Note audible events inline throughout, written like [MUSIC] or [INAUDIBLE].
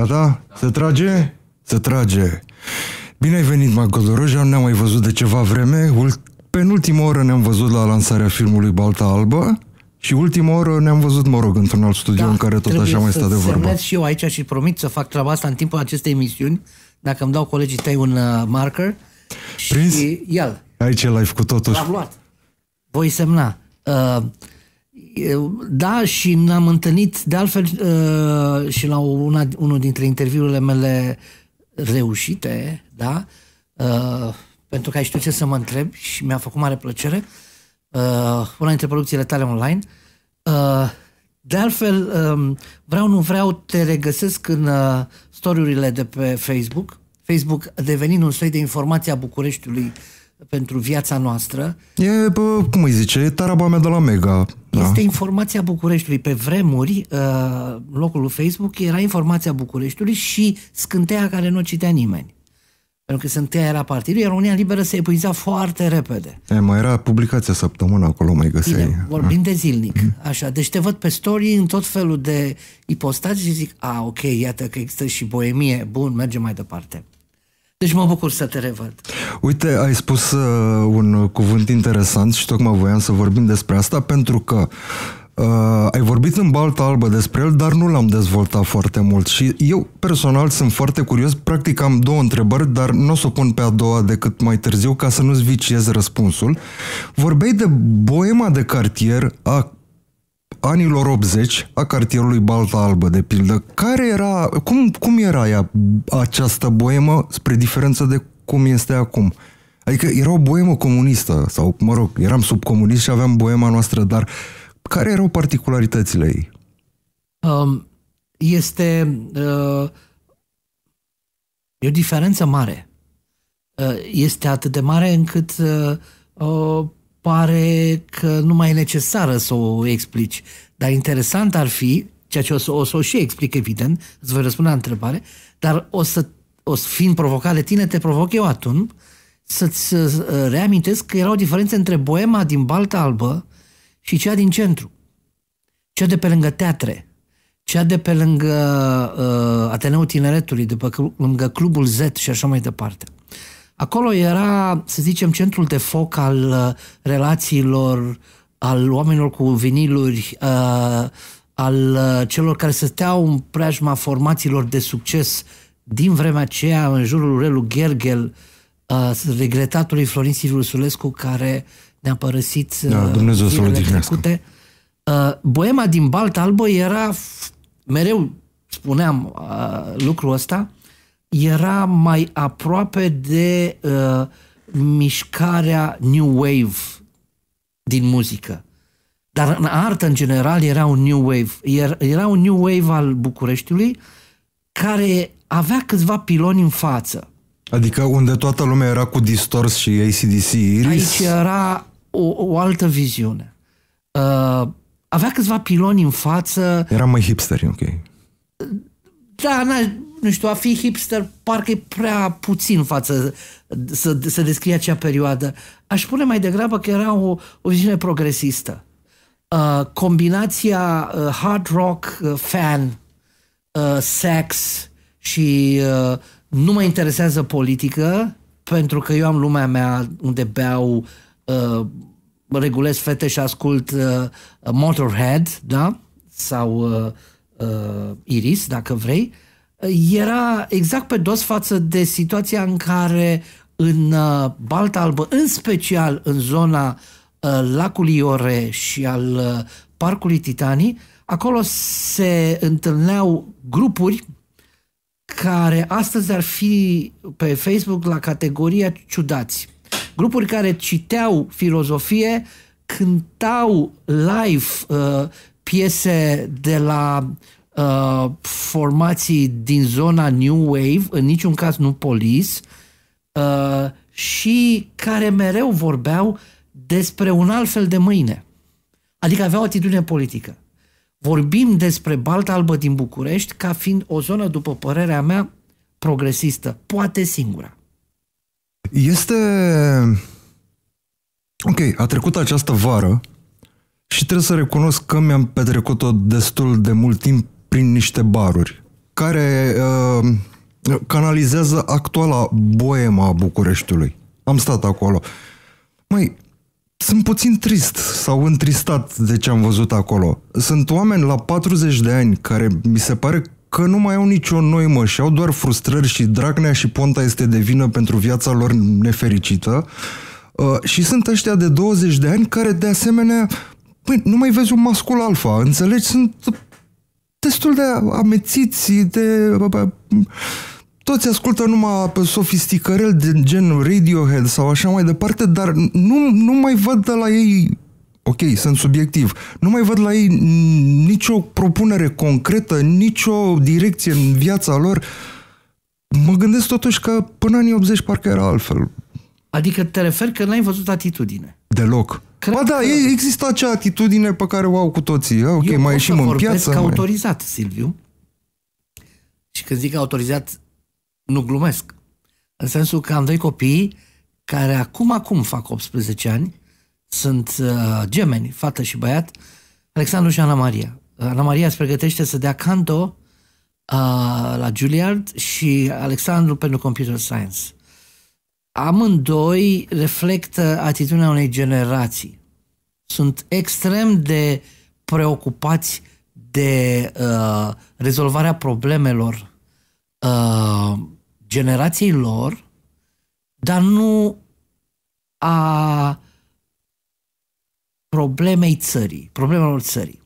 Gata? Se trage? Se trage. Bine ai venit, Marco Doroja, ne-am mai văzut de ceva vreme. Penultima oră ne-am văzut la lansarea filmului Balta Albă. Și ultima oră ne-am văzut, mă rog, într-un alt studio da, în care tot așa mai stat de vorbă. Trebuie și eu aici și promit să fac treaba asta în timpul acestei emisiuni, dacă îmi dau colegii tăi un uh, marker. Prins? Și el. Aici l-ai făcut totuși. L-am luat. Voi semna. Uh, da, și ne-am întâlnit de altfel uh, și la una, unul dintre interviurile mele reușite, da? Uh, pentru că ai știut ce să mă întreb și mi-a făcut mare plăcere, uh, una dintre producțiile tale online. De altfel, um, vreau, nu vreau, te regăsesc în storiurile de pe Facebook. Facebook devenind un soi de informație a Bucureștiului uh, pentru viața noastră. E, bă, cum îi zice, e taraba mea de la Mega. Da. Este informația Bucureștiului. Pe vremuri, uh, locul lui Facebook era informația Bucureștiului și scânteia care nu citea nimeni. Pentru că scânteia era partidul, iar România Liberă se epuiza foarte repede. E, mai era publicația săptămână acolo, mai găseai. Bine, vorbim de zilnic. Așa, deci te văd pe story în tot felul de ipostați și zic, a, ok, iată că există și boemie, bun, mergem mai departe. Deci mă bucur să te revăd. Uite, ai spus uh, un cuvânt interesant și tocmai voiam să vorbim despre asta pentru că Uh, ai vorbit în balta albă despre el, dar nu l-am dezvoltat foarte mult și eu personal sunt foarte curios, practic am două întrebări, dar nu o să o pun pe a doua decât mai târziu ca să nu-ți viciez răspunsul. Vorbei de boema de cartier a anilor 80 a cartierului Balta Albă, de pildă. Care era, cum, cum era ea, această boemă spre diferență de cum este acum? Adică era o boemă comunistă, sau, mă rog, eram subcomunist și aveam boema noastră, dar care erau particularitățile ei? Um, este uh, e o diferență mare. Uh, este atât de mare încât uh, uh, pare că nu mai e necesară să o explici. Dar interesant ar fi, ceea ce o să o, să o și explic evident, îți voi răspunde la întrebare, dar o să, o să fiind provocat de tine, te provoc eu atunci, să-ți reamintesc că era o diferență între boema din Balta Albă și cea din centru. Cea de pe lângă teatre, cea de pe lângă uh, Ateneul Tineretului, de pe lângă Clubul Z și așa mai departe. Acolo era, să zicem, centrul de foc al uh, relațiilor, al oamenilor cu viniluri, uh, al uh, celor care stăteau în preajma formațiilor de succes din vremea aceea, în jurul Relu Gergel, regretatului Florin Silviu Sulescu, care ne-a părăsit da, Dumnezeu să trecute. Boema din Balta Albă era mereu spuneam lucrul ăsta, era mai aproape de uh, mișcarea New Wave din muzică. Dar în artă, în general, era un New Wave. Era un New Wave al Bucureștiului care avea câțiva piloni în față. Adică unde toată lumea era cu distors și ACDC Iris? Aici era o, o altă viziune. Uh, avea câțiva piloni în față. Era mai hipster, ok. Uh, da, na, nu știu, a fi hipster parcă e prea puțin față să, să descrie acea perioadă. Aș spune mai degrabă că era o, o viziune progresistă. Uh, combinația uh, hard rock, uh, fan, uh, sex și uh, nu mă interesează politică, pentru că eu am lumea mea unde beau, uh, regulez fete și ascult uh, Motorhead, da? Sau... Uh, uh, Iris, dacă vrei, uh, era exact pe dos față de situația în care în uh, Balta Albă, în special în zona uh, lacului Iore și al uh, parcului Titanii, acolo se întâlneau grupuri care astăzi ar fi pe Facebook la categoria ciudați. Grupuri care citeau filozofie, cântau live uh, piese de la uh, formații din zona New Wave, în niciun caz nu Police, uh, și care mereu vorbeau despre un alt fel de mâine. Adică aveau atitudine politică. Vorbim despre Balta Albă din București ca fiind o zonă, după părerea mea, progresistă, poate singura. Este... Ok, a trecut această vară și trebuie să recunosc că mi-am petrecut-o destul de mult timp prin niște baruri care uh, canalizează actuala boema a Bucureștiului. Am stat acolo. Mai sunt puțin trist sau întristat de ce am văzut acolo. Sunt oameni la 40 de ani care mi se pare că nu mai au nicio noimă și au doar frustrări și Dragnea și Ponta este de vină pentru viața lor nefericită. Uh, și sunt ăștia de 20 de ani care de asemenea Păi, nu mai vezi un mascul alfa, înțelegi? Sunt destul de amețiți, de... Toți ascultă numai pe sofisticărel de gen Radiohead sau așa mai departe, dar nu, nu mai văd de la ei ok, sunt subiectiv, nu mai văd la ei nicio propunere concretă, nicio direcție în viața lor. Mă gândesc totuși că până în anii 80 parcă era altfel. Adică te referi că n-ai văzut atitudine. Deloc. Cred ba da, că... există acea atitudine pe care o au cu toții. ok, Eu mai ieșim în piață. Eu autorizat, Silviu. Și când zic autorizat, nu glumesc. În sensul că am doi copii care acum, acum fac 18 ani, sunt uh, gemeni, fată și băiat, Alexandru și Ana Maria. Ana Maria se pregătește să dea canto uh, la Juilliard și Alexandru pentru Computer Science amândoi reflectă atitudinea unei generații. Sunt extrem de preocupați de uh, rezolvarea problemelor uh, generației lor, dar nu a problemei țării, problemelor țării.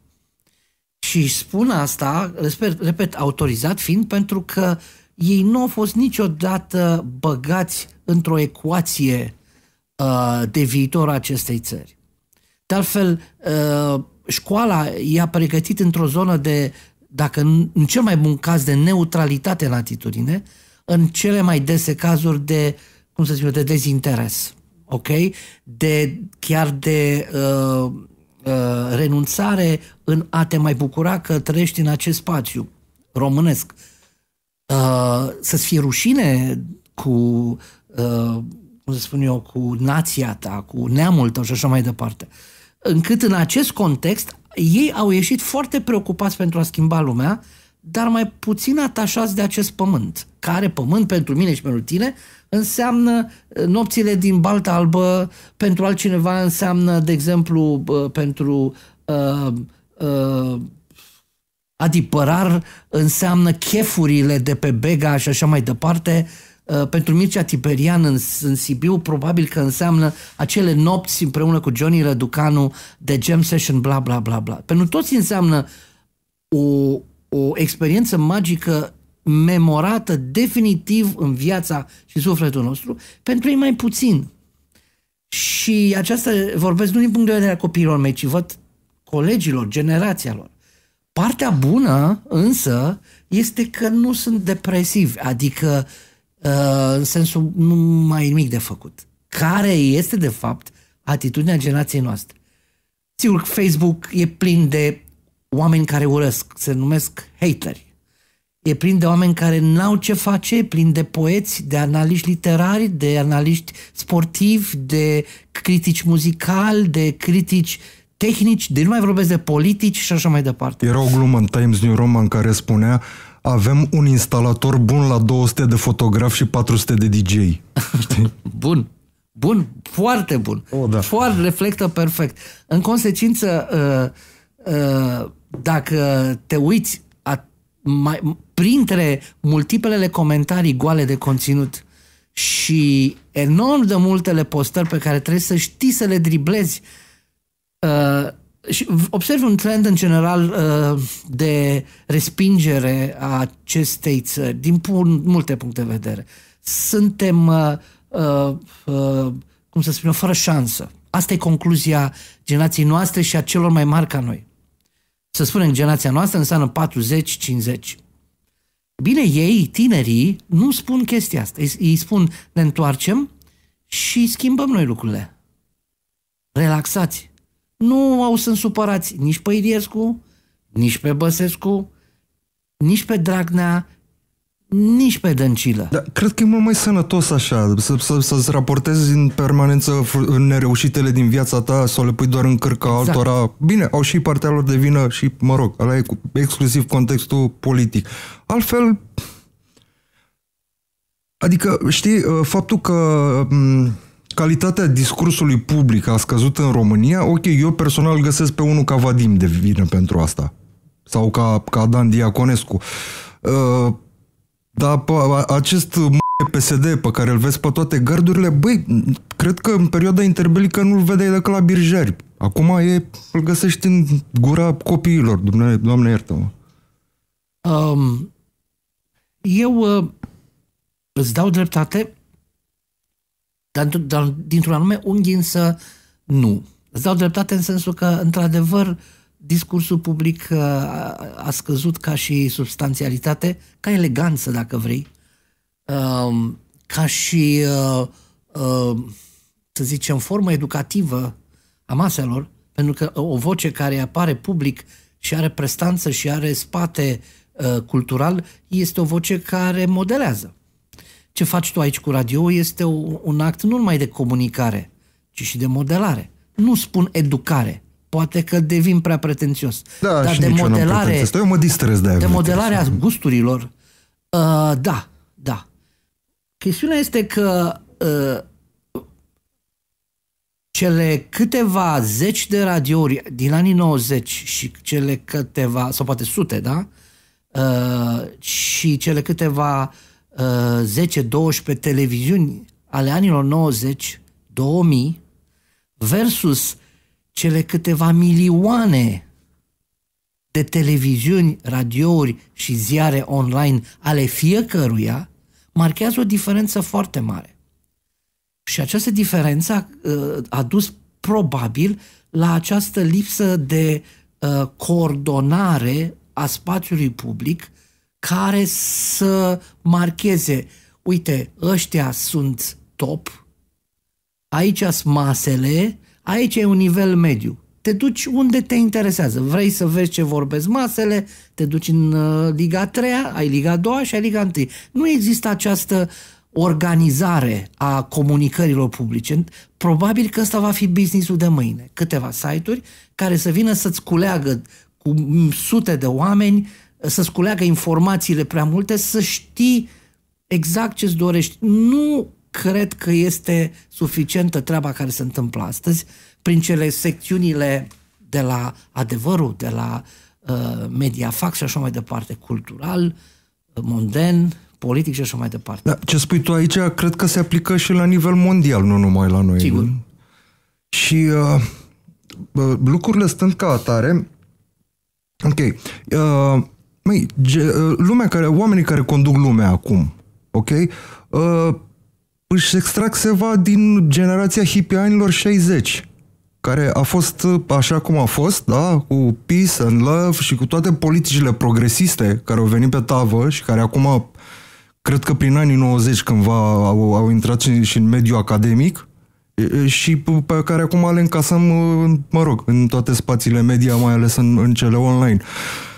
Și spun asta, repet, autorizat fiind pentru că uh, ei nu au fost niciodată băgați într-o ecuație uh, de viitor a acestei țări. De altfel, uh, școala i-a pregătit într-o zonă de, dacă în cel mai bun caz, de neutralitate în atitudine, în cele mai dese cazuri de, cum să zic, de dezinteres, ok? De, chiar de uh, uh, renunțare în a te mai bucura că trăiești în acest spațiu românesc Uh, să-ți fie rușine cu, uh, cum să spun eu, cu nația ta, cu neamul tău și așa mai departe. Încât în acest context ei au ieșit foarte preocupați pentru a schimba lumea, dar mai puțin atașați de acest pământ, care pământ pentru mine și pentru tine înseamnă uh, nopțile din Balta Albă, pentru altcineva înseamnă, de exemplu, uh, pentru uh, uh, Adipărar înseamnă chefurile de pe Bega și așa mai departe. Uh, pentru Mircea Tiberian în, în Sibiu probabil că înseamnă acele nopți împreună cu Johnny Răducanu de jam session, bla bla bla bla. Pentru toți înseamnă o, o experiență magică memorată definitiv în viața și sufletul nostru, pentru ei mai puțin. Și aceasta vorbesc nu din punct de vedere a copiilor mei, ci văd colegilor, generația lor. Partea bună, însă, este că nu sunt depresiv, adică uh, în sensul nu mai e nimic de făcut. Care este, de fapt, atitudinea generației noastre? Sigur, Facebook e plin de oameni care urăsc, se numesc hateri. E plin de oameni care n-au ce face, e plin de poeți, de analiști literari, de analiști sportivi, de critici muzicali, de critici uh, tehnici, de deci nu mai vorbesc de politici și așa mai departe. Era o glumă în Times New Roman care spunea avem un instalator bun la 200 de fotografi și 400 de DJ. [LAUGHS] Știi? bun. Bun, foarte bun. O, da. Foarte reflectă perfect. În consecință, uh, uh, dacă te uiți a, mai, printre multiplele comentarii goale de conținut și enorm de multele postări pe care trebuie să știi să le driblezi Uh, și observ un trend în general uh, de respingere a acestei țări, din multe puncte de vedere. Suntem, uh, cum să spunem, fără șansă. Asta e concluzia generației noastre și a celor mai mari ca noi. Să spunem generația noastră înseamnă 40-50. Bine, ei, tinerii, nu spun chestia asta. Ei, ei spun, ne întoarcem și schimbăm noi lucrurile. Relaxați nu au sunt supărați nici pe Iliescu, nici pe Băsescu, nici pe Dragnea, nici pe dăncilă. Da, cred că e mult mai sănătos așa, să, să, să-ți raportezi în permanență nereușitele din viața ta, să le pui doar în cărca exact. altora. Bine, au și partea lor de vină și, mă rog, ăla e cu, exclusiv contextul politic. Altfel, adică, știi, faptul că m- calitatea discursului public a scăzut în România, ok, eu personal găsesc pe unul ca Vadim de vină pentru asta. Sau ca, ca Dan Diaconescu. Uh, dar pă, acest PSD pe care îl vezi pe toate gardurile, băi, cred că în perioada interbelică nu-l vedeai decât la birjeri. Acum e, îl găsești în gura copiilor, Doamne, doamne iertă mă Um, eu uh, îți dau dreptate dar, dar dintr-un anume unghi însă nu. Îți dau dreptate în sensul că, într-adevăr, discursul public uh, a scăzut ca și substanțialitate, ca eleganță, dacă vrei, um, ca și, uh, uh, să zicem, formă educativă a maselor, pentru că o voce care apare public și are prestanță și are spate cultural, este o voce care modelează ce faci tu aici cu radio este un act nu numai de comunicare, ci și de modelare. Nu spun educare, poate că devin prea pretențios. Da, dar și de modelare. Eu mă distrez de De modelarea interesant. gusturilor, uh, da, da. Chestiunea este că uh, cele câteva zeci de radiouri din anii 90 și cele câteva, sau poate sute, da? Uh, și cele câteva uh, 10-12 televiziuni ale anilor 90-2000 versus cele câteva milioane de televiziuni, radiouri și ziare online ale fiecăruia, marchează o diferență foarte mare. Și această diferență a dus probabil la această lipsă de uh, coordonare a spațiului public care să marcheze, uite, ăștia sunt top, aici sunt masele, aici e un nivel mediu. Te duci unde te interesează. Vrei să vezi ce vorbesc masele, te duci în uh, Liga 3, ai Liga 2 și ai Liga 1. Nu există această organizare a comunicărilor publice. Probabil că ăsta va fi businessul de mâine. Câteva site-uri care să vină să-ți culeagă cu sute de oameni uh, să sculeagă informațiile prea multe, să știi exact ce-ți dorești. Nu cred că este suficientă treaba care se întâmplă astăzi prin cele secțiunile de la adevărul, de la uh, mediafax și așa mai departe, cultural, monden, politic și așa mai departe. Da, ce spui tu aici, cred că se aplică și la nivel mondial, nu numai la noi. Sigur. Și uh, lucrurile stând ca atare, ok, uh, măi, uh, lumea care, oamenii care conduc lumea acum, ok, uh, își extrag seva din generația hippie anilor 60 care a fost uh, așa cum a fost, da, cu peace and love și cu toate politicile progresiste care au venit pe tavă și care acum, cred că prin anii 90 cândva au, au intrat și, și în mediul academic și pe care acum le încasăm, uh, mă rog, în toate spațiile media, mai ales în, în cele online. Uh,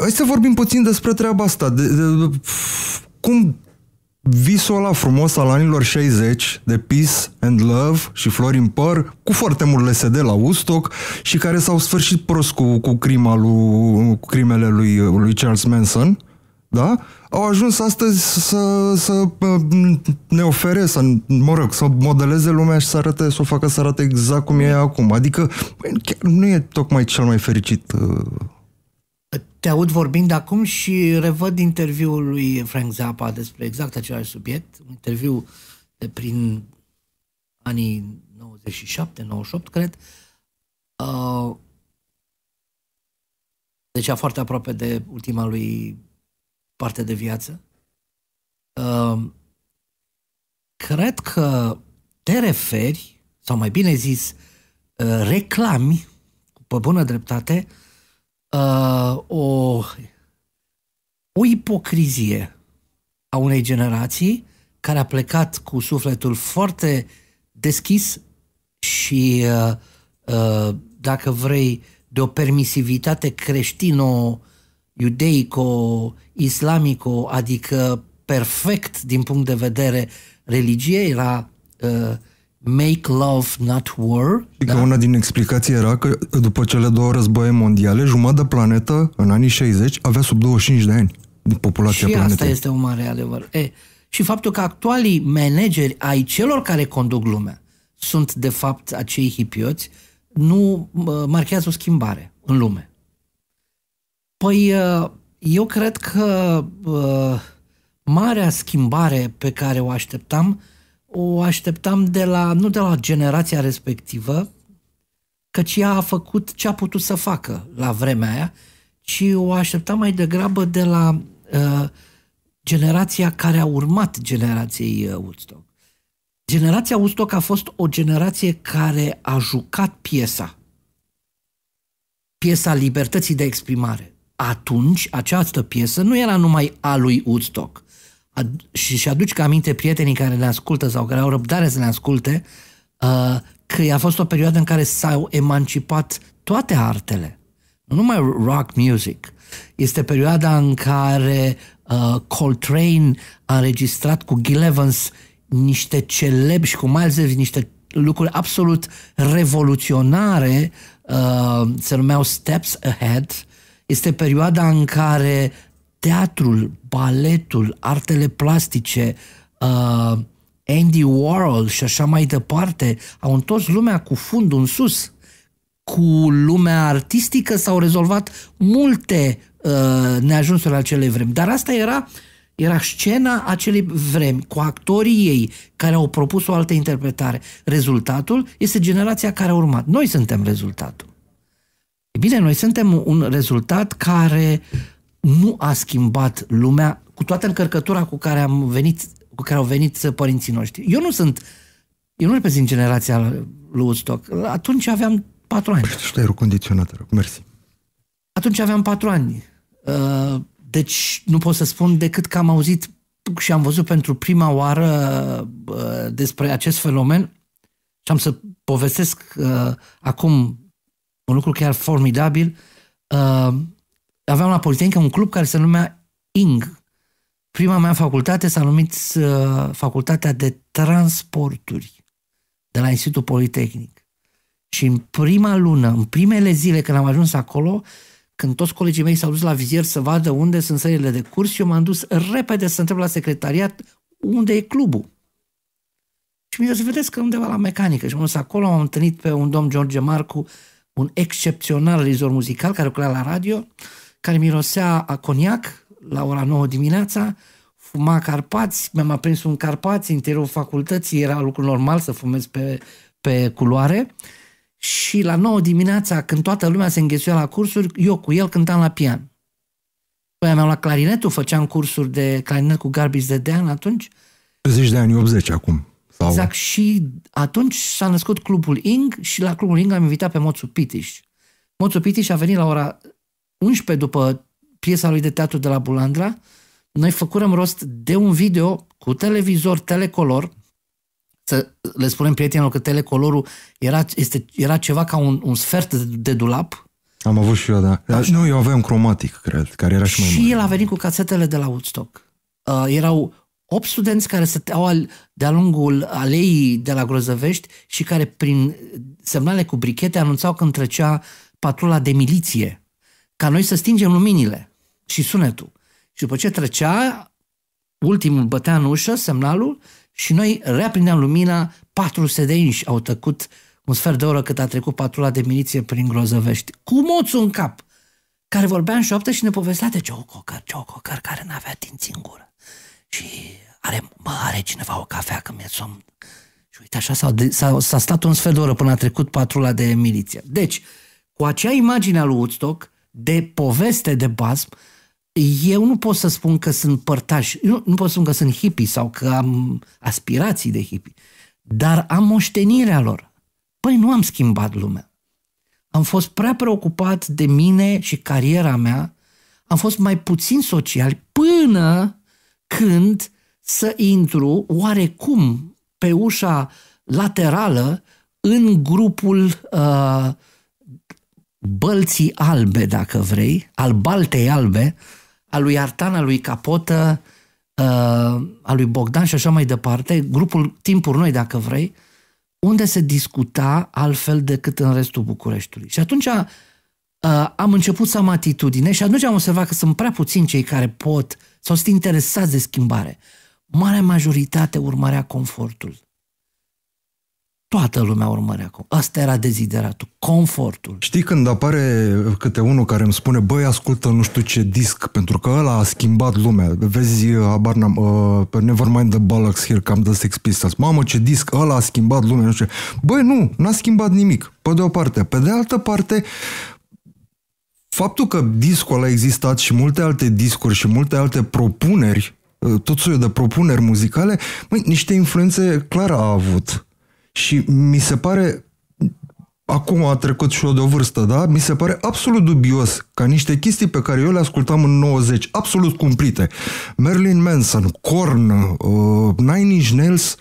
Hai să vorbim puțin despre treaba asta. De, de, de, cum visul ăla frumos al anilor 60 de Peace and Love și Flori în păr, cu foarte mult LSD la Ustoc și care s-au sfârșit prost cu, cu, crima lui, cu crimele lui, lui Charles Manson, da? au ajuns astăzi să, să uh, ne ofere, să, mă rog, să modeleze lumea și să arate, să o facă să arate exact cum e acum. Adică nu e tocmai cel mai fericit uh, te aud vorbind acum și revăd interviul lui Frank Zappa despre exact același subiect, un interviu de prin anii 97-98, cred, uh, deci foarte aproape de ultima lui parte de viață. Uh, cred că te referi, sau mai bine zis, uh, reclami, pe bună dreptate, uh, o, o ipocrizie a unei generații care a plecat cu sufletul foarte deschis și, uh, uh, dacă vrei, de o permisivitate creștino-iudeico-islamico, adică perfect din punct de vedere religie, era uh, Make love, not war. Și da? una din explicații era că după cele două războaie mondiale, jumătate planetă, în anii 60, avea sub 25 de ani din populația și planetei. asta este un mare adevăr. E, și faptul că actualii manageri ai celor care conduc lumea sunt, de fapt, acei hipioți, nu marchează o schimbare în lume. Păi, ă, eu cred că uh, marea schimbare pe care o așteptam o așteptam de la, nu de la generația respectivă, căci ea a făcut ce a putut să facă la vremea aia, ci o așteptam mai degrabă de la uh, generația care a urmat generației uh, Woodstock. Generația Woodstock a fost o generație care a jucat piesa. Piesa libertății de exprimare. Atunci, această piesă nu era numai a lui Woodstock, și și aduci ca aminte prietenii care le ascultă sau care au răbdare să le asculte uh, că a fost o perioadă în care s-au emancipat toate artele, nu numai rock music. Este perioada în care uh, Coltrane a înregistrat cu Gil Evans niște celebri și cu Miles Davis niște lucruri absolut revoluționare, uh, se numeau Steps Ahead. Este perioada în care teatrul, baletul, artele plastice, uh, Andy Warhol și așa mai departe, au întors lumea cu fundul în sus. Cu lumea artistică s-au rezolvat multe uh, neajunsuri ale acelei vremi. Dar asta era era scena acelei vremi cu actorii ei care au propus o altă interpretare. Rezultatul este generația care a urmat. Noi suntem rezultatul. E bine, noi suntem un rezultat care uh, nu a schimbat lumea cu toată încărcătura cu care am venit, cu care au venit părinții noștri. Eu nu sunt, eu nu reprezint generația lui Woodstock. Atunci aveam patru ani. Păi, știu, condiționat, rog, mersi. Atunci aveam patru ani. Uh, deci nu pot să spun decât că am auzit și am văzut pentru prima oară uh, despre acest fenomen și am să povestesc uh, acum un lucru chiar formidabil aveam la Politehnică un club care se numea ING. Prima mea facultate s-a numit uh, Facultatea de Transporturi de la Institutul Politehnic. Și în prima lună, în primele zile când am ajuns acolo, când toți colegii mei s-au dus la vizier să vadă unde sunt sările de curs, eu m-am dus repede să întreb la secretariat unde e clubul. Și mi-a zis, vedeți că undeva la mecanică. Și m-am dus acolo, am întâlnit pe un domn George Marcu, un excepțional regizor muzical care lucra la radio care mirosea a coniac la ora 9 dimineața, fuma carpați, mi-am aprins un carpați, interiorul facultății era lucru normal să fumez pe, pe culoare și la 9 dimineața, când toată lumea se înghesuia la cursuri, eu cu el cântam la pian. Păi am luat clarinetul, făceam cursuri de clarinet cu Garbis de Dean atunci. 30 de ani 80 acum. Sau... Exact, și atunci s-a născut Clubul Ing și la Clubul Ing am invitat pe Moțu Pitiș. Moțu Pitiș a venit la ora 11 după piesa lui de teatru de la Bulandra, noi făcurăm rost de un video cu televizor telecolor, să le spunem prietenilor că telecolorul era, este, era ceva ca un, un sfert de dulap. Am avut și eu, da. Dar, nu, eu aveam cromatic, cred, care era și mai Și el a venit cu casetele de la Woodstock. Uh, erau 8 studenți care stăteau de-a lungul aleii de la Grozăvești și care prin semnale cu brichete anunțau când trecea patrula de miliție ca noi să stingem luminile și sunetul. Și după ce trecea, ultimul bătea în ușă semnalul și noi reaprindeam lumina, 400 de inși au tăcut un sfert de oră cât a trecut patrula de miliție prin Grozăvești, cu moțul în cap, care vorbea în șoaptă și ne povestea de Ciococăr, Ciococăr, care n-avea dinți în gură. Și are, mă, are cineva o cafea că mi-e somn. Și uite așa s-a, s-a, s-a stat un sfert de oră până a trecut patrula de miliție. Deci, cu acea imagine a lui Woodstock, de poveste de basm, eu nu pot să spun că sunt părtași, nu, nu pot să spun că sunt hippie sau că am aspirații de hippie, dar am moștenirea lor. Păi nu am schimbat lumea. Am fost prea preocupat de mine și cariera mea, am fost mai puțin social până când să intru oarecum pe ușa laterală în grupul uh, bălții albe, dacă vrei, al baltei albe, al lui Artan, al lui Capotă, uh, al lui Bogdan și așa mai departe, grupul Timpul Noi, dacă vrei, unde se discuta altfel decât în restul Bucureștiului. Și atunci uh, am început să am atitudine și atunci am observat că sunt prea puțini cei care pot sau sunt interesați de schimbare. Marea majoritate urmărea confortul. Toată lumea urmărea acum. Asta era dezideratul, confortul. Știi când apare câte unul care îmi spune, băi, ascultă nu știu ce disc, pentru că ăla a schimbat lumea. Vezi, abar n-am, uh, never mind the Bollocks Here, cam de Sex Pistols. Mamă, ce disc, ăla a schimbat lumea, nu știu ce. Băi, nu, n-a schimbat nimic, pe de o parte. Pe de altă parte, faptul că discul a existat și multe alte discuri și multe alte propuneri uh, tot soiul de propuneri muzicale, mă, niște influențe clar a avut și mi se pare, acum a trecut și o de o vârstă, da? Mi se pare absolut dubios ca niște chestii pe care eu le ascultam în 90, absolut cumplite. Merlin Manson, Korn, uh, Nine Inch Nails,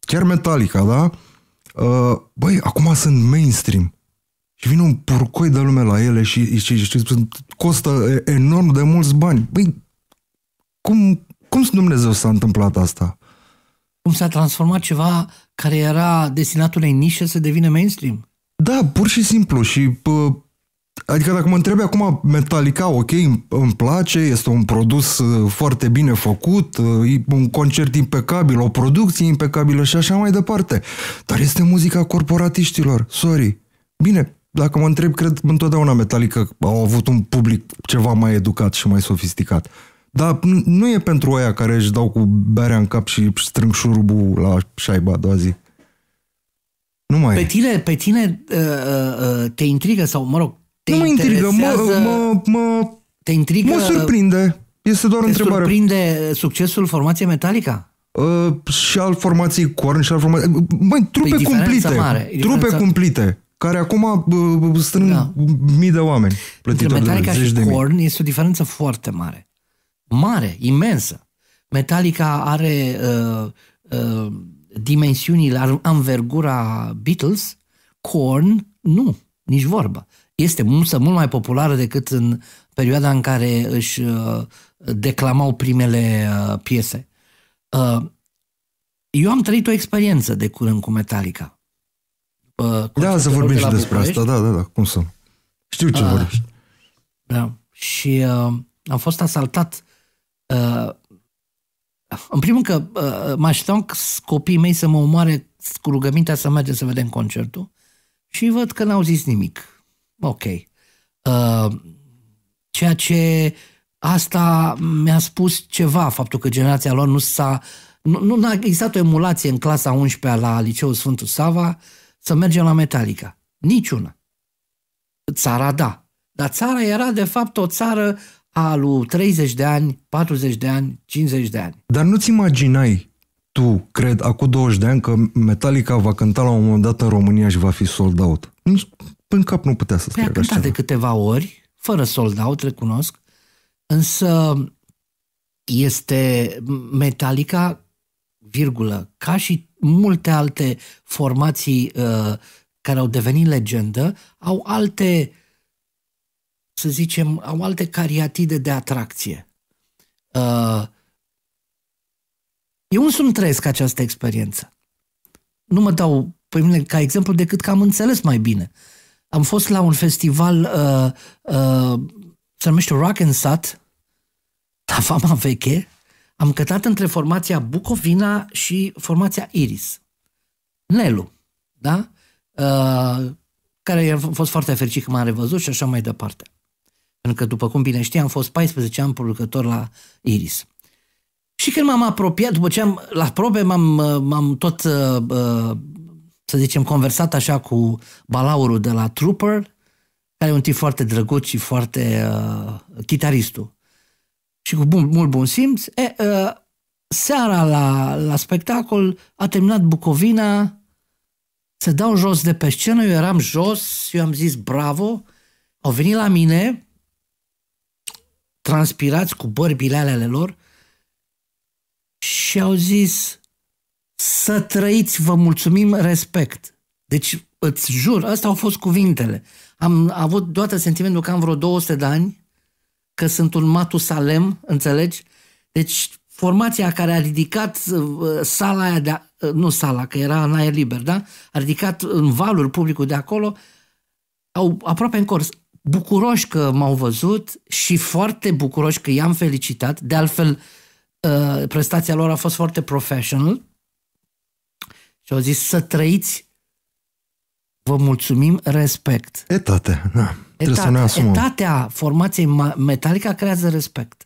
chiar Metallica, da? Uh, băi, acum sunt mainstream. Și vine un purcoi de lume la ele și, și, și, și costă enorm de mulți bani. Băi, cum, cum Dumnezeu s-a întâmplat asta? Cum s-a transformat ceva care era destinat unei nișe să devină mainstream. Da, pur și simplu și pă, adică dacă mă întrebi acum Metallica, ok, îmi place, este un produs uh, foarte bine făcut, uh, un concert impecabil, o producție impecabilă și așa mai departe. Dar este muzica corporatiștilor, sorry. Bine, dacă mă întreb, cred întotdeauna Metallica au avut un public ceva mai educat și mai sofisticat. Dar nu e pentru aia care își dau cu berea în cap și strâng șurubul la șaiba a doua zi. Nu mai pe tine, Pe tine uh, uh, uh, te intrigă sau, mă rog, te Nu mă intrigă, mă, mă, mă, te intrigă, mă surprinde. Este doar te întrebare. surprinde succesul formației Metallica? Uh, și al formației Corn și al formației... Băi, trupe păi, cumplite. Mare, trupe diferența... cumplite care acum uh, strâng da. mii de oameni plătitori. Între Metallica de și de Korn mii. este o diferență foarte mare mare, imensă. Metallica are uh, uh, dimensiunile, anvergura Beatles, Korn, nu, nici vorbă. Este mult, mult mai populară decât în perioada în care își uh, declamau primele uh, piese. Uh, eu am trăit o experiență de curând cu Metallica. Uh, da, să vorbim de și despre București. asta, da, da, da, cum să Știu ce ah, vorbești. Da, și uh, am fost asaltat Uh, în primul că uh, mă așteptam copiii mei să mă omoare cu rugămintea să mergem să vedem concertul și văd că n-au zis nimic. Ok. Uh, ceea ce asta mi-a spus ceva, faptul că generația lor nu s-a nu, nu a existat o emulație în clasa 11-a la Liceul Sfântul Sava să mergem la Metallica. Niciuna. Țara da. Dar țara era de fapt o țară alu 30 de ani, 40 de ani, 50 de ani. Dar nu-ți imaginai tu, cred, acum 20 de ani că Metallica va cânta la un moment dat în România și va fi sold out? în cap nu putea să-ți păi a cântat de câteva ori, fără sold out, recunosc, însă este Metallica, virgulă, ca și multe alte formații uh, care au devenit legendă, au alte să zicem, au alte cariatide de atracție. Uh, eu însumi trăiesc această experiență. Nu mă dau pe mine ca exemplu decât că am înțeles mai bine. Am fost la un festival uh, uh, se numește Rock and Sat, la fama veche, am cătat între formația Bucovina și formația Iris. Nelu, da? Uh, care a fost foarte fericit că m-a revăzut și așa mai departe. Pentru că, după cum bine știi, am fost 14 ani producător la Iris. Și când m-am apropiat, după ce am, la probe m-am, m-am tot, uh, uh, să zicem, conversat așa cu balaurul de la Trooper, care e un tip foarte drăguț și foarte uh, chitaristul. Și cu bun, mult bun simț, e, uh, seara la, la spectacol a terminat Bucovina, se dau jos de pe scenă, eu eram jos, eu am zis bravo, au venit la mine transpirați cu bărbile ale lor și au zis să trăiți, vă mulțumim, respect. Deci, îți jur, astea au fost cuvintele. Am avut toată sentimentul că am vreo 200 de ani, că sunt un Matusalem, înțelegi? Deci, formația care a ridicat uh, sala aia de, a, uh, nu sala, că era în aer liber, da? A ridicat în valuri publicul de acolo, au aproape în curs, bucuroși că m-au văzut și foarte bucuroși că i-am felicitat. De altfel, uh, prestația lor a fost foarte professional și au zis să trăiți vă mulțumim, respect. Etatea, da. Etatea, să ne asumăm. etatea formației Metallica creează respect.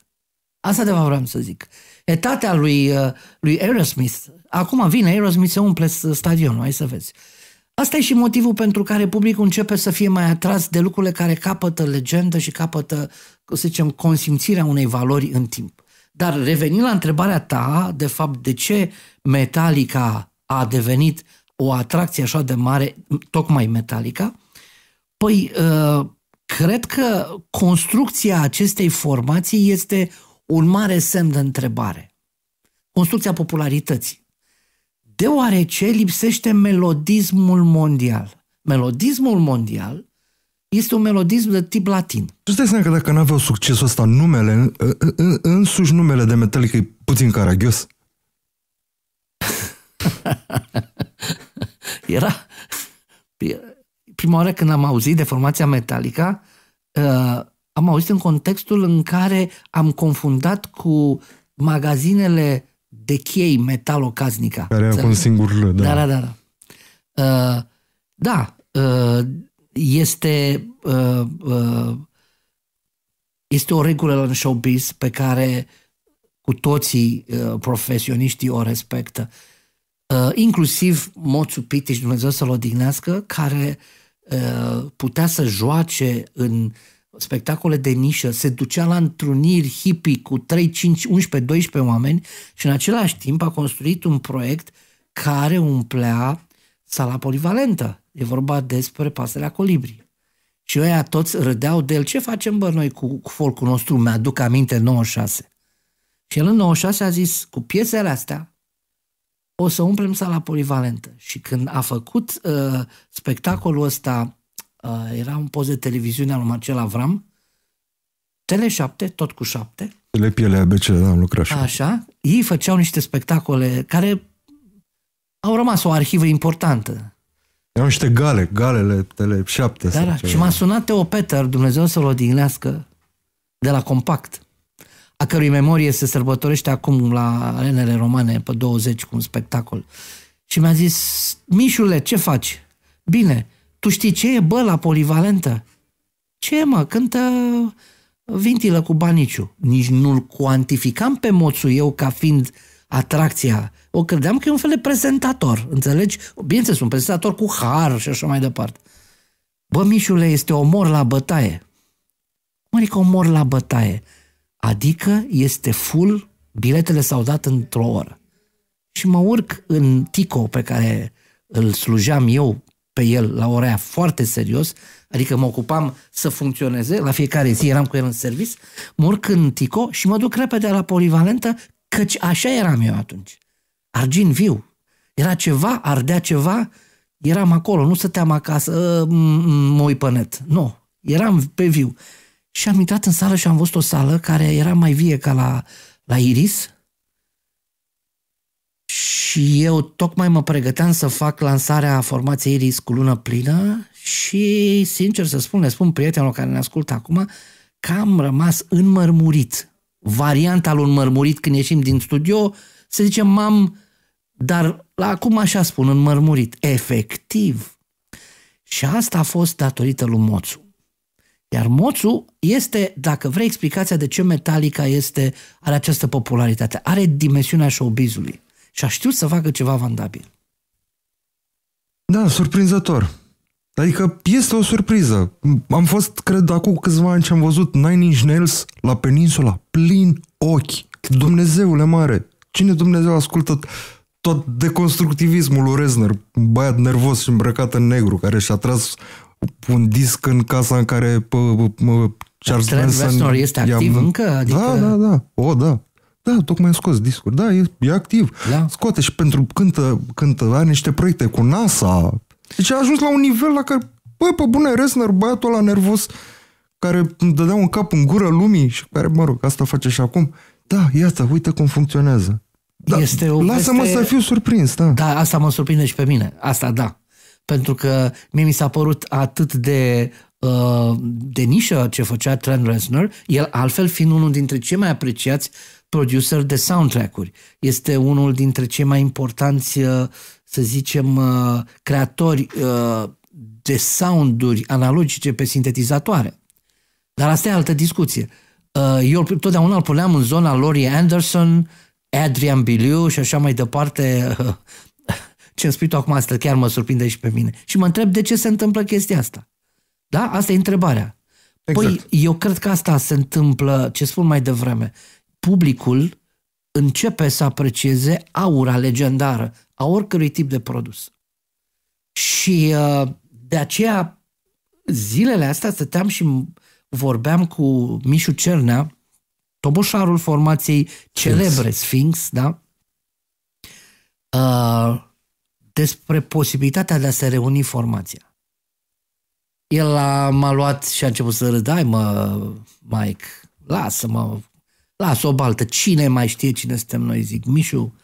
Asta de vreau să zic. Etatea lui, uh, lui Aerosmith. Acum vine Aerosmith, se umple stadionul, hai să vezi. Uh, Asta e și motivul pentru care publicul începe să fie mai atras de lucrurile care capătă legendă și capătă, să zicem, consimțirea unei valori în timp. Dar revenind la întrebarea ta, de fapt, de ce Metallica a devenit o atracție așa de mare, tocmai Metallica, păi uh, cred că construcția acestei formații este un mare semn de întrebare. Construcția popularității deoarece lipsește melodismul mondial. Melodismul mondial este un melodism de tip latin. Tu stai seama că dacă n-aveau succesul ăsta numele, însuși numele de Metallica e puțin caragios. [LAUGHS] Era prima oară când am auzit de formația Metallica, uh, am auzit în contextul în care am confundat cu magazinele de chei metalocaznica. Care are un singur L, da. Da, da, da. Da, uh, da uh, este uh, uh, este o regulă în showbiz pe care cu toții uh, profesioniștii o respectă. Uh, inclusiv Moțu Pitiș, Dumnezeu să-l odihnească, care uh, putea să joace în uh, spectacole de nișă, se ducea la întruniri hippie cu 3, 5, 11, 12 oameni și în același timp a construit un proiect care umplea sala polivalentă. E vorba despre pasărea colibrii. Și ăia toți râdeau de el. Ce facem, bă, noi cu, cu folcul nostru? Mi-aduc aminte 96. Și el în 96 a zis, cu piesele astea, o să umplem sala polivalentă. Și când a făcut uh, spectacolul ăsta Uh, era un post de televiziune al lui Marcel Avram, Tele7, tot cu 7. Piele ABC, da, am lucrat așa. Așa. Ei făceau niște spectacole care au rămas o arhivă importantă. Erau niște gale, galele Tele7. Da, da. și m-a sunat Teo Peter, Dumnezeu să-l odihnească, de la Compact, a cărui memorie se sărbătorește acum la arenele romane pe 20 cu un spectacol. Și mi-a zis, Mișule, ce faci? Bine, tu știi ce e, bă, la polivalentă? Ce, mă, cântă vintilă cu baniciu. Nici nu-l cuantificam pe moțul eu ca fiind atracția. O credeam că e un fel de prezentator, înțelegi? Bineînțeles, un prezentator cu har și așa mai departe. Bă, Mișule, este omor la bătaie. Cum adică omor la bătaie? Adică este full, biletele s-au dat într-o oră. Și mă urc în Tico pe care îl slujeam eu pe el la ora aia foarte serios, adică mă ocupam să funcționeze, la fiecare zi eram cu el în servis, mă urc în tico și mă duc repede la polivalentă, căci așa eram eu atunci. Argin viu. Era ceva, ardea ceva, eram acolo, nu stăteam acasă, mă uit pe net. Nu, eram pe viu. Și am intrat în sală și am văzut o sală care era mai vie ca la, la Iris, și eu tocmai mă pregăteam să fac lansarea formației Iris cu lună plină și, sincer să spun, le spun prietenilor care ne ascultă acum că am rămas înmărmurit. Varianta lui înmărmurit când ieșim din studio, să zicem, m-am, dar la acum așa spun, înmărmurit, efectiv. Și asta a fost datorită lui Moțu. Iar Moțu este, dacă vrei, explicația de ce Metallica este, are această popularitate. Are dimensiunea showbizului și a știut să facă ceva vandabil. Da, surprinzător. Adică este o surpriză. Am fost, cred, acum câțiva ani ce am văzut Nine Inch Nails la peninsula, plin ochi. Dumnezeule mare, cine Dumnezeu ascultă tot deconstructivismul lui Rezner, băiat nervos și îmbrăcat în negru, care și-a tras un disc în casa în care pă, pă, pă, Charles Manson... Este activ încă? Da, adică... Da, da, da. O, da. Da, tocmai a scos discuri. Da, e, e activ. Da. Scoate și pentru cântă, cântă, are niște proiecte cu NASA. Deci a ajuns la un nivel la care, băi, pe bune, Resner, băiatul ăla nervos, care îmi dădea un cap în gură lumii și care, mă rog, asta face și acum. Da, iată, uite cum funcționează. Da, este o lasă-mă peste... să fiu surprins, da. Da, asta mă surprinde și pe mine. Asta, da. Pentru că mie mi s-a părut atât de uh, de nișă ce făcea Trent Reznor, el altfel fiind unul dintre cei mai apreciați producer de soundtrack-uri. Este unul dintre cei mai importanți, uh, să zicem, uh, creatori uh, de sounduri analogice pe sintetizatoare. Dar asta e altă discuție. Eu totdeauna îl puneam în zona Laurie Anderson, Adrian Biliu și așa mai departe. [LAUGHS] Ce îmi spui tu acum asta chiar mă surprinde și pe mine. Și mă întreb de ce se întâmplă chestia asta. Da? Asta e întrebarea. Păi, exact. Păi, eu cred că asta se întâmplă, ce spun mai devreme publicul începe să aprecieze aura legendară a oricărui tip de produs. Și uh, de aceea zilele astea stăteam și vorbeam cu Mișu Cernea, toboșarul formației celebre Sphinx, da? Uh, despre posibilitatea de a se reuni formația. El a, m-a luat și a început să râdă, ai mă, Mike, lasă-mă, Las o baltă, cine mai știe cine suntem noi, zic, Mișu,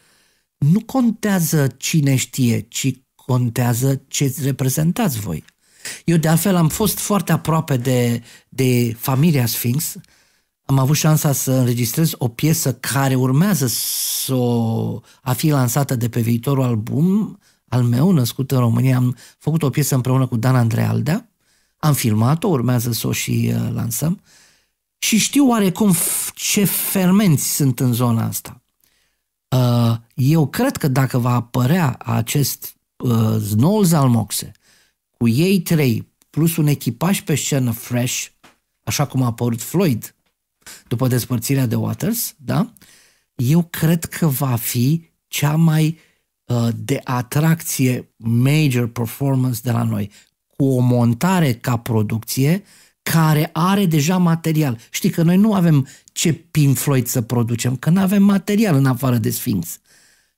nu contează cine știe, ci contează ce reprezentați voi. Eu de altfel am fost foarte aproape de, de familia Sphinx, am avut șansa să înregistrez o piesă care urmează să o, a fi lansată de pe viitorul album al meu, născut în România. Am făcut o piesă împreună cu Dan Andrei Aldea, am filmat-o, urmează să o și uh, lansăm. Uh, și știu oarecum ce fermenți sunt în zona asta. Uh, eu cred că dacă va apărea acest uh, noul Zalmoxe cu ei trei plus un echipaj pe scenă fresh, așa cum a apărut Floyd după despărțirea de Waters, da? eu cred că va fi cea mai uh, de atracție major performance de la noi, cu o montare ca producție uh, care are deja material. Știi că noi nu avem ce Pink Floyd să producem, că nu avem material în afară de Sphinx.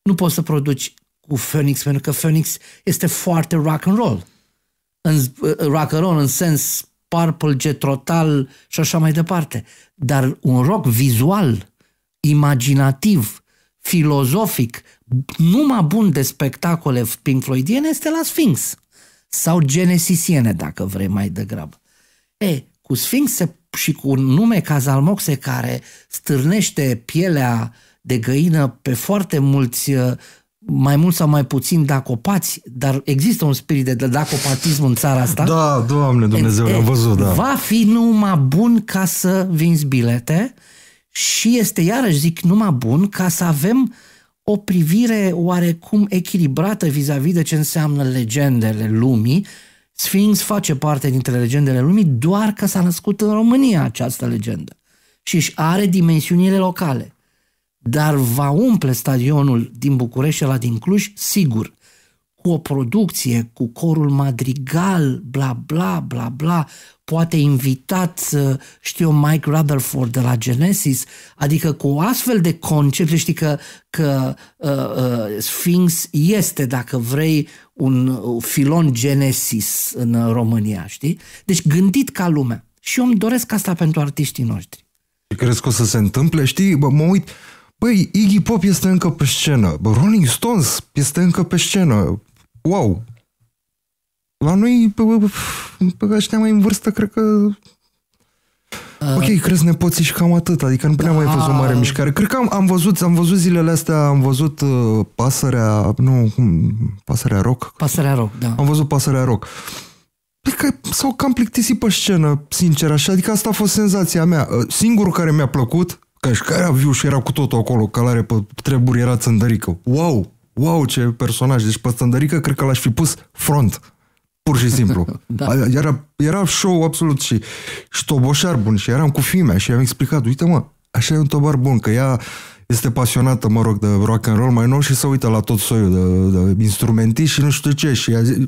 Nu poți să produci cu Phoenix, pentru că Phoenix este foarte rock and roll. În, uh, rock and roll în sens Purple, Getrotal și așa mai departe. Dar un rock vizual, imaginativ, filozofic, numai bun de spectacole Pink Floydiene este la Sphinx sau genesisiene, dacă vrei mai degrabă. E, cu Sfinx și cu un nume ca Zalmoxe care stârnește pielea de găină pe foarte mulți mai mult sau mai puțin dacopați, dar există un spirit de dacopatism în țara asta. Da, Doamne Dumnezeu, am văzut, da. Va fi numai bun ca să vinzi bilete și este, iarăși zic, numai bun ca să avem o privire oarecum echilibrată vis-a-vis -vis de ce înseamnă legendele lumii Sphinx face parte dintre legendele lumii doar că s-a născut în România această legendă și își are dimensiunile locale. Dar va umple stadionul din București la din Cluj, sigur cu o producție, cu corul madrigal, bla, bla, bla, bla, poate invitat, știu eu, Mike Rutherford de la Genesis, adică cu astfel de concepte, știi că, că uh, uh, Sphinx este, dacă vrei, un uh, filon Genesis în uh, România, știi? Deci gândit ca lumea. Și eu îmi doresc asta pentru artiștii noștri. Crezi că o să se întâmple? Știi, bă, mă uit, Păi, Iggy Pop este încă pe scenă, Rolling Stones este încă pe scenă, wow! La noi, pe, pe, pe ăștia mai în vârstă, cred că ah. Ok, crezi nepoții și cam atât, adică nu prea da. mai ah. văzut o mare mișcare. Cred că am, am văzut, am văzut zilele astea, am văzut uh, pasărea, nu, cum, pasărea rock. Pasărea rock, da. Am văzut pasărea rock. Păi că s-au cam plictisit pe scenă, sincer, așa, adică asta a fost senzația mea. Uh, singurul care mi-a plăcut, că și care era viu și era cu totul acolo, calare pe treburi, era țândărică. Wow! wow, ce personaj. Deci pe stândărică cred că l-aș fi pus front. Pur și simplu. [LAUGHS] da. era, era show absolut și, și toboșar bun și eram cu fimea și i-am explicat, uite mă, așa e un tobar bun, că ea este pasionată, mă rog, de rock and roll mai nou și se uită la tot soiul de, de instrumenti și nu știu ce. Și ea zi,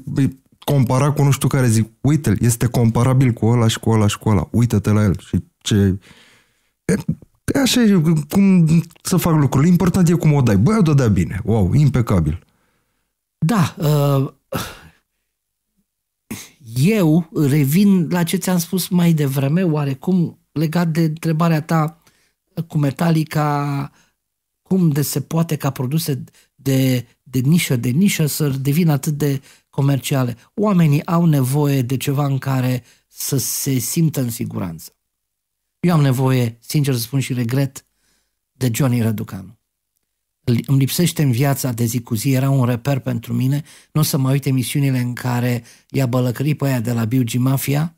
compara cu nu știu care zic, uite-l, este comparabil cu ăla și cu ăla și cu ăla, uită-te la el. Și ce... Păi așa e, cum să fac lucrurile. Important e cum o dai. Băi, o dădea bine. Wow, impecabil. Da. Uh, eu revin la ce ți-am spus mai devreme, oarecum legat de întrebarea ta cu Metallica, cum de se poate ca produse de, de nișă, de nișă să devină atât de comerciale. Oamenii au nevoie de ceva în care să se simtă în siguranță. Eu am nevoie, sincer să spun și regret, de Johnny Răducanu. Îmi lipsește în viața de zi cu zi, era un reper pentru mine, nu o să mai uit emisiunile în care i-a bălăcărit pe aia de la Biugi Mafia,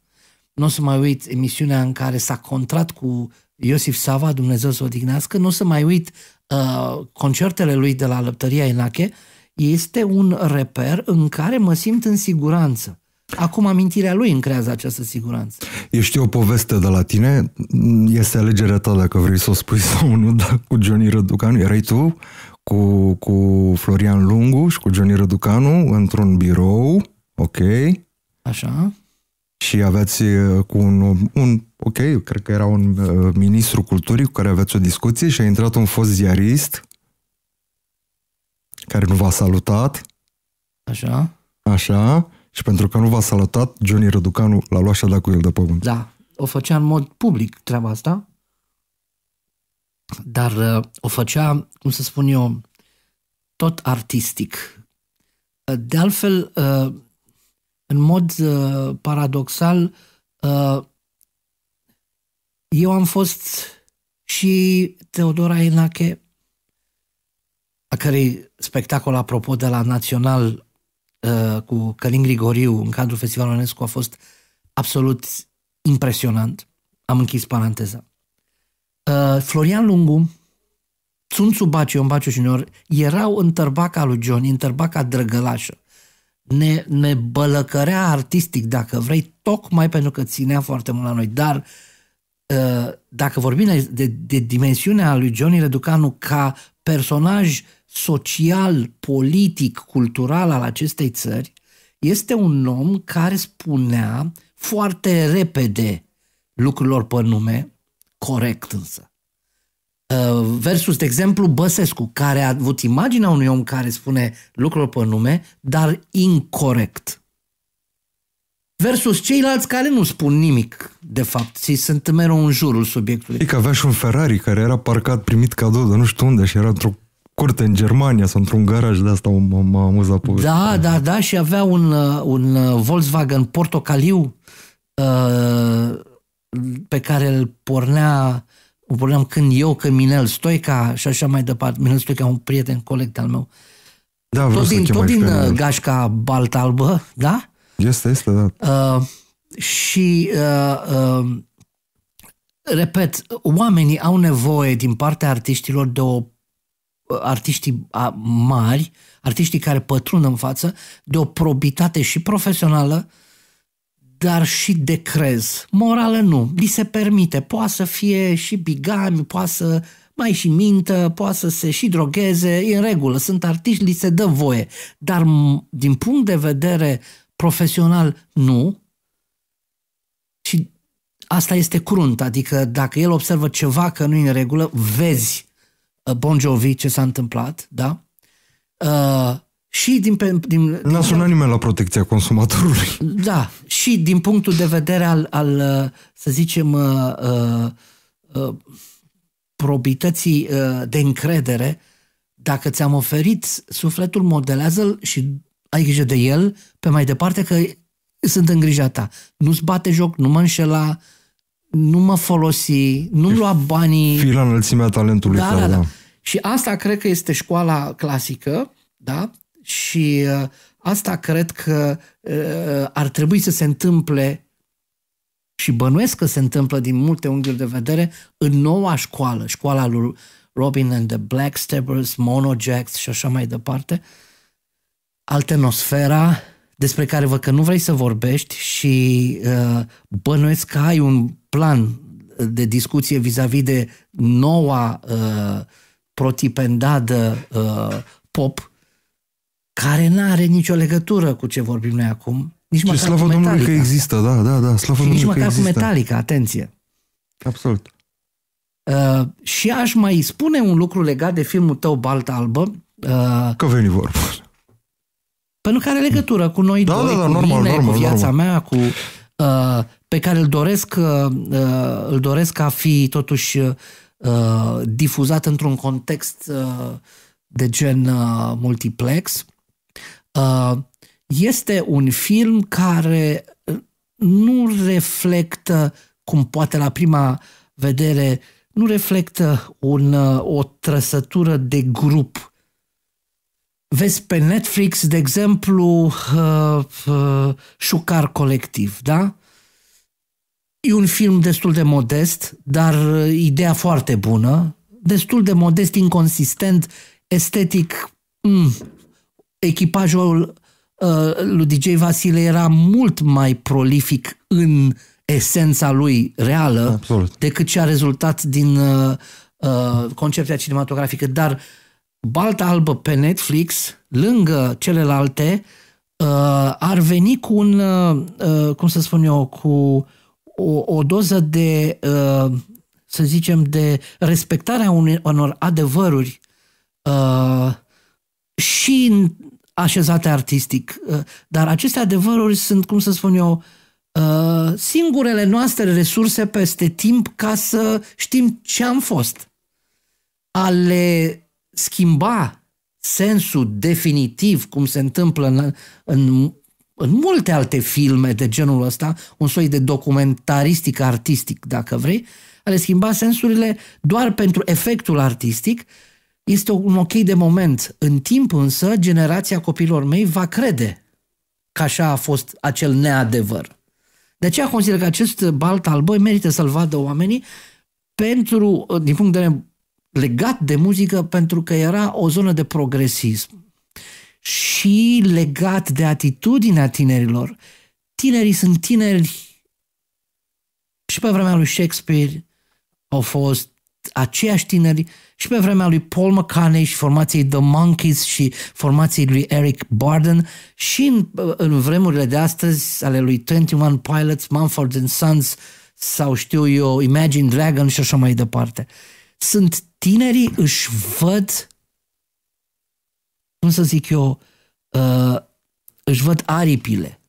nu o să mai uit emisiunea în care s-a contrat cu Iosif Sava, Dumnezeu să o dignească, nu o să mai uit uh, concertele lui de la Lăptăria Enache, este un reper în care mă simt în siguranță. Acum amintirea lui îmi creează această siguranță. Eu știu o poveste de la tine, este alegerea ta dacă vrei să o spui [LAUGHS] sau nu, dar cu Johnny Răducanu, erai tu cu, cu Florian Lungu și cu Johnny Răducanu într-un birou, ok? Așa. Și aveți uh, cu un, un ok, cred că era un uh, ministru culturii cu care aveți o discuție și a intrat un fost ziarist care nu v-a salutat. Așa. Așa. Și pentru că nu v-a salutat, Johnny Răducanu l-a luat și a dat cu el de pământ. Da, o făcea în mod public treaba asta, dar uh, o făcea, cum să spun eu, tot artistic. Uh, de altfel, uh, în mod paradoxal, eu am fost și Teodora Enache, a cărei spectacol, apropo, de la Național Uh, cu Călin Grigoriu în cadrul Festivalului UNESCO a fost absolut impresionant. Am închis paranteza. Uh, Florian Lungu, Țunțu Baciu, Ion Baciu Junior, erau în tărbaca lui Johnny, în tărbaca drăgălașă. Ne, ne bălăcărea artistic, dacă vrei, tocmai pentru că ținea foarte mult la noi. Dar uh, dacă vorbim de, de dimensiunea lui Johnny Reducanu ca personaj social, politic, cultural al acestei țări, este un om care spunea foarte repede lucrurilor pe nume, corect însă. Uh, versus, de exemplu, Băsescu, care a avut imaginea unui om care spune lucruri pe nume, dar incorrect. Versus ceilalți care nu spun nimic, de fapt, și sunt mereu în jurul subiectului. E că avea și un Ferrari care era parcat, primit cadou dar nu știu unde și era într-o curte în Germania sau într-un garaj, de asta m-a, amuzat povestea. Da, da, da, și avea un, uh, un uh, Volkswagen portocaliu uh, pe care îl pornea îl porneam când eu, că Minel Stoica și așa mai departe. Minel Stoica, un prieten, coleg al meu. Da, tot din, tot din gașca Baltalbă, da? Este, este, da. Uh, și uh, uh, repet, oamenii au nevoie din partea artiștilor de o artiștii mari, artiștii care pătrund în față, de o probitate și profesională, dar și de crez. Morală nu, li se permite, poate să fie și bigami, poate să mai și mintă, poate să se și drogheze, e în regulă, sunt artiști, li se dă voie. Dar din punct de vedere profesional, nu. Și asta este crunt, adică dacă el observă ceva că nu e în regulă, vezi Uh, bon Jovi ce s-a întâmplat, da? Uh, și din... din, din N-a sunat nimeni la protecția consumatorului. [LAUGHS] Da, și din punctul de vedere al, al uh, să zicem, uh, uh, uh, probității uh, de încredere, dacă ți-am oferit sufletul, modelează-l și ai grijă de el pe mai departe că sunt îngrijata. Nu-ți bate joc, nu mă înșela, uh, nu mă folosi, nu lua banii. Fii la înălțimea talentului da, tău, da, da. da. Și asta cred că este școala clasică, da? Și uh, asta cred că uh, ar trebui să se întâmple și bănuiesc că se întâmplă din multe unghiuri de vedere în noua școală, școala lui Robin and the Blackstabbers, Jacks și așa mai departe, Altenosfera, despre care văd că nu vrei să vorbești și uh, bănuiesc că ai un plan de discuție vis-a-vis de noua uh, protipendadă uh, pop care nu are nicio legătură cu ce vorbim noi acum. Nici și măcar slavă Domnului că există, da, da, da. Slavă și nici măcar că există. cu Metallica, atenție. Absolut. Uh, și aș mai spune un lucru legat de filmul tău Balta Albă. Uh, că veni vorba. Pentru păi că are legătură cu noi da, doi, da, da, cu normal, mine, normal, cu viața normal. mea, cu uh, pe care îl doresc, uh, uh îl doresc a fi totuși uh, difuzat într-un context uh, de gen uh, multiplex. Uh, este un film care uh, nu reflectă, cum poate la prima vedere, nu reflectă un, uh, o trăsătură de grup vezi pe Netflix, de exemplu, uh, uh, Șucar Colectiv, da? E un film destul de modest, dar uh, ideea foarte bună, destul de modest, inconsistent, estetic. Mm. Echipajul uh, lui DJ Vasile era mult mai prolific în esența lui reală Absolut. decât ce a rezultat din uh, uh, concepția cinematografică, dar uh, Balta Albă pe Netflix, lângă celelalte, uh, ar veni cu un, uh, uh, cum să spun eu, cu o, o doză de, să zicem, de respectarea unor adevăruri și în așezate artistic. Dar aceste adevăruri sunt, cum să spun eu, singurele noastre resurse peste timp ca să știm ce am fost. Ale schimba sensul definitiv, cum se întâmplă în, în, în multe alte filme de genul ăsta, un soi de documentaristic artistic, dacă vrei, ale schimba sensurile doar pentru efectul artistic, este un ok de moment. În timp însă, generația copilor mei va crede că așa a fost acel neadevăr. De aceea consider că acest balt al merită să-l vadă oamenii pentru, din punct de vedere legat de muzică pentru că era o zonă de progresism și legat de atitudinea tinerilor. Tinerii sunt tineri și pe vremea lui Shakespeare au fost aceiași tineri și pe vremea lui Paul McCartney și formației The Monkeys și formației lui Eric Barden și în, în vremurile de astăzi ale lui 21 Pilots, Mumford and Sons sau știu eu Imagine Dragon și așa mai departe. Uh, sunt tinerii își văd, cum să zic eu, uh, își văd aripile.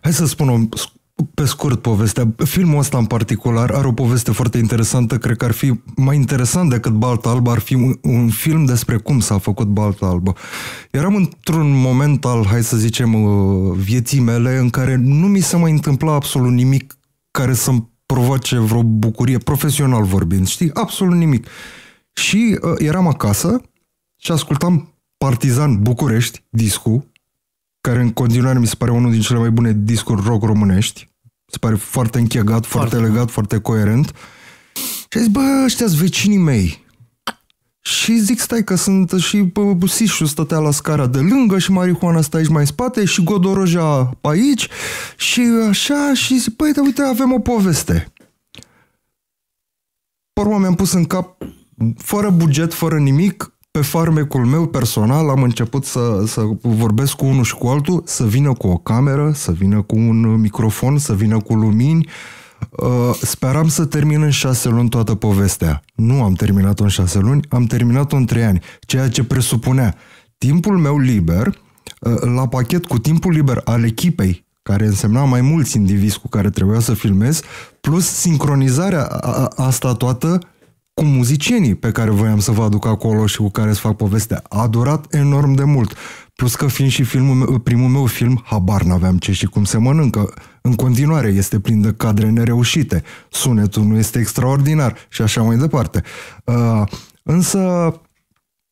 Hai să spun o pe scurt povestea. Filmul ăsta în particular are o poveste foarte interesantă. Cred că ar fi mai interesant decât Balta Albă, ar fi un, un film despre cum s-a făcut Balta Albă. Eram într-un moment al, hai să zicem, uh, vieții mele în care nu mi se mai întâmpla absolut nimic care să-mi provoace vreo bucurie, profesional vorbind, știi? Absolut nimic. Și uh, eram acasă și ascultam Partizan București, discu, care în continuare mi se pare unul din cele mai bune discuri rock românești. Se pare foarte închegat, foarte, foarte legat, foarte coerent. Și a zis, bă, ăștia vecinii mei. Și zic, stai că sunt și Sișu stătea la scara de lângă și marihuana stă aici mai în spate și Godoroja aici și așa și zic, păi, da, uite, avem o poveste. Părmă mi-am pus în cap, fără buget, fără nimic, pe farmecul meu personal am început să, să vorbesc cu unul și cu altul, să vină cu o cameră, să vină cu un microfon, să vină cu lumini, uh, Uh, speram să termin în șase luni toată povestea. Nu am terminat-o în șase luni, am terminat-o în trei ani, ceea ce presupunea timpul meu liber, uh, la pachet cu timpul liber al echipei care însemna mai mulți indivizi cu care trebuia să filmez, plus sincronizarea asta toată cu muzicienii pe care voiam să vă aduc acolo și cu care să fac povestea. A durat enorm de mult. Plus că fiind și filmul meu, primul meu film, habar n-aveam ce și cum se mănâncă. În continuare este plin de cadre nereușite, sunetul nu este extraordinar și așa mai departe. Uh, însă,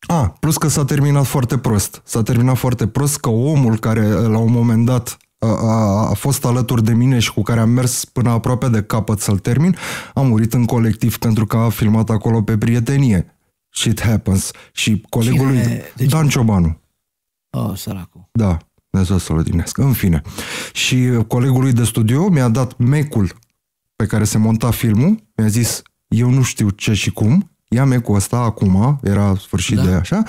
a, plus că s-a terminat foarte prost. S-a terminat foarte prost că omul care uh, la un moment dat a, a, a fost alături de mine și cu care am mers până aproape de capăt să-l termin, a murit în colectiv pentru că a filmat acolo pe prietenie. Shit happens. Și colegului Cine? Deci... Dan Ciobanu. Oh, săracul. Da, Dumnezeu să-l odinească. În fine. Și uh, colegului de studio mi-a dat mecul pe care se monta filmul, mi-a zis, eu nu știu ce și cum, ia mecul ăsta acum, era sfârșit da. de așa,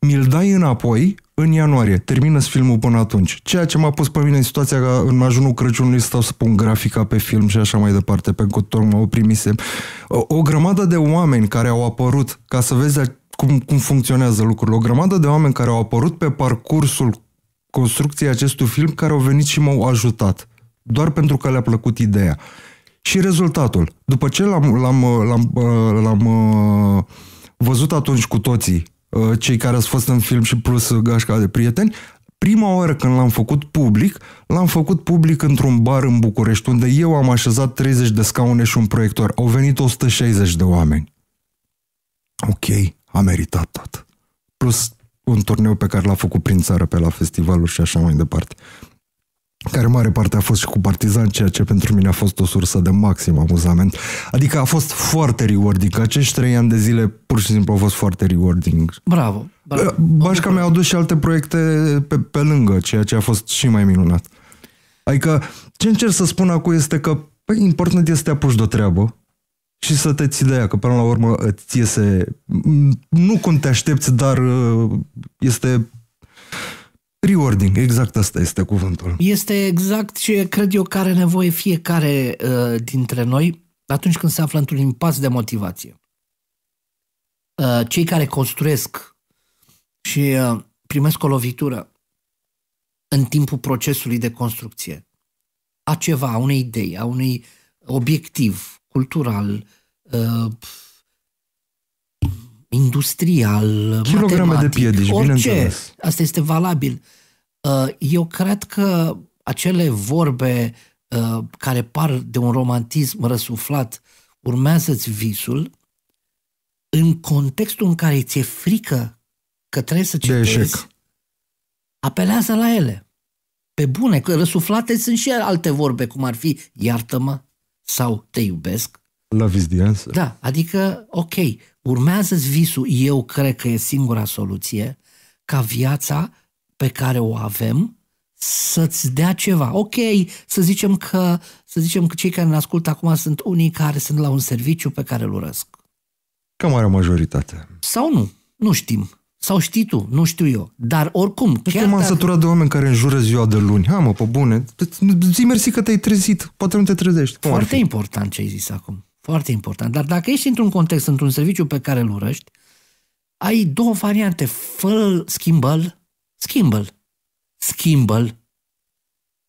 mi-l dai înapoi în ianuarie, termină filmul până atunci. Ceea ce m-a pus pe mine în situația că în ajunul Crăciunului stau să pun grafica pe film și așa mai departe, pentru că tocmai o primise. O, o grămadă de oameni care au apărut ca să vezi cum, cum funcționează lucrurile. O grămadă de oameni care au apărut pe parcursul construcției acestui film, care au venit și m-au ajutat. Doar pentru că le-a plăcut ideea. Și rezultatul. După ce l-am, l-am, l-am, l-am văzut atunci cu toții, cei care s-au fost în film și plus gașca de prieteni, prima oară când l-am făcut public, l-am făcut public într-un bar în București, unde eu am așezat 30 de scaune și un proiector. Au venit 160 de oameni. Ok a meritat tot. Plus un turneu pe care l-a făcut prin țară pe la festivaluri și așa mai departe. Care mare parte a fost și cu Partizan, ceea ce pentru mine a fost o sursă de maxim amuzament. Adică a fost foarte rewarding. Acești trei ani de zile pur și simplu au fost foarte rewarding. Bravo! bravo. Bașca mi-a adus și alte proiecte pe, pe lângă, ceea ce a fost și mai minunat. Adică ce încerc să spun acum este că păi, important este apuși de o treabă, și să te ții de ea, că până la urmă îți iese, nu cum te aștepți, dar uh, este Reording, exact asta este cuvântul. Este exact ce cred eu care nevoie fiecare uh, dintre noi atunci când se află într-un impas de motivație. Uh, cei care construiesc și uh, primesc o lovitură în timpul procesului de construcție a ceva, a unei idei, a unui obiectiv, cultural, uh, industrial, Kilograme de piedici, orice. Bineînțeles. Asta este valabil. Uh, eu cred că acele vorbe uh, care par de un romantism răsuflat, urmează-ți visul, în contextul în care ți-e frică că trebuie să citezi, apelează la ele. Pe bune, că răsuflate sunt și alte vorbe, cum ar fi iartă-mă, sau te iubesc. la is the Da, adică, ok, urmează-ți visul, eu cred că e singura soluție, ca viața pe care o avem să-ți dea ceva. Ok, să zicem că, să zicem că cei care ne ascultă acum sunt unii care sunt la un serviciu pe care îl urăsc. Cam are majoritate. Sau nu, nu știm. Sau știi tu, nu știu eu. Dar oricum... Nu chiar m-am dacă... săturat de oameni care înjură ziua de luni. Ha, mă, pe bune. Zi mersi că te-ai trezit. Poate nu te trezești. Cum Foarte important ce ai zis acum. Foarte important. Dar dacă ești într-un context, într-un serviciu pe care îl urăști, ai două variante. Fă schimbă-l, schimbă-l, schimbă-l.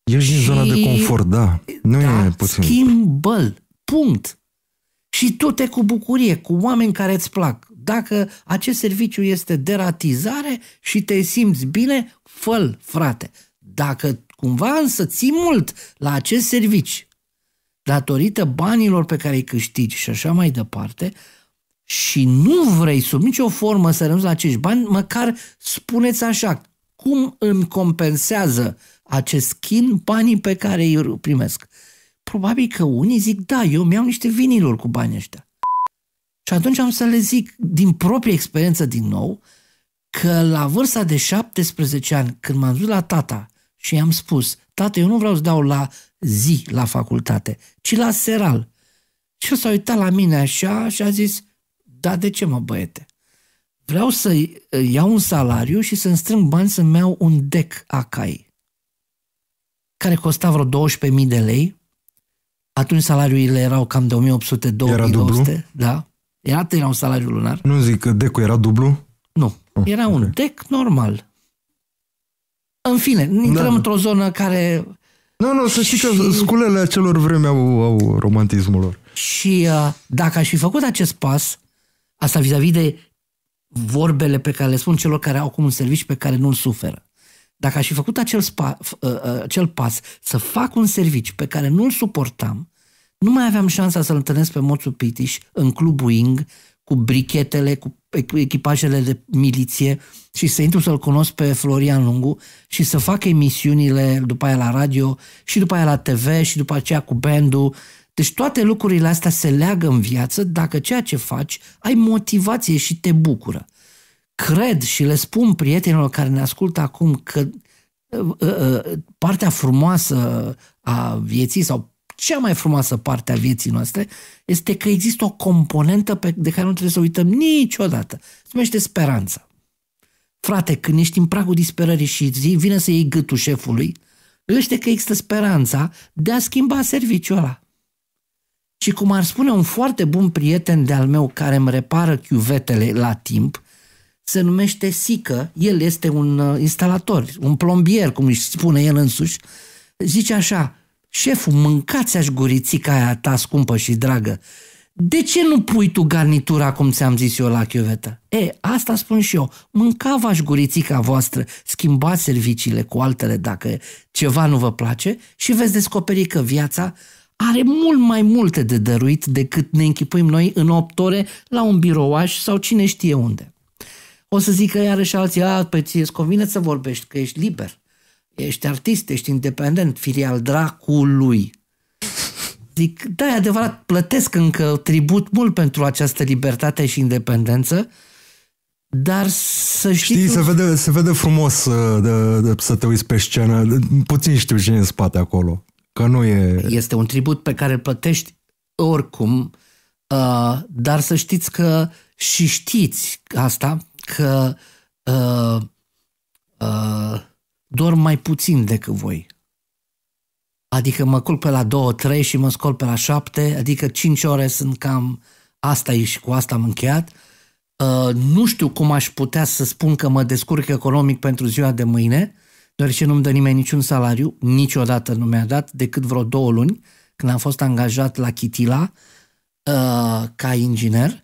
Ești și... din zona de confort, da. Nu da, e puțin. Schimbă-l. Punct. Și tu te cu bucurie, cu oameni care îți plac. Dacă acest serviciu este deratizare și te simți bine, fă frate. Dacă cumva însă ții mult la acest serviciu, datorită banilor pe care îi câștigi și așa mai departe, și nu vrei sub nicio formă să renunți la acești bani, măcar spuneți așa, cum îmi compensează acest chin banii pe care îi primesc? Probabil că unii zic, da, eu mi-am niște viniluri cu banii ăștia. Și atunci am să le zic din propria experiență din nou că la vârsta de 17 ani, când m-am dus la tata și i-am spus, tată, eu nu vreau să dau la zi la facultate, ci la seral. Și s-a uitat la mine așa și a zis, da, de ce mă băiete? Vreau să iau un salariu și să-mi strâng bani să-mi iau un dec acai, care costa vreo 12.000 de lei. Atunci salariile erau cam de 1800-2200. Era dublu? Da. Iată, era un salariu lunar. Nu zic că decul era dublu? Nu. Oh, era okay. un dec normal. În fine, intrăm da. într-o zonă care... Nu, nu, să știi și... că sculele acelor vreme au, au romantismul lor. Și uh, dacă aș fi făcut acest pas, asta vis-a-vis de vorbele pe care le spun celor care au acum un serviciu pe care nu-l suferă. Dacă aș fi făcut acel, spa, uh, uh, acel pas să fac un serviciu pe care nu-l suportam, nu mai aveam șansa să-l întâlnesc pe Moțu Pitiș în club Wing, cu brichetele, cu echipajele de miliție și să intru să-l cunosc pe Florian Lungu și să fac emisiunile după aia la radio și după aia la TV și după aceea cu bandul. Deci toate lucrurile astea se leagă în viață dacă ceea ce faci ai motivație și te bucură. Cred și le spun prietenilor care ne ascultă acum că uh, uh, uh, partea frumoasă a vieții sau cea mai frumoasă parte a vieții noastre este că există o componentă pe, de care nu trebuie să uităm niciodată. Se numește speranța. Frate, când ești în pragul disperării și zi, vine să iei gâtul șefului, gândește că există speranța de a schimba serviciul ăla. Și cum ar spune un foarte bun prieten de-al meu care îmi repară chiuvetele la timp, se numește Sică, el este un uh, instalator, un plombier, cum își spune el însuși, zice așa, Șeful, mâncați aș gurițica aia ta scumpă și dragă. De ce nu pui tu garnitura cum ți-am zis eu la chiuvetă? E, asta spun și eu. Mâncava aș gurițica voastră, schimbați serviciile cu altele dacă ceva nu vă place și veți descoperi că viața are mult mai multe de dăruit decât ne închipuim noi în 8 ore la un birouaș sau cine știe unde. O să zică iarăși alții, a, pe păi ție îți convine să vorbești, că ești liber ești artist, ești independent, filial dracului. Zic, da, e adevărat, plătesc încă tribut mult pentru această libertate și independență, dar să știi... Știi, tu... se, vede, se vede frumos uh, de, de, să te uiți pe scenă. Puțin știu cine în spate acolo. Că nu e... Este un tribut pe care îl plătești oricum, uh, dar să știți că și știți asta, că uh, uh, dorm mai puțin decât voi. Adică mă culc pe la 2-3 și mă scol pe la 7, adică 5 ore sunt cam asta e și cu asta am încheiat. Uh, nu știu cum aș putea să spun că mă descurc economic pentru ziua de mâine, deoarece nu-mi dă nimeni niciun salariu, niciodată nu mi-a dat, decât vreo două luni, când am fost angajat la Chitila uh, ca inginer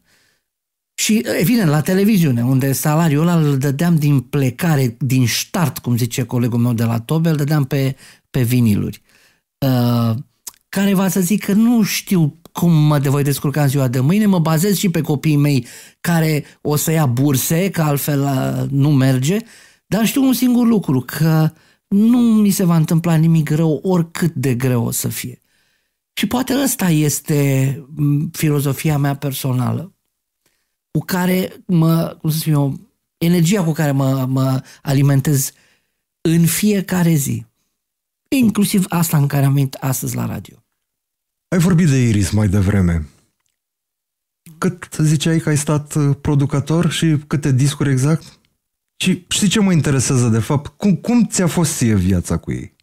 și, evident, la televiziune, unde salariul ăla îl dădeam din plecare, din start, cum zice colegul meu de la Tobel, îl dădeam pe, pe viniluri. Uh, care va să zic că nu știu cum mă de voi descurca în ziua de mâine, mă bazez și pe copiii mei care o să ia burse, că altfel uh, nu merge, dar știu un singur lucru, că nu mi se va întâmpla nimic rău, oricât de greu o să fie. Și poate ăsta este filozofia mea personală cu care mă, cum să spun eu, energia cu care mă, mă alimentez în fiecare zi. Inclusiv asta în care am venit astăzi la radio. Ai vorbit de Iris mai devreme. Cât ziceai că ai stat uh, producător și câte discuri exact? Și știi ce mă interesează de fapt? Cum, cum ți-a fost ție viața cu ei?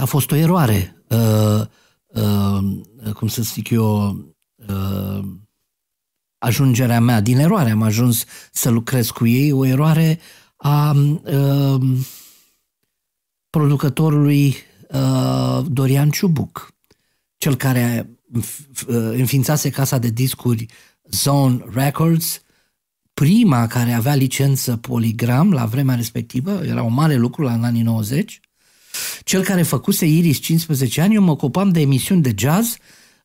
A fost o eroare. Uh, uh, cum să zic eu... Uh, ajungerea mea, din eroare am ajuns să lucrez cu ei, o eroare a uh, producătorului uh, Dorian Ciubuc, cel care uh, înființase casa de discuri Zone Records, prima care avea licență poligram la vremea respectivă, era un mare lucru la în anii 90, cel care făcuse Iris 15 ani, eu mă ocupam de emisiuni de jazz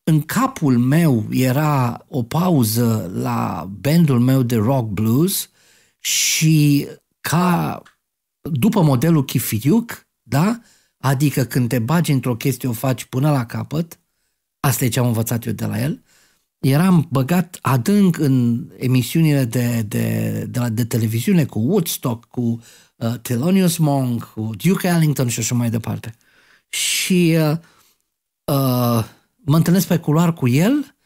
în capul meu era o pauză la bandul meu de rock blues și ca după modelul Chifiriuc, da? Adică când te bagi într-o chestie, o faci până la capăt, asta e ce am învățat eu de la el, eram băgat adânc în emisiunile de, de, de, la, de televiziune cu Woodstock, cu uh, Thelonious Monk, cu Duke Ellington și așa mai departe. Și uh, uh, mă întâlnesc pe culoar cu el,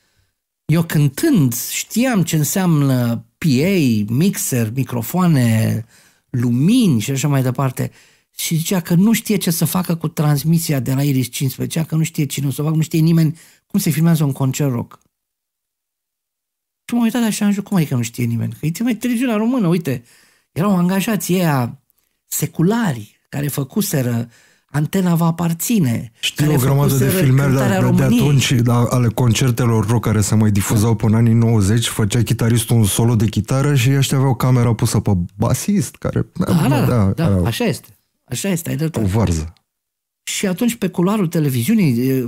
eu cântând știam ce înseamnă PA, mixer, microfoane, lumini și așa mai departe. Și zicea că nu știe ce să facă cu transmisia de la Iris 15, că nu știe cine o să o facă, nu știe nimeni cum se filmează un concert rock. Și m-am uitat așa, am cum că adică nu știe nimeni? Că e mai televiziunea română, uite, erau angajați ei seculari care făcuseră Antena va aparține. Știu o grămadă de filmări de, de atunci da, ale concertelor rock care se mai difuzau până anii 90, făcea chitaristul un solo de chitară și ăștia aveau camera pusă pe basist, care... Da, da, da, da, da era... așa este. Așa este, ai dreptate. O varză. Și atunci pe culoarul televiziunii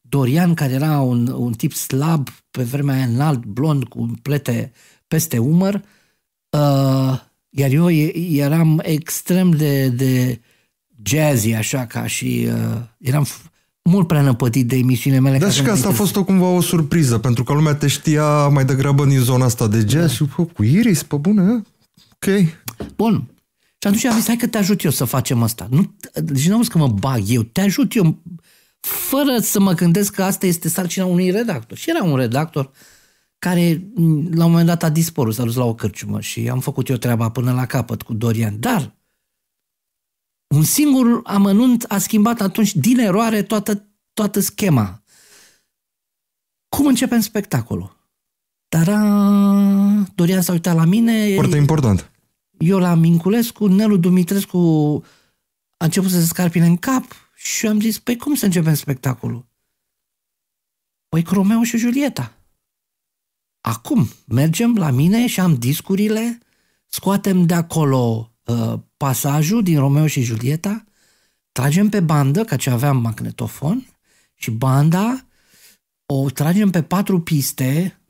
Dorian, care era un, un tip slab, pe vremea aia înalt, blond, cu plete peste umăr, uh, iar eu eram extrem de, de jazzy, așa, ca și... Uh, eram mult prea năpătit de emisiunile mele. Dar și că asta a fost o, cumva o surpriză, pentru că lumea te știa mai degrabă din zona asta de jazz da. și bă, cu Iris, pe bune, ok. Bun. Și atunci am zis, hai că te ajut eu să facem asta. Nu, deci nu am zis că mă bag eu, te ajut eu, fără să mă gândesc că asta este sarcina unui redactor. Și era un redactor care mm, la un moment dat a dispărut, s-a dus la o cărciumă și am făcut eu treaba până la capăt cu Dorian. Dar un singur amănunt a schimbat atunci din eroare toată, toată schema. Cum începem spectacolul? Dar Dorian s-a uitat la mine. Foarte important. Eu la Minculescu, Nelu Dumitrescu a început să se scarpine în cap și am zis, păi cum să începem spectacolul? Păi Romeo și Julieta. Acum mergem la mine și am discurile, scoatem de acolo Uh, pasajul din Romeo și Julieta, tragem pe bandă, ca ce aveam magnetofon, și banda o tragem pe patru piste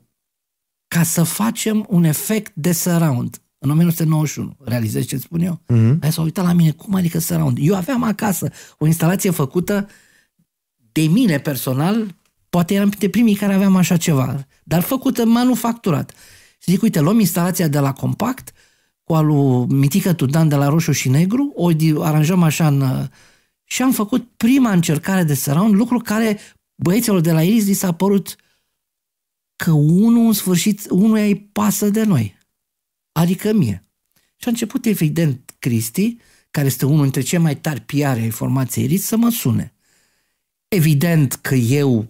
ca să facem un efect de surround. În 1991, realizezi ce spun eu? Mm-hmm. Aia s-a uitat la mine, cum adică surround? Eu aveam acasă o instalație făcută de mine personal, poate eram printre primii care aveam așa ceva, dar făcută, manufacturat. Și zic, uite, luăm instalația de la Compact cu alu lui Mitică Tudan de la Roșu și Negru, o aranjăm așa în... Și am făcut prima încercare de surround, lucru care băieților de la Iris li s-a părut că unul în sfârșit, unul îi pasă de noi. Adică mie. Și a început evident Cristi, care este unul dintre cei mai tari piare ai formației Iris, să mă sune. Evident că eu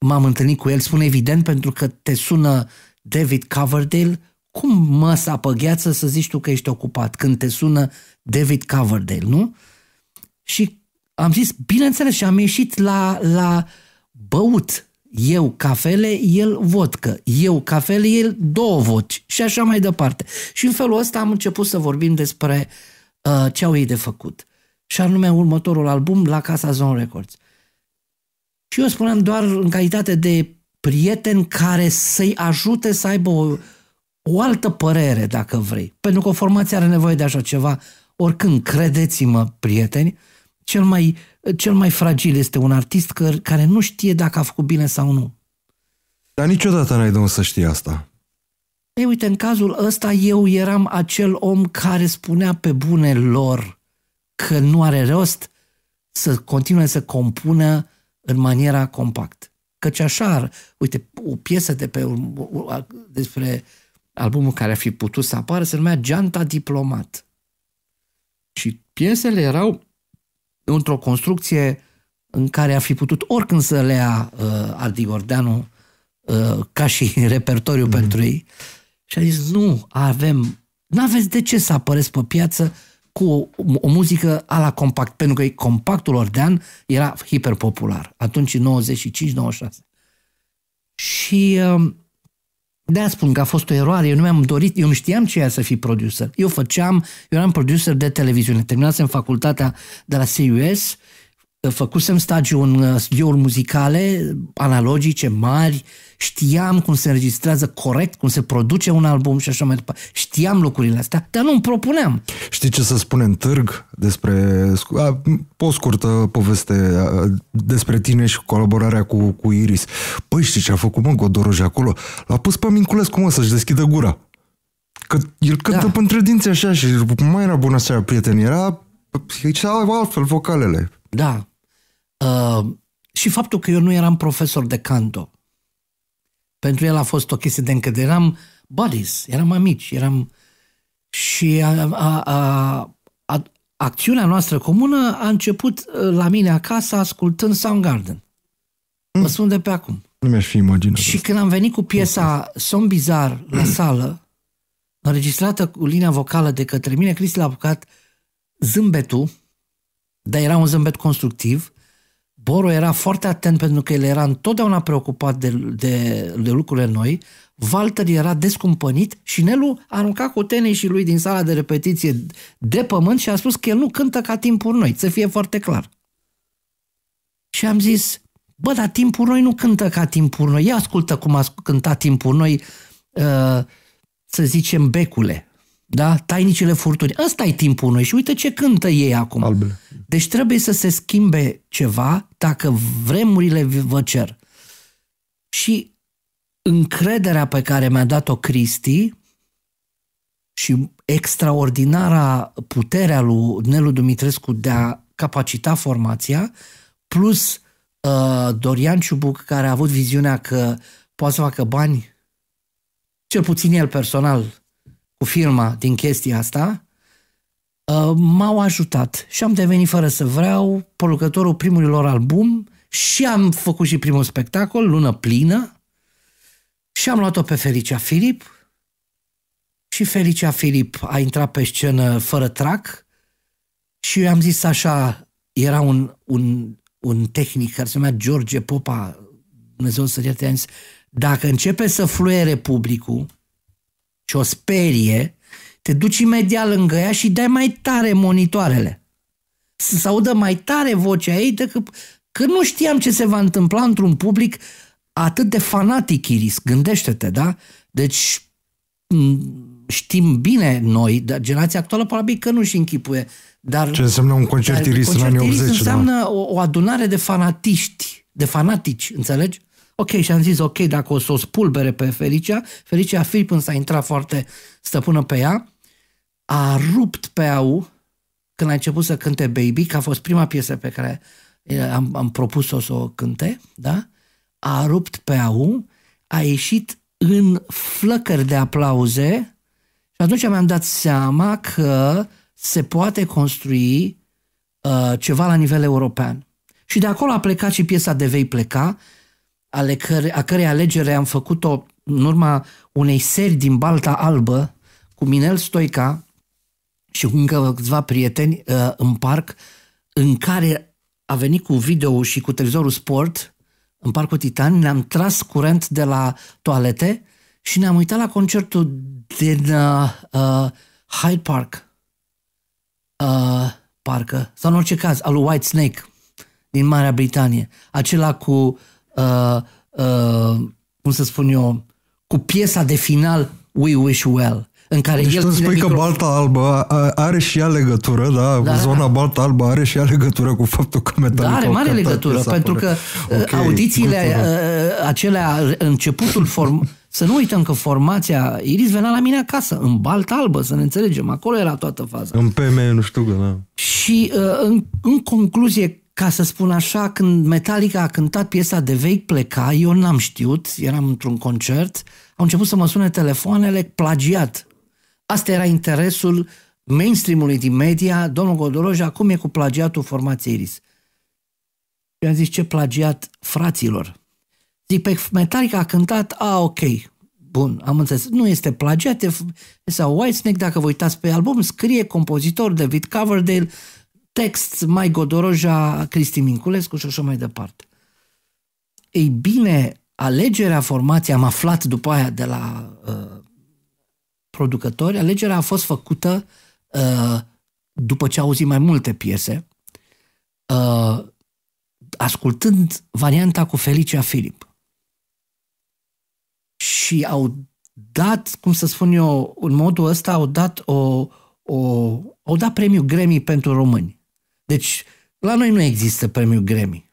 m-am întâlnit cu el, spun evident pentru că te sună David Coverdale cum mă sapă gheață să zici tu că ești ocupat când te sună David Coverdale, nu? Și am zis, bineînțeles, și am ieșit la, la băut. Eu cafele, el vodcă. Eu cafele, el două voci. Și așa mai departe. Și în felul ăsta am început să vorbim despre uh, ce au ei de făcut. Și anume următorul album la Casa Zone Records. Și eu spuneam doar în calitate de prieten care să-i ajute să aibă o, o altă părere, dacă vrei. Pentru că o formație are nevoie de așa ceva. Oricând, credeți-mă, prieteni, cel mai, cel mai fragil este un artist care nu știe dacă a făcut bine sau nu. Dar niciodată n-ai de să știi asta. Ei, uite, în cazul ăsta eu eram acel om care spunea pe bune lor că nu are rost să continue să compună în maniera compact. Căci așa, uite, o piesă de pe, despre albumul care ar fi putut să apară se numea Geanta Diplomat. Și piesele erau într-o construcție în care ar fi putut oricând să le ia uh, Adi Gordeanu uh, ca și [LAUGHS] repertoriu mm. pentru ei. Și a zis, nu, avem, nu aveți de ce să apăreți pe piață cu o, o muzică a la compact, pentru că compactul ordean era hiperpopular, atunci 95-96. Și uh, de da, spun că a fost o eroare, eu nu mi-am dorit, eu nu știam ce e să fii producer. Eu făceam, eu eram producer de televiziune. Terminasem facultatea de la CUS, uh, făcusem stagiu în uh, studiouri muzicale analogice, mari, știam cum se înregistrează corect, cum se produce un album și așa mai departe. Știam lucrurile astea, dar nu îmi propuneam. Știi ce să spune în târg despre... A, o scurtă poveste a, despre tine și colaborarea cu, cu Iris. Păi știi ce a făcut, mă, Godoroș acolo? L-a pus pe Minculescu, mă, să-și deschidă gura. Că el cântă da. între dinții așa și mai era bună așa, prieten, era... Și altfel vocalele. Da, Ehm, și faptul că eu nu eram profesor de canto. Pentru el a fost o chestie de încredere. Eram buddies, eram amici, eram... Și a, a, a, a, acțiunea noastră comună a început eh, la mine acasă ascultând Soundgarden. Mm. Mă spun de pe acum. Nu mi-aș fi imaginat. Și asta. când am venit cu piesa Som Bizar la [CLEARS THROAT] sală, înregistrată cu linia vocală de către mine, Cristi l-a apucat zâmbetul, dar era un zâmbet constructiv, Boro era foarte atent pentru că el era întotdeauna preocupat de, de, de lucrurile noi, Walter era descumpănit și Nelu arunca cu și lui din sala de repetiție de pământ și a spus că el nu cântă ca timpul noi, să fie foarte clar. Și am zis, bă, dar timpul noi nu cântă ca timpul noi, ia ascultă cum a cântat timpul noi, uh, să zicem, Becule. Da? tainicile furturi. Ăsta e timpul noi și uite ce cântă ei acum. Albele. Deci trebuie să se schimbe ceva dacă vremurile vă cer. Și încrederea pe care mi-a dat-o Cristi și extraordinara puterea lui Nelu Dumitrescu de a capacita formația, plus uh, Dorian Ciubuc, care a avut viziunea că poate să facă bani, cel puțin el personal, cu firma din chestia asta, uh, m-au ajutat și am devenit fără să vreau producătorul primului lor album și am făcut și primul spectacol, Lună plină, și am luat-o pe Felicia Filip și Felicia Filip a intrat pe scenă fără trac și eu am zis așa, era un, un, un tehnic care se numea George Popa, Dumnezeu să ierte, dacă începe să fluiere publicul, și o sperie, te duci imediat lângă ea și dai mai tare monitoarele. Să se audă mai tare vocea ei decât că nu știam ce se va întâmpla într-un public atât de fanatic, Iris. Gândește-te, da? Deci știm bine noi, dar generația actuală probabil că nu și închipuie. Dar, ce înseamnă un concert Iris în anii 80? Da. înseamnă da? o, o adunare de fanatiști, de fanatici, înțelegi? Ok, și am zis, ok, dacă o să o spulbere pe Felicia, Felicia Filip însă a intrat foarte stăpână pe ea, a rupt pe au când a început să cânte Baby, că a fost prima piesă pe care eh, am, am propus-o să o cânte, da? a rupt pe au, a ieșit în flăcări de aplauze și atunci mi-am dat seama că se poate construi uh, ceva la nivel european. Și de acolo a plecat și piesa de Vei pleca, ale căre, a cărei alegere am făcut-o în urma unei seri din Balta Albă cu Minel Stoica și cu încă câțiva prieteni uh, în parc, în care a venit cu video și cu televizorul sport în Parcul Titan, ne-am tras curent de la toalete și ne-am uitat la concertul din uh, uh, Hyde Park, uh, parcă, sau în orice caz, al lui White Snake din Marea Britanie, acela cu uh, uh, cum să spun eu, cu piesa de final We Wish Well în care deci el tu spui că Balta Albă are și ea legătură, da? da? da Zona da. Balta Albă are și ea legătură cu faptul că Metallica... Da, are mare legătură, pentru că uh, okay, audițiile uh, acelea, începutul form... să nu uităm că formația Iris venea la mine acasă, în Balta Albă, să ne înțelegem, acolo era toată faza. În PM, nu știu, că, da. Și uh, în, în concluzie, ca să spun așa, când Metallica a cântat piesa de vechi pleca, eu n-am știut, eram într-un concert, au început să mă sune telefoanele plagiat. Asta era interesul mainstream-ului din media, domnul Godoroj, acum e cu plagiatul formației Iris. Și am zis, ce plagiat fraților? Zic, pe păi, Metallica a cântat, a, ok, bun, am înțeles. Nu este plagiat, e sau Whitesnake, dacă vă uitați pe album, scrie compozitor David Coverdale, text mai Godoroja, Cristi Minculescu și așa mai departe. Ei bine, alegerea formației, am aflat după aia de la uh, producători, alegerea a fost făcută uh, după ce auzi mai multe piese, uh, ascultând varianta cu Felicia Filip. Și au dat, cum să spun eu, în modul ăsta au dat o, o, au dat premiul Grammy pentru români. Deci, la noi nu există premiul Grammy.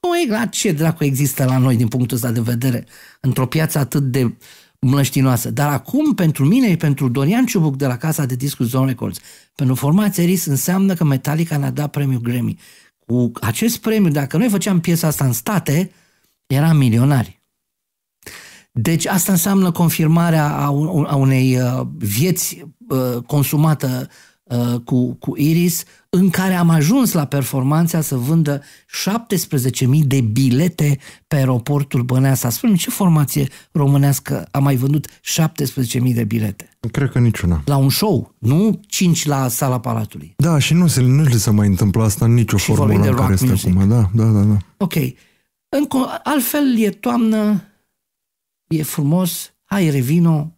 Nu e la ce dracu există la noi din punctul ăsta de vedere, într-o piață atât de mlăștinoasă. Dar acum, pentru mine și pentru Dorian Ciubuc de la Casa de Discuri Zone Records, pentru formația RIS înseamnă că Metallica ne-a dat premiul Grammy. Cu acest premiu, dacă noi făceam piesa asta în state, eram milionari. Deci asta înseamnă confirmarea a unei uh, vieți uh, consumată Uh, cu, cu Iris, în care am ajuns la performanța să vândă 17.000 de bilete pe aeroportul Băneasa. Spune ce formație românească a mai vândut 17.000 de bilete? Cred că niciuna. La un show, nu 5 la sala Palatului. Da, și nu, se, nu se mai întâmplă asta în nicio și formulă de în care este acum. Da, da, da, da. Ok. Încă, altfel e toamnă, e frumos, hai revino,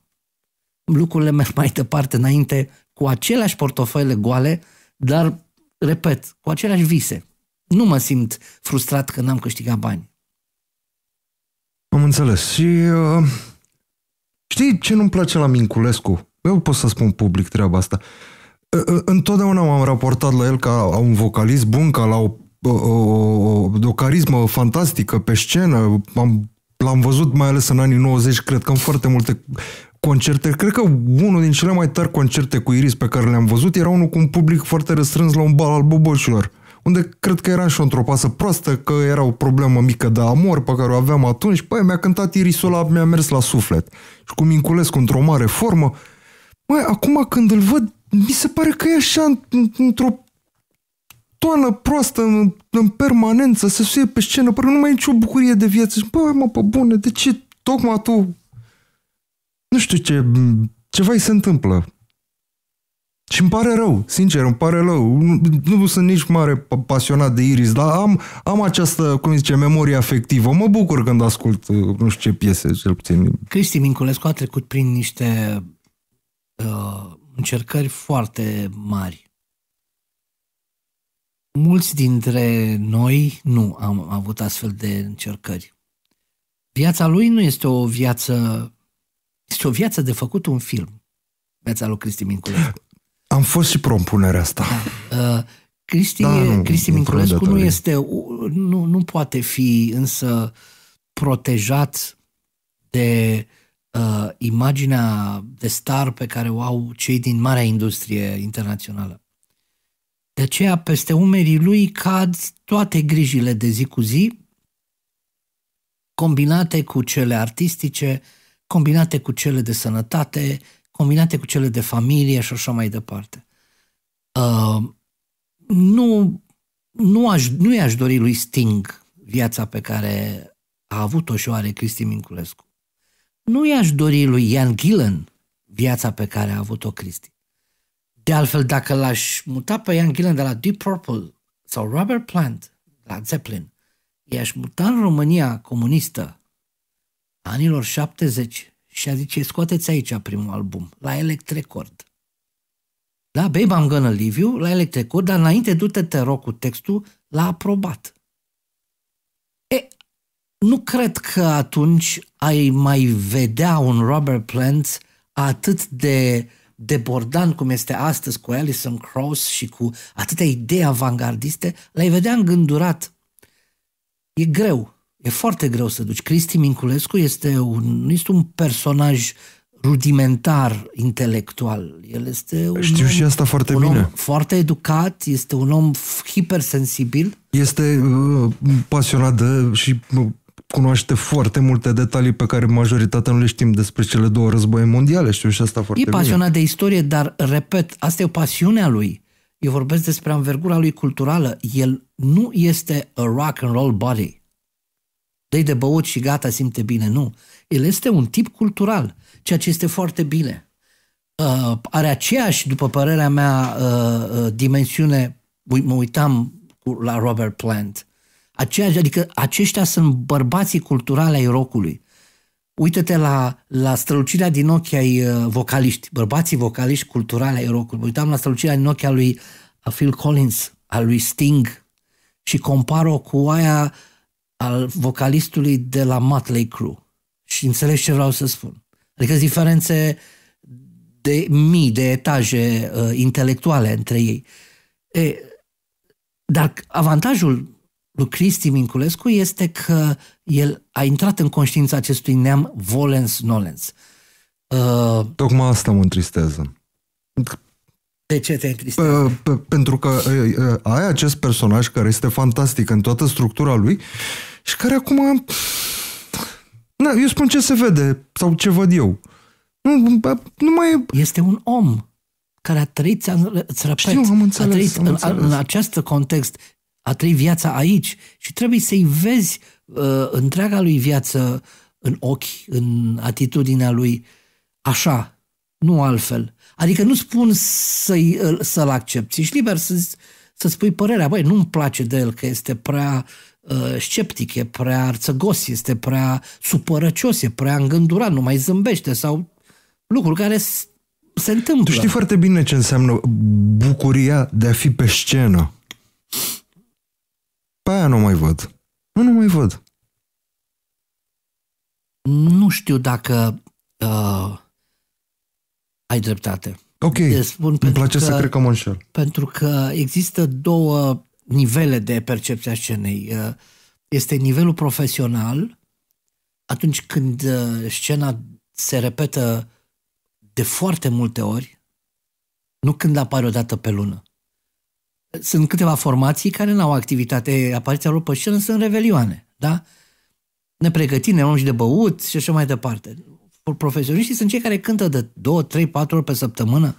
lucrurile merg mai departe înainte, cu aceleași portofele goale, dar, repet, cu aceleași vise. Nu mă simt frustrat că n-am câștigat bani. Am înțeles. Și uh, știi ce nu-mi place la Minculescu? Eu pot să spun public treaba asta. Uh, întotdeauna m-am raportat la el ca un vocalist bun, ca la o, o, o, o carismă fantastică pe scenă. Am l-am văzut mai ales în anii 90, cred că în foarte multe concerte, cred că unul din cele mai tari concerte cu Iris pe care le-am văzut era unul cu un public foarte restrâns la un bal al boboșilor, unde cred că era și într-o pasă proastă, că era o problemă mică de amor pe care o aveam atunci, păi mi-a cântat Irisul ăla, mi-a mers la suflet. Și cu Minculescu într-o mare formă, măi, acum când îl văd, mi se pare că e așa, într-o toană proastă în, în permanență, se suie pe scenă, pare nu mai e nicio bucurie de viață. Bă, mă, pe bune, de ce tocmai tu nu știu ce, ceva îi se întâmplă. Și îmi pare rău, sincer, îmi pare rău. Nu, nu sunt nici mare pasionat de Iris, dar am, am această, cum zice, memorie afectivă. Mă bucur când ascult uh, nu știu ce piese, cel puțin. Cristi Minculescu a trecut prin niște uh, încercări foarte mari. Mulți dintre noi nu am avut astfel de încercări. Viața lui nu este o viață este o viață de făcut un film. Viața lui Cristi Minculescu. Am fost și propunerea asta. Da. Uh, Cristi, da, nu, Cristi Minculescu nu este, nu, nu poate fi însă protejat de uh, imaginea de star pe care o au cei din marea industrie internațională. De aceea, peste umerii lui cad toate grijile de zi cu zi, combinate cu cele artistice, combinate cu cele de sănătate, combinate cu cele de familie și așa mai departe. Uh, nu, nu, aș, nu i-aș dori lui Sting viața pe care a avut-o și o are Cristi Minculescu. Nu i-aș dori lui Ian Gillen viața pe care a avut-o Cristi. De altfel, dacă l-aș muta pe Ian Gillen de la Deep Purple sau Robert Plant la Zeppelin, i-aș muta în România comunistă anilor 70 și a zice, scoateți aici primul album, la Elect Record. Da, Babe, I'm gonna leave you, la Elect Record, dar înainte du-te, te rog, cu textul la aprobat. E, nu cred că atunci ai mai vedea un Robert Plant atât de debordant cum este astăzi cu Alison Krauss și cu atâtea idei avangardiste, l-ai vedea îngândurat. E greu, E foarte greu să duci. Cristi Minculescu este un, este un personaj rudimentar intelectual. El este un Știu om, și asta foarte un bine. Om foarte educat, este un om hipersensibil. Este uh, pasionat de și uh, cunoaște foarte multe detalii pe care majoritatea nu le știm despre cele două războaie mondiale. Știu și asta foarte bine. E pasionat de istorie, dar, repet, asta e o pasiunea lui. Eu vorbesc despre anvergura lui culturală. El nu este a rock and roll body dă de băut și gata, simte bine. Nu. El este un tip cultural, ceea ce este foarte bine. Uh, are aceeași, după părerea mea, uh, uh, dimensiune, mă uitam la Robert Plant, aceeași, adică aceștia sunt bărbații culturale ai rocului. Uită-te la, la strălucirea din ochii ai uh, vocaliști, bărbații vocaliști culturale ai rockului. Mă uitam la strălucirea din ochii a lui a Phil Collins, a lui Sting și compar-o cu aia uh, al vocalistului de la Motley Crue. Și înțelegi ce vreau să spun. Adică sunt diferențe de mii de etaje uh, intelectuale între ei. E, dar avantajul lui Cristi Minculescu este că el a intrat în conștiința acestui neam volens nolens. Uh, Tocmai asta mă întristează. De ce te întristează? Pentru că ă, ă, ai acest personaj care este fantastic în toată structura lui și care acum... Na, eu spun ce se vede sau ce văd eu. Nu, nu mai Este un om care a trăit, îți repet, Știu, am înțeles, a trăit am în, în acest context, a trăit viața aici și trebuie să-i vezi uh, întreaga lui viață în ochi, în atitudinea lui, așa, nu altfel. Adică nu spun să-i, să-l accepti, ești liber să, să spui părerea, băi, nu-mi place de el că este prea uh, sceptic, e prea arțăgos, este prea supărăcios, e prea îngândurat, nu mai zâmbește sau lucruri care se întâmplă. Tu știi foarte bine ce înseamnă bucuria de a fi pe scenă. Pe aia nu mai văd. Nu, nu mai văd. Nu știu dacă uh, ai dreptate. Ok, spun îmi place că, să cred că mă înșel. Pentru că există două nivele de percepție a scenei. Uh, este nivelul profesional, atunci când uh, scena se repetă de foarte multe ori, nu când apare o dată pe lună. Sunt câteva formații care nu au activitate, apariția lor pe scenă sunt revelioane, da? Ne pregătim, ne luăm și de băut și așa mai departe profesioniștii sunt cei care cântă de 2, 3, 4 ori pe săptămână.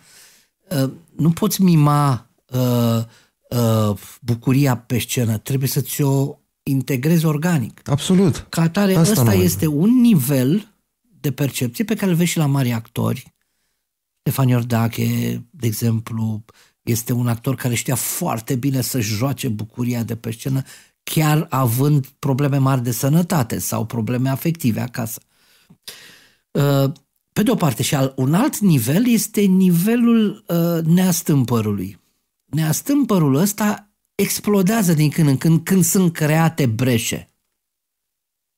Uh, nu poți mima uh, uh, bucuria pe scenă, trebuie să ți-o integrezi organic. Absolut. Ca atare, Asta ăsta este un nivel de percepție pe care îl vezi și la mari actori. Stefan Iordache, de exemplu, este un actor care știa foarte bine să-și joace bucuria de pe scenă, chiar având probleme mari de sănătate sau probleme afective acasă. Uh, pe de o parte și al, un alt nivel este nivelul uh, neastâmpărului. Neastâmpărul ăsta explodează din când în când când sunt create breșe.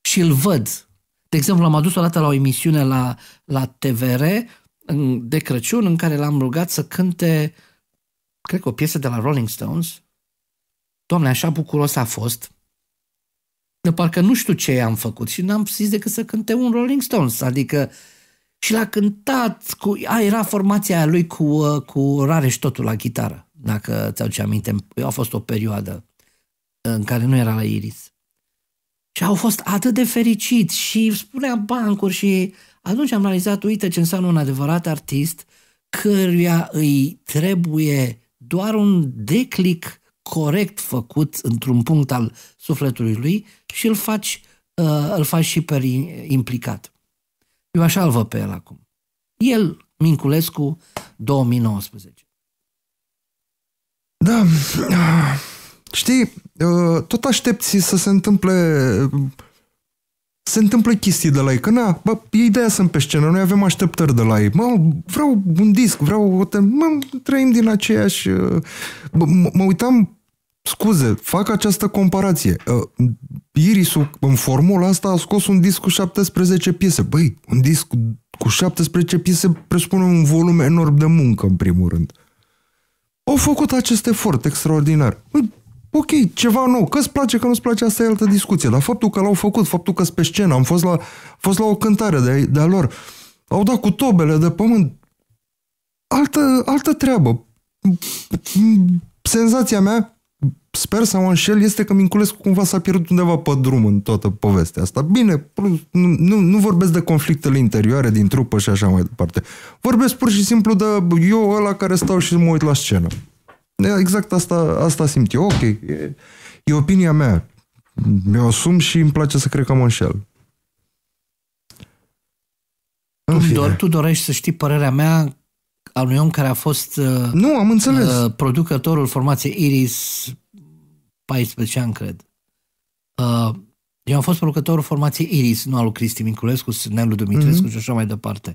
Și îl văd. De exemplu, am adus o dată la o emisiune la, la TVR de Crăciun în care l-am rugat să cânte, cred că o piesă de la Rolling Stones. Doamne, așa bucuros a fost de parcă nu știu ce am făcut și n-am zis decât să cânte un Rolling Stones, adică și l-a cântat cu, a, era formația aia lui cu, uh, cu Rareș totul la chitară, dacă ți ce aminte, a fost o perioadă în care nu era la Iris. Și au fost atât de fericiți și spunea bancuri și atunci am realizat, uite ce înseamnă un adevărat artist căruia îi trebuie doar un declic corect făcut într-un punct al sufletului lui și îl faci, uh, îl faci și pe implicat. Eu așa îl văd pe el acum. El, Minculescu, 2019. Da, știi, uh, tot aștepți să se întâmple se întâmplă chestii de la ei, că na, bă, e ideea sunt pe scenă, noi avem așteptări de la ei. Mă, vreau un disc, vreau o te... mă, trăim din aceeași... Uh, mă uitam Scuze, fac această comparație. Uh, Irisul, în formula asta, a scos un disc cu 17 piese. Băi, un disc cu 17 piese presupune un volum enorm de muncă, în primul rând. Au făcut acest efort extraordinar. Băi, ok, ceva nou. Că îți place, că nu-ți place, asta e altă discuție. Dar faptul că l-au făcut, faptul că pe scenă, am fost la, fost la o cântare de, de-a lor, au dat cu tobele de pământ. Altă, altă treabă. Senzația mea sper să mă înșel, este că Minculescu cumva s-a pierdut undeva pe drum în toată povestea asta. Bine, nu, nu vorbesc de conflictele interioare din trupă și așa mai departe. Vorbesc pur și simplu de eu ăla care stau și mă uit la scenă. Exact asta, asta simt eu. Ok, e, e opinia mea. Mi-o asum și îmi place să cred că mă înșel. În tu, do- tu dorești să știi părerea mea al unui om care a fost nu, am înțeles. Uh, producătorul formației Iris 14 ani, cred. Uh, eu am fost producătorul formației Iris, nu al lui Cristi Minculescu, Nelu Dumitrescu mm-hmm. și așa mai departe.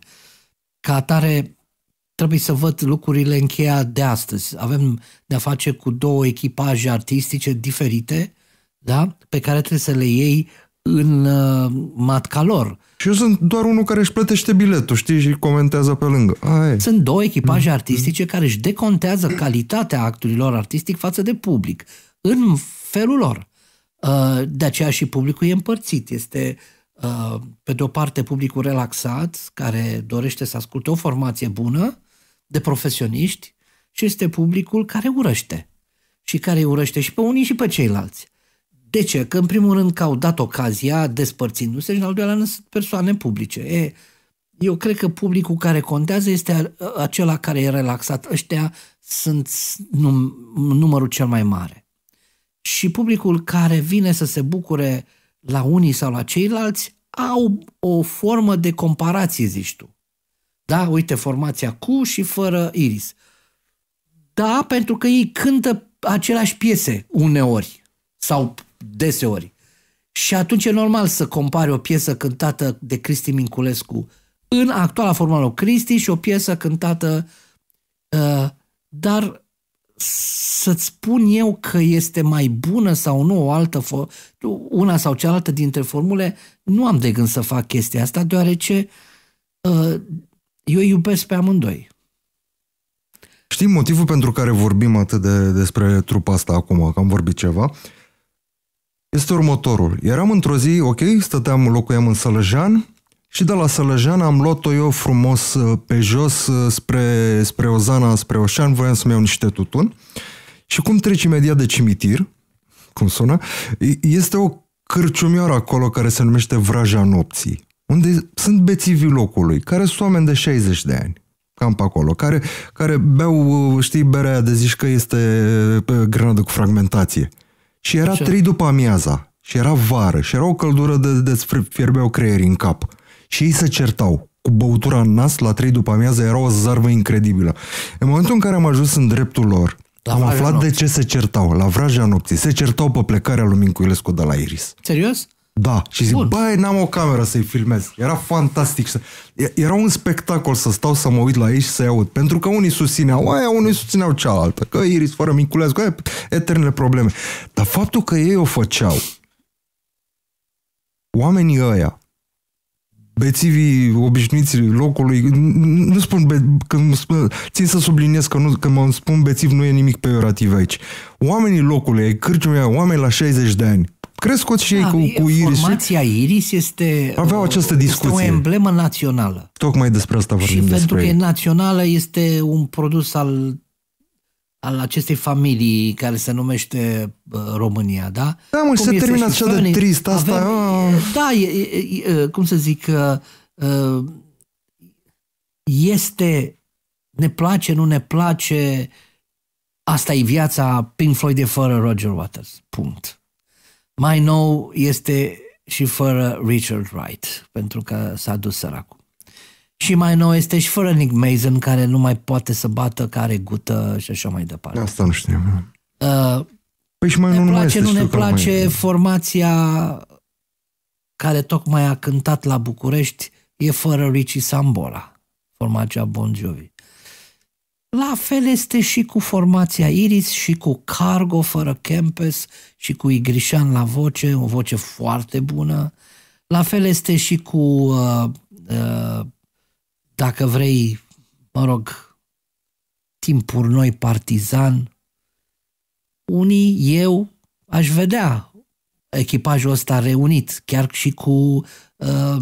Ca atare, trebuie să văd lucrurile în cheia de astăzi. Avem de-a face cu două echipaje artistice diferite, da? pe care trebuie să le iei în uh, matca lor. Și eu sunt doar unul care își plătește biletul, știi, și comentează pe lângă. Ai. Sunt două echipaje mm. artistice mhm. care își decontează calitatea actului lor artistic față de public în felul lor. Uh, de aceea și publicul e împărțit. Este, uh, pe de o parte, publicul relaxat, care dorește să asculte o formație bună de profesioniști și este publicul care urăște și care îi urăște și pe unii și pe ceilalți. De ce? Că, în primul rând, că au dat ocazia despărțindu-se și, în al doilea rând, sunt persoane publice. E, eu cred că publicul care contează este acela care e relaxat. Ăștia sunt num- numărul cel mai mare și publicul care vine să se bucure la unii sau la ceilalți au o formă de comparație, zici tu. Da, uite formația cu și fără Iris. Da, pentru că ei cântă aceleași piese uneori sau deseori. Și atunci e normal să compari o piesă cântată de Cristi Minculescu în actuala formă lui Cristi și o piesă cântată uh, dar să-ți spun eu că este mai bună sau nu o altă, una sau cealaltă dintre formule, nu am de gând să fac chestia asta, deoarece uh, eu iubesc pe amândoi. Știi motivul pentru care vorbim atât de, despre trupa asta acum, că am vorbit ceva, este următorul. Eram într-o zi, ok, stăteam, locuiam în Sălăjean, și de la Sălăjean am luat-o eu frumos uh, pe jos uh, spre, spre Ozana, spre Oșan, voiam să-mi iau niște tutun. Și cum treci imediat de cimitir, cum sună, este o cârciumioară acolo care se numește Vraja Nopții, unde sunt bețivii locului, care sunt oameni de 60 de ani cam pe acolo, care, care beau, uh, știi, berea de zici că este grenadă cu fragmentație. Și era trei după amiaza, și era vară, și era o căldură de, de fierbeau creierii în cap și ei se certau cu băutura în nas la 3 după amiază era o zarvă incredibilă. În momentul în care am ajuns în dreptul lor, la am aflat nopții. de ce se certau, la vraja nopții. Se certau pe plecarea lui Mincuilescu de la Iris. Serios? Da, și zic, băi, n-am o cameră să-i filmez. Era fantastic. Era un spectacol să stau să mă uit la ei și să-i aud. Pentru că unii susțineau aia, unii susțineau cealaltă. Că Iris fără Minculescu, aia, eternele probleme. Dar faptul că ei o făceau, oamenii ăia, bețivii obișnuiți locului, nu spun, be, când spun, țin să subliniez că nu, că mă spun bețiv nu e nimic peiorativ aici. Oamenii locului, ai cârciumea, oameni la 60 de ani, crescuți și da, ei cu, cu Iris. Formația Iris este, aveau această discuție. este o emblemă națională. Tocmai despre asta vorbim Și pentru despre că ei. e națională, este un produs al al acestei familii care se numește uh, România, da? Da, mă, cum se termină așa de trist asta. Avem, ah. Da, e, e, e, cum să zic, uh, uh, este, ne place, nu ne place, asta e viața Pink Floyd de fără Roger Waters, punct. Mai nou este și fără Richard Wright, pentru că s-a dus săracul și mai nou este și fără Nick Mason, care nu mai poate să bată, care gută și așa mai departe. Asta nu știu Uh, păi și mai ne nu place, nu ne place mai... formația care tocmai a cântat la București, e fără Richie Sambora, formația Bon Jovi. La fel este și cu formația Iris și cu Cargo fără Kempes și cu Igrișan la voce, o voce foarte bună. La fel este și cu uh, uh, dacă vrei, mă rog, timpuri noi partizan, unii eu aș vedea echipajul ăsta reunit, chiar și cu uh,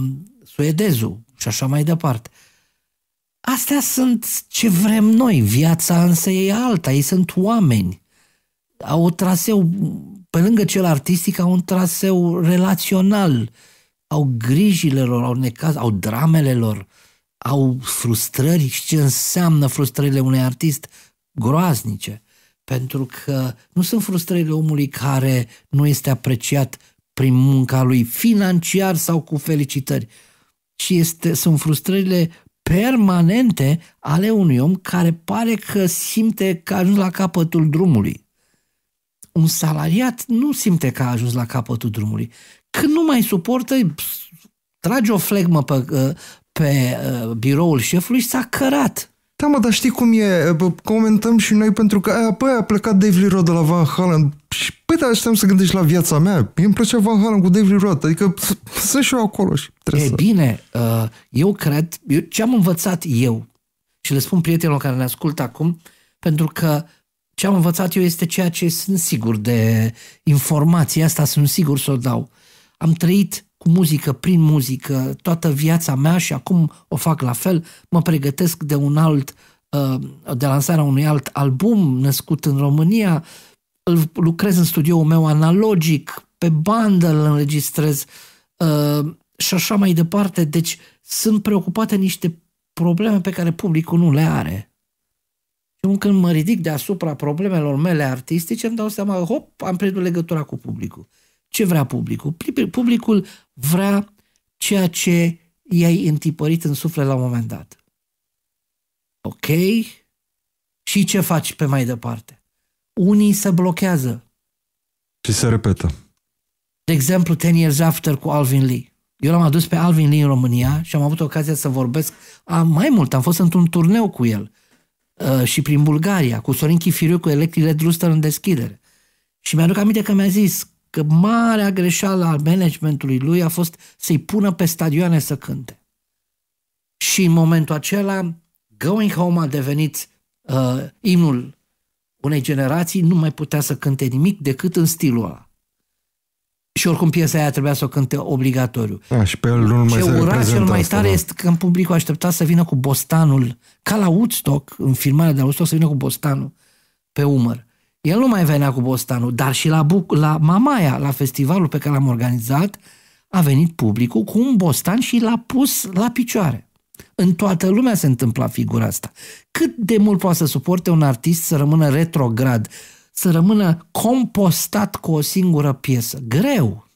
suedezul și așa mai departe. Astea sunt ce vrem noi, viața însă e alta, ei sunt oameni. Au un traseu, pe lângă cel artistic, au un traseu relațional, au grijile lor, au, necaz, au dramele lor. Uh, au frustrări și ce înseamnă frustrările unui artist groaznice. Pentru că nu sunt frustrările omului care nu este apreciat prin munca lui financiar sau cu felicitări, ci este, sunt frustrările permanente ale unui om care pare că simte că a ajuns la capătul drumului. Un salariat nu simte că a ajuns la capătul drumului. Când nu mai suportă, trage o flegmă pe, ă, pe uh, biroul șefului și s-a cărat. Da, mă, dar știi cum e? Comentăm și noi pentru că aia, păi, a plecat Dave Lee Roth de la Van Halen și păi da, așteptam să gândești la viața mea. mi îmi plăcea Van Halen cu Dave Lee Roth, adică sunt și eu acolo și trebuie e, să... bine, uh, eu cred, eu, ce am învățat eu și le spun prietenilor care ne ascultă acum, pentru că ce am învățat eu este ceea ce sunt sigur de informația asta, sunt sigur să o dau. Am trăit cu muzică, prin muzică, toată viața mea și acum o fac la fel, mă pregătesc de un alt, uh, de lansarea unui alt album născut în România, lucrez în studioul meu analogic, pe bandă îl înregistrez uh, și așa mai departe. Deci sunt preocupate niște probleme pe care publicul nu le are. Și când mă ridic deasupra problemelor mele artistice, îmi dau seama, hop, am pierdut legătura cu publicul. Ce vrea publicul? Publicul vrea ceea ce i-ai întipărit în suflet la un moment dat. Ok? Și ce faci pe mai departe? Unii se blochează. Și se repetă. De exemplu, ten Years After cu Alvin Lee. Eu l-am adus pe Alvin Lee în România și am avut ocazia să vorbesc a, mai mult. Am fost într-un turneu cu el uh, și prin Bulgaria, cu Sorin Chifiriu, cu Electric Red Rooster în deschidere. Și mi-aduc aminte că mi-a zis, că marea greșeală a managementului lui a fost să-i pună pe stadioane să cânte. Și în momentul acela, Going Home a devenit uh, imnul unei generații, nu mai putea să cânte nimic decât în stilul ăla. Și oricum piesa aia trebuia să o cânte obligatoriu. A, și pe el nu mai Ce ura cel mai tare asta, da. este că în publicul aștepta să vină cu bostanul, ca la Woodstock, în filmarea de la Woodstock, să vină cu bostanul pe umăr. El nu mai venea cu Bostanu, dar și la, Buc- la Mamaia, la festivalul pe care l-am organizat, a venit publicul cu un bostan și l-a pus la picioare. În toată lumea se întâmpla figura asta. Cât de mult poate să suporte un artist să rămână retrograd, să rămână compostat cu o singură piesă? Greu!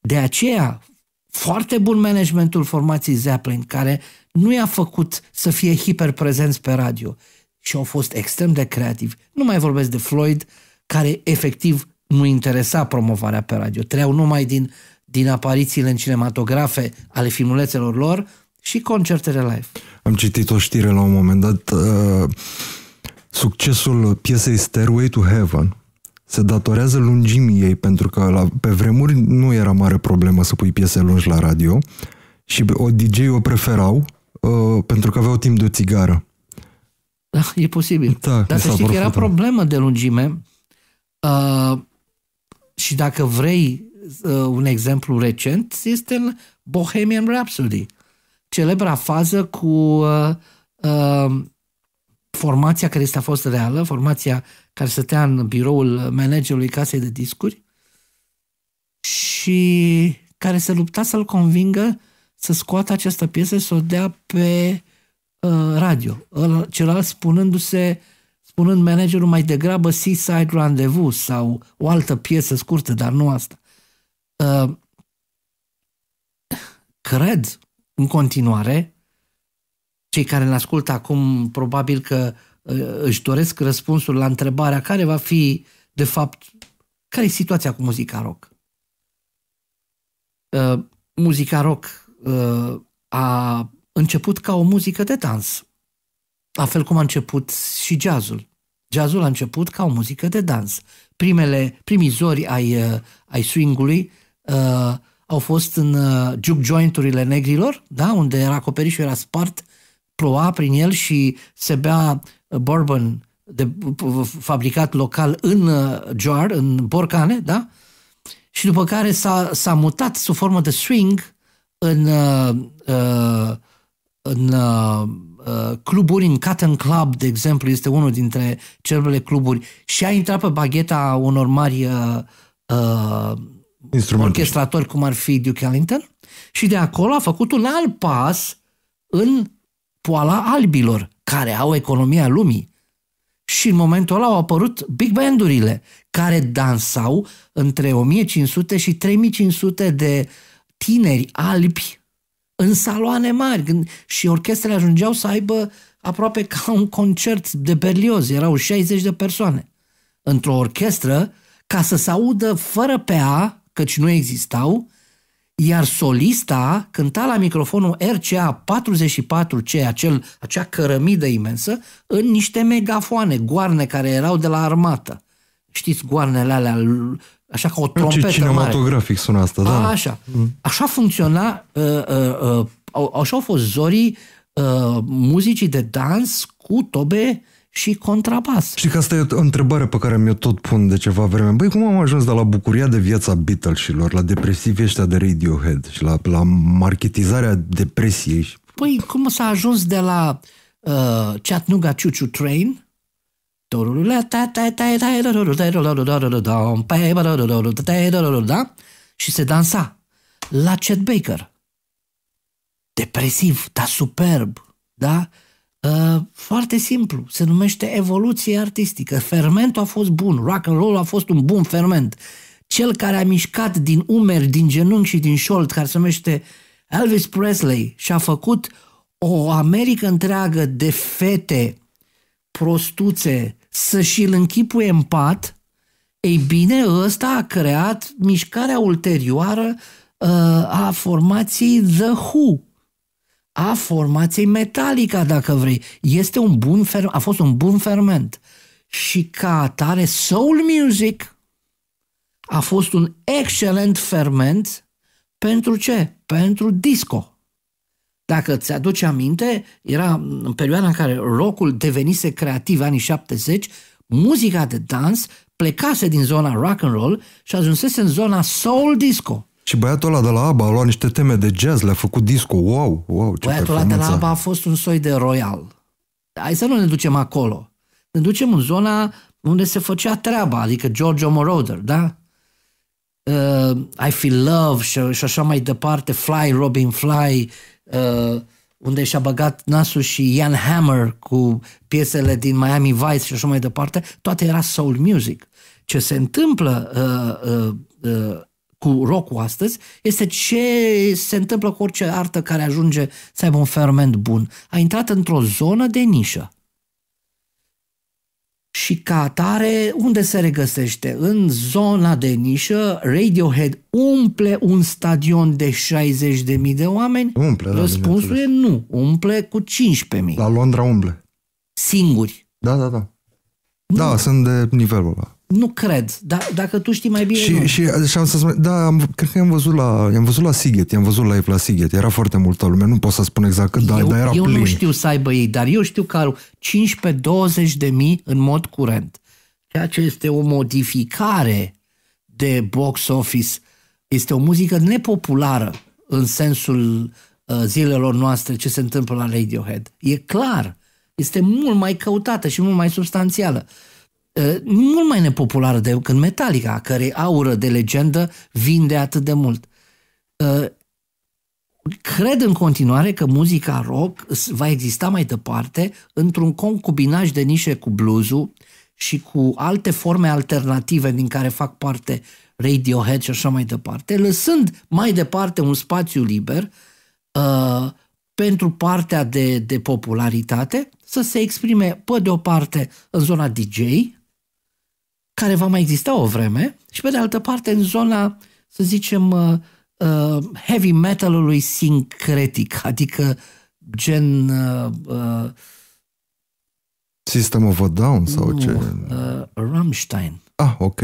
De aceea, foarte bun managementul formației Zeppelin, care nu i-a făcut să fie hiperprezenți pe radio, și au fost extrem de creativi. Nu mai vorbesc de Floyd, care efectiv nu interesa promovarea pe radio. Treau numai din, din aparițiile în cinematografe ale filmulețelor lor și concertele live. Am citit o știre la un moment dat. Uh, succesul piesei Stairway to Heaven se datorează lungimii ei, pentru că la, pe vremuri nu era mare problemă să pui piese lungi la radio și o DJ o preferau uh, pentru că aveau timp de o țigară. Da, e posibil. Da, Dar să știi că era da. problemă de lungime uh, și dacă vrei uh, un exemplu recent, este în Bohemian Rhapsody. Celebra fază cu uh, uh, formația care este a fost reală, formația care stătea în biroul managerului casei de discuri și care se lupta să-l convingă să scoată această piesă să o dea pe Uh, radio, celălalt spunându-se spunând managerul mai degrabă Seaside Rendezvous sau o altă piesă scurtă, dar nu asta. Uh, cred în continuare, cei care ne ascultă acum probabil că uh, își doresc răspunsul la întrebarea care va fi, de fapt, care e situația cu muzica rock. Uh, muzica rock uh, a început ca o muzică de dans. La fel cum a început și jazzul. Jazzul a început ca o muzică de dans. Primele, primizori ai, uh, ai swingului uh, au fost în uh, juke jointurile negrilor, da? unde era acoperișul era spart, ploua prin el și se bea uh, bourbon de, uh, fabricat local în uh, jar, în borcane, da? și după care s-a, s-a mutat sub formă de swing în uh, uh, în uh, uh, cluburi, în Cotton Club, de exemplu, este unul dintre celebrele cluburi și a intrat pe bagheta unor mari uh, uh orchestratori, cum ar fi Duke Ellington, și de acolo a făcut un alt pas în poala albilor, care au economia lumii. Și în momentul ăla au apărut big bandurile, care dansau între 1500 și 3500 de tineri albi în saloane mari când, și orchestrele ajungeau să aibă aproape ca un concert de Berlioz, erau 60 de persoane într-o orchestră ca să se audă fără PA, căci nu existau, iar solista cânta la microfonul RCA 44C, acel, acea cărămidă imensă, în niște megafoane, goarne care erau de la armată. Știți, goarnele alea Așa ca o trompetă Ce cinematografic mare. sună asta, da. A, așa. Mm. Așa funcționa, uh, uh, uh, așa au fost zorii uh, muzicii de dans cu tobe și contrabas. Și că asta e o întrebare pe care mi-o tot pun de ceva vreme. Băi, cum am ajuns de la bucuria de viața Beatles Beatlesilor, la depresivii ăștia de Radiohead și la, la marketizarea depresiei? Păi, cum s-a ajuns de la uh, Chattanooga Choo Choo Train da? Și se dansa la Chet Baker. Depresiv, dar superb. Da? Uh, foarte simplu, se numește evoluție artistică. Fermentul a fost bun, rock and roll a fost un bun ferment. Cel care a mișcat din umeri, din genunchi și din șold, care se numește Elvis Presley, și a făcut o America întreagă de fete prostuțe să și-l închipuie în pat, ei bine, ăsta a creat mișcarea ulterioară uh, a formației The Who, a formației Metallica, dacă vrei. Este un bun fer- a fost un bun ferment. Și ca atare, soul music a fost un excelent ferment pentru ce? Pentru disco. Dacă ți-aduci aminte, era în perioada în care rockul devenise creativ, anii 70, muzica de dans plecase din zona rock and roll și ajunsese în zona soul disco. Și băiatul ăla de la ABBA a luat niște teme de jazz, le-a făcut disco. Wow, wow, ce Băiatul ăla de la ABBA a fost un soi de royal. Hai să nu ne ducem acolo. Ne ducem în zona unde se făcea treaba, adică Giorgio Moroder, da? Uh, I Feel Love și, și așa mai departe, Fly, Robin Fly, Uh, unde și-a băgat nasul și Ian Hammer cu piesele din Miami Vice și așa mai departe, toate era soul music. Ce se întâmplă uh, uh, uh, cu rock astăzi este ce se întâmplă cu orice artă care ajunge să aibă un ferment bun. A intrat într-o zonă de nișă și ca atare, unde se regăsește? În zona de nișă, Radiohead umple un stadion de 60.000 de oameni? Umple, da, Răspunsul da, e nu, umple cu 15.000. La Londra umple. Singuri. Da, da, da. da nu. Da, sunt de nivelul ăla. Nu cred, dar dacă tu știi mai bine... Și, nu. și, și am să spun, da, am, cred că am văzut la, am văzut la Siget, am văzut live la Siget, era foarte multă lume, nu pot să spun exact cât, dar, dar era eu plin. Eu nu știu să aibă ei, dar eu știu că au 15-20 de mii în mod curent, ceea ce este o modificare de box office. Este o muzică nepopulară în sensul uh, zilelor noastre ce se întâmplă la Radiohead. E clar, este mult mai căutată și mult mai substanțială. Uh, mult mai nepopulară decât Metallica, care aură de legendă vinde atât de mult. Cred în continuare că muzica rock va exista mai departe într-un concubinaj de nișe cu bluesul și cu alte forme alternative din care fac parte Radiohead și așa mai departe, lăsând mai departe un spațiu liber uh, pentru partea de, de popularitate să se exprime, pe de o parte, în zona DJ, care va mai exista o vreme, și pe de altă parte în zona, să zicem, uh, uh heavy metalului sincretic, [LAUGHS] adică gen... Uh, uh, System of a Down sau nu, ce? Uh, Rammstein. Ah, ok.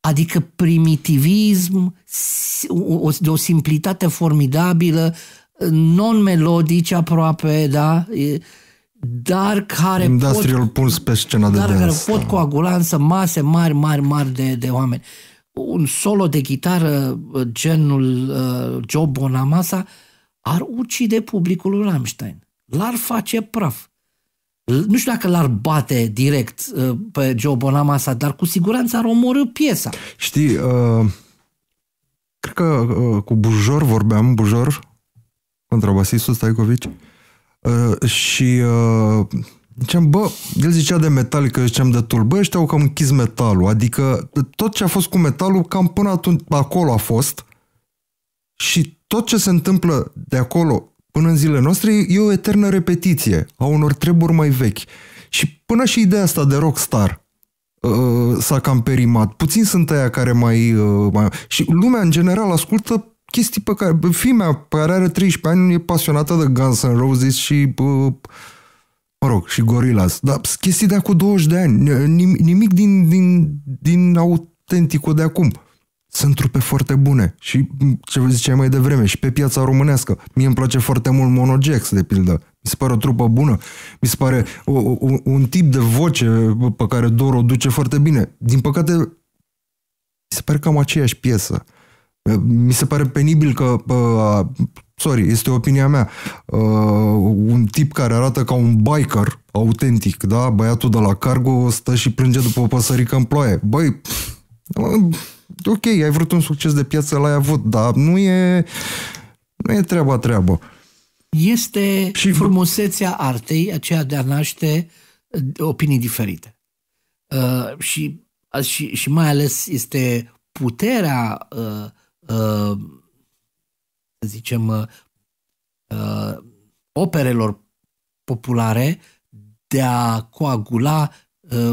Adică primitivism o, de o simplitate formidabilă, non melodice aproape, da? E, dar care Industrial pot, pus pe scena de dar dance. care pot coagula însă mase mari, mari, mari de, de oameni. Un solo de gitară uh, genul uh, Joe Bonamassa ar ucide publicul lui Rammstein. L-ar face praf. Nu știu dacă l-ar bate direct uh, pe Joe Bonamassa, dar cu siguranță ar omorâ piesa. Știi, uh, cred că uh, cu Bujor vorbeam, Bujor, contrabasistul Staicovici, uh, Uh, și uh, ziceam, bă, el zicea de că ziceam de Tool, bă, ăștia au cam închis metalul, adică tot ce a fost cu metalul, cam până atunci acolo a fost și tot ce se întâmplă de acolo până în zilele noastre e o eternă repetiție a unor treburi mai vechi. Și până și ideea asta de rockstar uh, s-a cam perimat. Puțin sunt aia care mai, uh, mai... Și lumea în general ascultă chestii pe care... Fimea pe care are 13 ani e pasionată de Guns N' Roses și... Bă, mă rog, și Gorillaz. Dar chestii de acum 20 de ani. Nim- nimic din, din, din autenticul de acum. Sunt trupe foarte bune și ce vă ziceai mai devreme și pe piața românească. Mie îmi place foarte mult Monogex, de pildă. Mi se pare o trupă bună. Mi se pare o, o, un tip de voce pe care Doro o duce foarte bine. Din păcate, mi se pare cam aceeași piesă. Uh, mi se pare penibil că, uh, sorry, este opinia mea, uh, un tip care arată ca un biker autentic, da, băiatul de la cargo stă și plânge după o păsărică în ploaie. Băi, ok, ai vrut un succes de piață, l-ai avut, dar nu e, nu e treaba treabă. Este și frumusețea artei, aceea de a naște opinii diferite. Uh, și, și, și mai ales este puterea uh, să uh, zicem, uh, uh, operelor populare de a coagula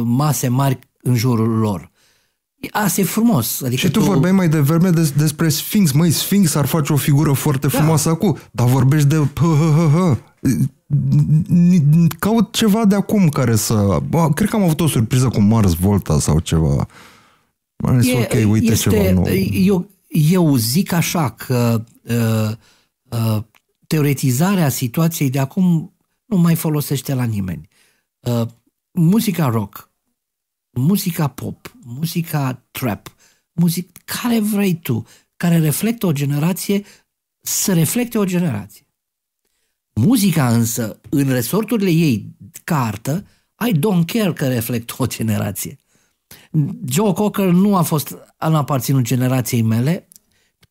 mase mari în jurul lor. Asta e frumos. Adică și tu, tu vorbeai mai devreme des, despre Sphinx. Măi, Sphinx ar face o figură foarte da. frumoasă acum, dar vorbești de... Caut ceva de acum care să... Cred că am avut o surpriză cu Mars Volta sau ceva. Am zis, e, ok, uite este, ceva nou. Eu, eu zic așa că uh, uh, teoretizarea situației de acum nu mai folosește la nimeni. Uh, muzica rock, muzica pop, muzica trap, muzica care vrei tu, care reflectă o generație, să reflecte o generație. Muzica însă, în resorturile ei ca artă, I don't care că reflectă o generație. Joe Cocker nu a fost, nu a aparținut generației mele,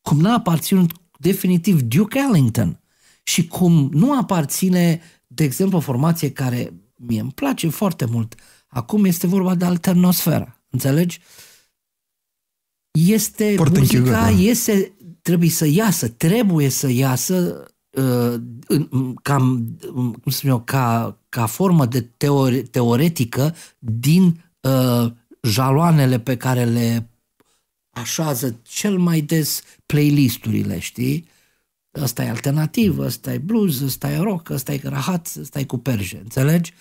cum n-a aparținut definitiv Duke Ellington și cum nu aparține, de exemplu, o formație care mie îmi place foarte mult. Acum este vorba de alternosfera, înțelegi? Este Foarte muzica, închidă, da. este, trebuie să iasă, trebuie să iasă uh, cam, cum spun eu, ca, ca formă de teore, teoretică din uh, jaloanele pe care le așează cel mai des playlisturile, știi? Ăsta e alternativ, ăsta e blues, ăsta e rock, ăsta e rahat, ăsta e cu perje, înțelegi?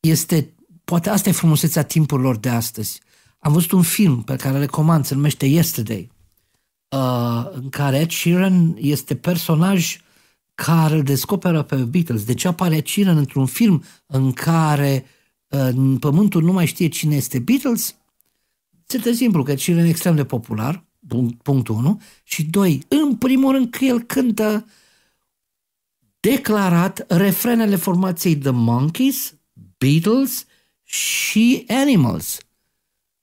Este, poate asta e frumusețea timpurilor de astăzi. Am văzut un film pe care le comand, se numește Yesterday, uh, în care Ed Sheeran este personaj care îl descoperă pe Beatles. De ce apare Ed Sheeran într-un film în care uh, pământul nu mai știe cine este Beatles, se de simplu, că cine e extrem de popular, punctul 1, și doi. în primul rând că el cântă declarat refrenele formației The Monkeys, Beatles și Animals.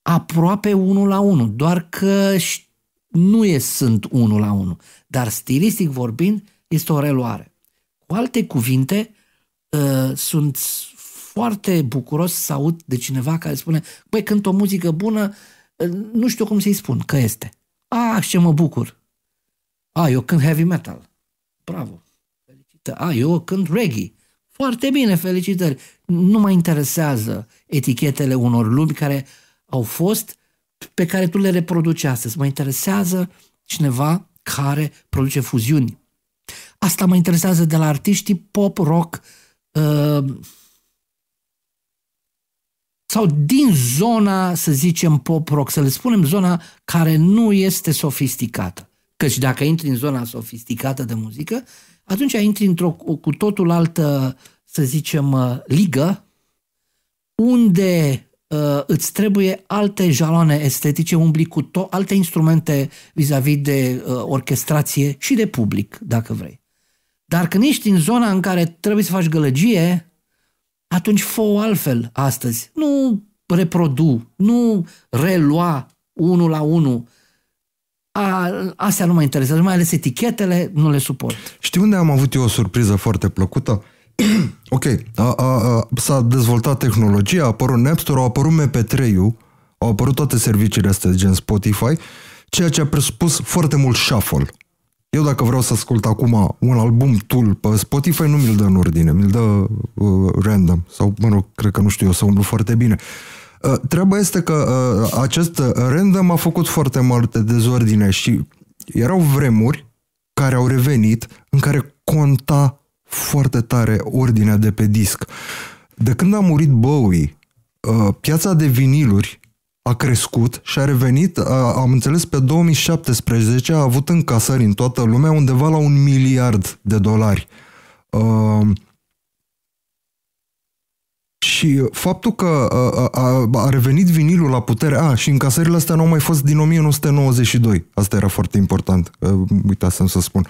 Aproape unul la unul, doar că nu e sunt unul la unul, dar stilistic vorbind este o reluare. Cu alte cuvinte, uh, sunt foarte bucuros să aud de cineva care spune, băi, cânt o muzică bună, eh, nu știu cum să-i spun că este. A, ah, ce mă bucur. A, ah, eu cânt heavy metal. Bravo. Felicită. A, ah, eu cânt reggae. Foarte bine, felicitări. Nu mă interesează etichetele unor lumi care au fost, pe care tu le reproduci astăzi. Mă interesează cineva care produce fuziuni. Asta mă interesează de la artiștii pop, rock, uh, sau din zona, să zicem, pop rock, să le spunem zona care nu este sofisticată. Căci dacă intri în zona sofisticată de muzică, atunci intri într-o cu totul altă, să zicem, uh, ligă, unde uh, îți trebuie alte jaloane estetice, umbli cu to- alte instrumente vis-a-vis -vis de uh, orchestrație și de public, dacă vrei. Dar când ești în zona în care trebuie să faci gălăgie, atunci fă altfel astăzi. Nu reprodu, nu relua unul la unul. A, astea nu mă interesează, mai ales etichetele nu le suport. Știi unde am avut eu o surpriză foarte plăcută? [CLEARS THROAT] ok, a, a, a, s-a dezvoltat tehnologia, a apărut Napster, au apărut MP3-ul, au apărut toate serviciile astea gen Spotify, ceea ce a presupus foarte mult shuffle. Eu dacă vreau să ascult acum un album Tool pe Spotify, nu mi-l dă în ordine, mi-l dă uh, random. Sau, mă rog, cred că nu știu, eu să umblu foarte bine. Uh, treaba este că uh, acest random a făcut foarte multe dezordine și erau vremuri care au revenit în care conta foarte tare ordinea de pe disc. De când a murit Bowie, uh, piața de viniluri a crescut și a revenit, a, am înțeles, pe 2017 a avut încasări în toată lumea undeva la un miliard de dolari. Uh, și faptul că a, a, a revenit vinilul la putere, a, și încasările astea nu au mai fost din 1992. Asta era foarte important, uitasem să spun.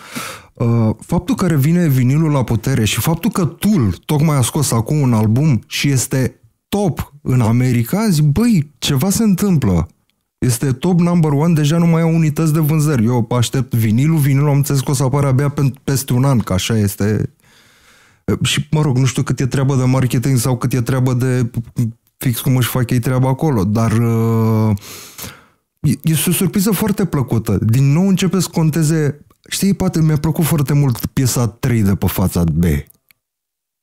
Faptul că revine vinilul la putere și faptul că Tool tocmai a scos acum un album și este top în America, zic, băi, ceva se întâmplă. Este top number one, deja nu mai au unități de vânzări. Eu aștept vinilul, vinilul am înțeles că o să apară abia peste un an, că așa este. Și, mă rog, nu știu cât e treabă de marketing sau cât e treabă de fix cum își fac ei treaba acolo, dar uh, este o surpriză foarte plăcută. Din nou începe să conteze Știi, poate mi-a plăcut foarte mult piesa 3 de pe fața B.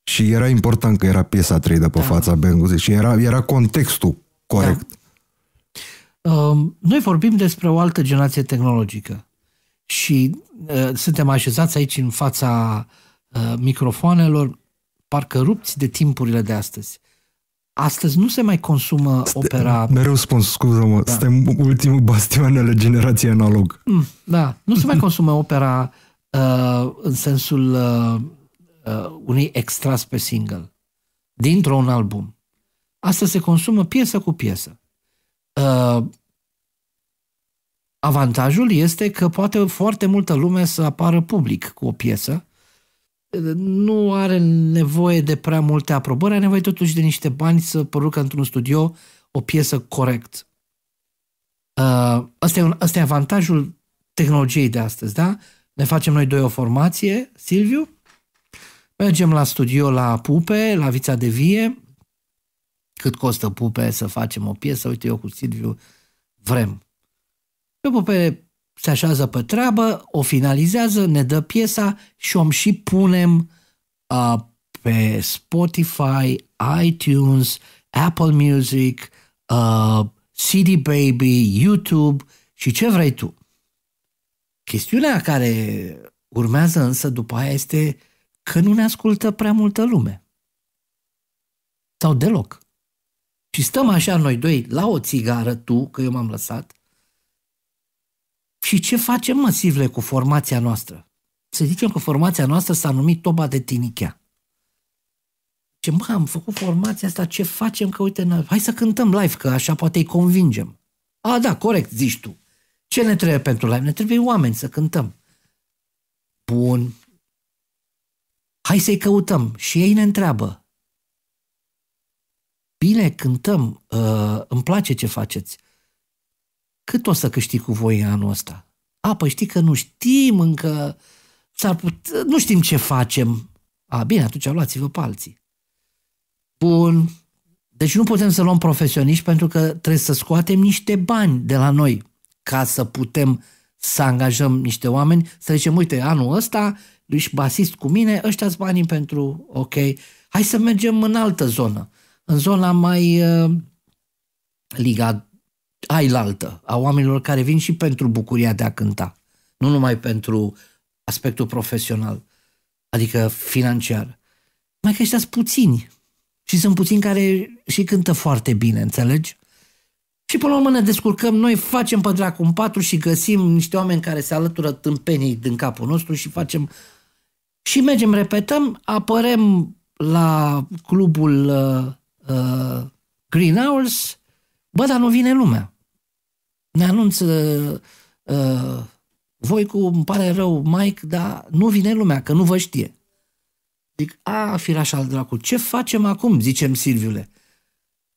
Și era important că era piesa 3 de pe da. fața Benguzi și era, era contextul corect. Da. Uh, noi vorbim despre o altă generație tehnologică și uh, suntem așezați aici în fața uh, microfoanelor, parcă rupți de timpurile de astăzi. Astăzi nu se mai consumă Ste- opera... Mereu spun, scuză-mă, da. suntem ultimul bastion ale generației analog. Mm, da, nu se mai consumă opera uh, în sensul... Uh, uh, unui extras pe single, dintr-un album. Asta se consumă piesă cu piesă. Uh, avantajul este că poate foarte multă lume să apară public cu o piesă. Nu are nevoie de prea multe aprobări, are nevoie totuși de niște bani să producă într-un studio o piesă corect. Uh, asta, e un, asta e avantajul tehnologiei de astăzi, da? Ne facem noi doi o formație, Silviu, Mergem la studio la Pupe, la Vița de Vie. Cât costă Pupe să facem o piesă? Uite, eu cu Silviu vrem. Pe Pupe se așează pe treabă, o finalizează, ne dă piesa și om și punem uh, pe Spotify, iTunes, Apple Music, uh, CD Baby, YouTube și ce vrei tu. Chestiunea care urmează însă după aia este uh, că nu ne ascultă prea multă lume. Sau deloc. Și stăm așa noi doi la o țigară, tu, că eu m-am lăsat, și ce facem măsivle cu formația noastră? Să zicem că formația noastră s-a numit Toba de Tinichea. Ce mă, am făcut formația asta, ce facem? Că uite, hai să cântăm live, că așa poate îi convingem. A, da, corect, zici tu. Ce ne trebuie pentru live? Ne trebuie oameni să cântăm. Bun, Hai să-i căutăm. Și ei ne întreabă. Bine, cântăm. Uh, îmi place ce faceți. Cât o să câștig cu voi anul ăsta? A, păi știi că nu știm încă. S-ar put... Nu știm ce facem. A, bine, atunci luați-vă pe alții. Bun. Deci nu putem să luăm profesioniști pentru că trebuie să scoatem niște bani de la noi ca să putem să angajăm niște oameni, să zicem, uite, anul ăsta și basist cu mine, ăștia sunt banii pentru, ok, hai să mergem în altă zonă, în zona mai uh, liga ailaltă, a oamenilor care vin și pentru bucuria de a cânta, nu numai pentru aspectul profesional, adică financiar. Mai că ăștia sunt puțini și sunt puțini care și cântă foarte bine, înțelegi? Și până la urmă ne descurcăm, noi facem pe dracu un patru și găsim niște oameni care se alătură tâmpenii din capul nostru și facem și mergem, repetăm, apărăm la clubul uh, uh, Green Owls, bă, dar nu vine lumea. Ne anunță uh, voi cu, îmi pare rău, Mike, dar nu vine lumea, că nu vă știe. Zic, a, firaș al dracu, ce facem acum, zicem Silviule.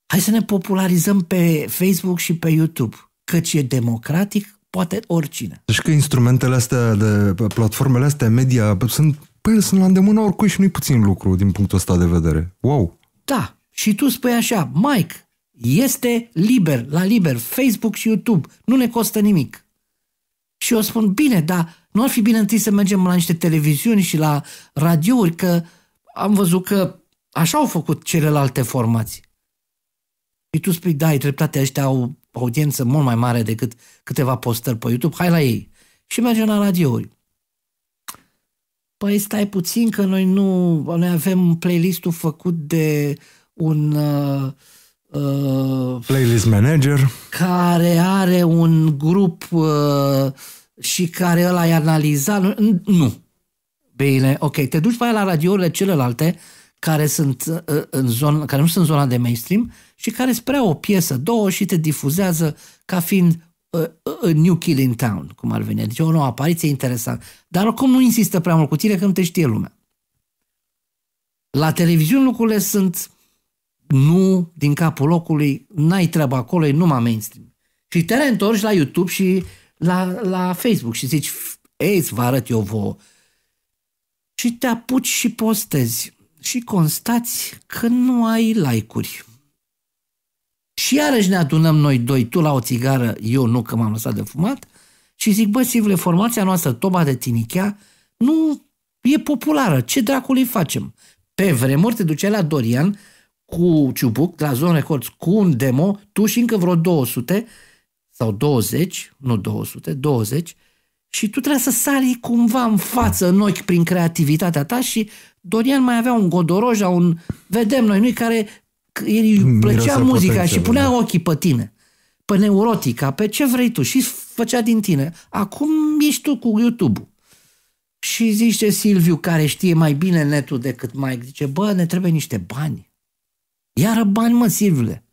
Hai să ne popularizăm pe Facebook și pe YouTube, căci e democratic, poate oricine. Deci că instrumentele astea, de platformele astea media sunt Păi sunt la îndemână oricui și nu-i puțin lucru din punctul ăsta de vedere. Wow! Da, și tu spui așa, Mike, este liber, la liber, Facebook și YouTube, nu ne costă nimic. Și eu spun, bine, dar nu ar fi bine întâi să mergem la niște televiziuni și la radiouri, că am văzut că așa au făcut celelalte formații. Și tu spui, da, ai dreptate, ăștia au audiență mult mai mare decât câteva postări pe YouTube, hai la ei. Și mergem la radiouri. Păi stai puțin că noi nu, noi avem playlistul făcut de un uh, uh, playlist manager care are un grup uh, și care ăla i-a analizat. Nu. Bine, ok. Te duci mai la radiourile celelalte care sunt uh, uh în zona, care nu sunt zona de mainstream și care spre o piesă, două și te difuzează ca fiind a new kid in town, cum ar veni. Deci o nouă apariție interesantă. Dar oricum nu insistă prea mult cu tine când te știe lumea. La televiziune lucrurile sunt nu din capul locului, n-ai treabă acolo, e numai mainstream. Și te reîntorci la YouTube și la, la Facebook și zici, ei, vă arăt eu vouă. Și te apuci și postezi și constați că nu ai like-uri. Și iarăși ne adunăm noi doi, tu la o țigară, eu nu că m-am lăsat de fumat, și zic, bă, Sivule, formația noastră, Toba de Tinichea, nu e populară. Ce dracului facem? Pe vremuri te duceai la Dorian cu Ciubuc, la Zone Records, cu un demo, tu și încă vreo 200 sau 20, nu 200, 20, și tu trebuia să sari cumva în față, în ochi, prin creativitatea ta și Dorian mai avea un Godoroja, un vedem noi, noi care îi mm, plăcea muzica și punea da. ochii pe tine, pe neurotica, pe ce vrei tu și făcea din tine. Acum ești tu cu YouTube-ul. Și zice Silviu, care știe mai bine netul decât mai zice, bă, ne trebuie niște bani. Iară bani, mă, Silviule.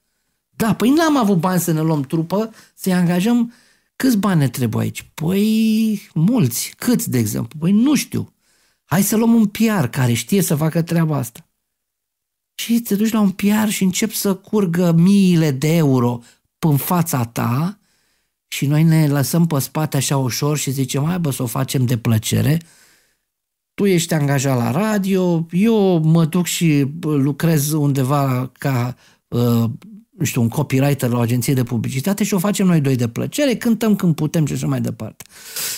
Da, păi n-am avut bani să ne luăm trupă, să-i angajăm. Câți bani ne trebuie aici? Păi, mulți. Câți, de exemplu? Păi, nu știu. Hai să luăm un PR care știe să facă treaba asta și te duci la un PR și încep să curgă miile de euro în fața ta și noi ne lăsăm pe spate așa ușor și zicem, hai bă, să o facem de plăcere, tu ești angajat la radio, eu mă duc și lucrez undeva ca uh, nu știu, un copywriter la o agenție de publicitate și o facem noi doi de plăcere, cântăm când putem și așa mai departe.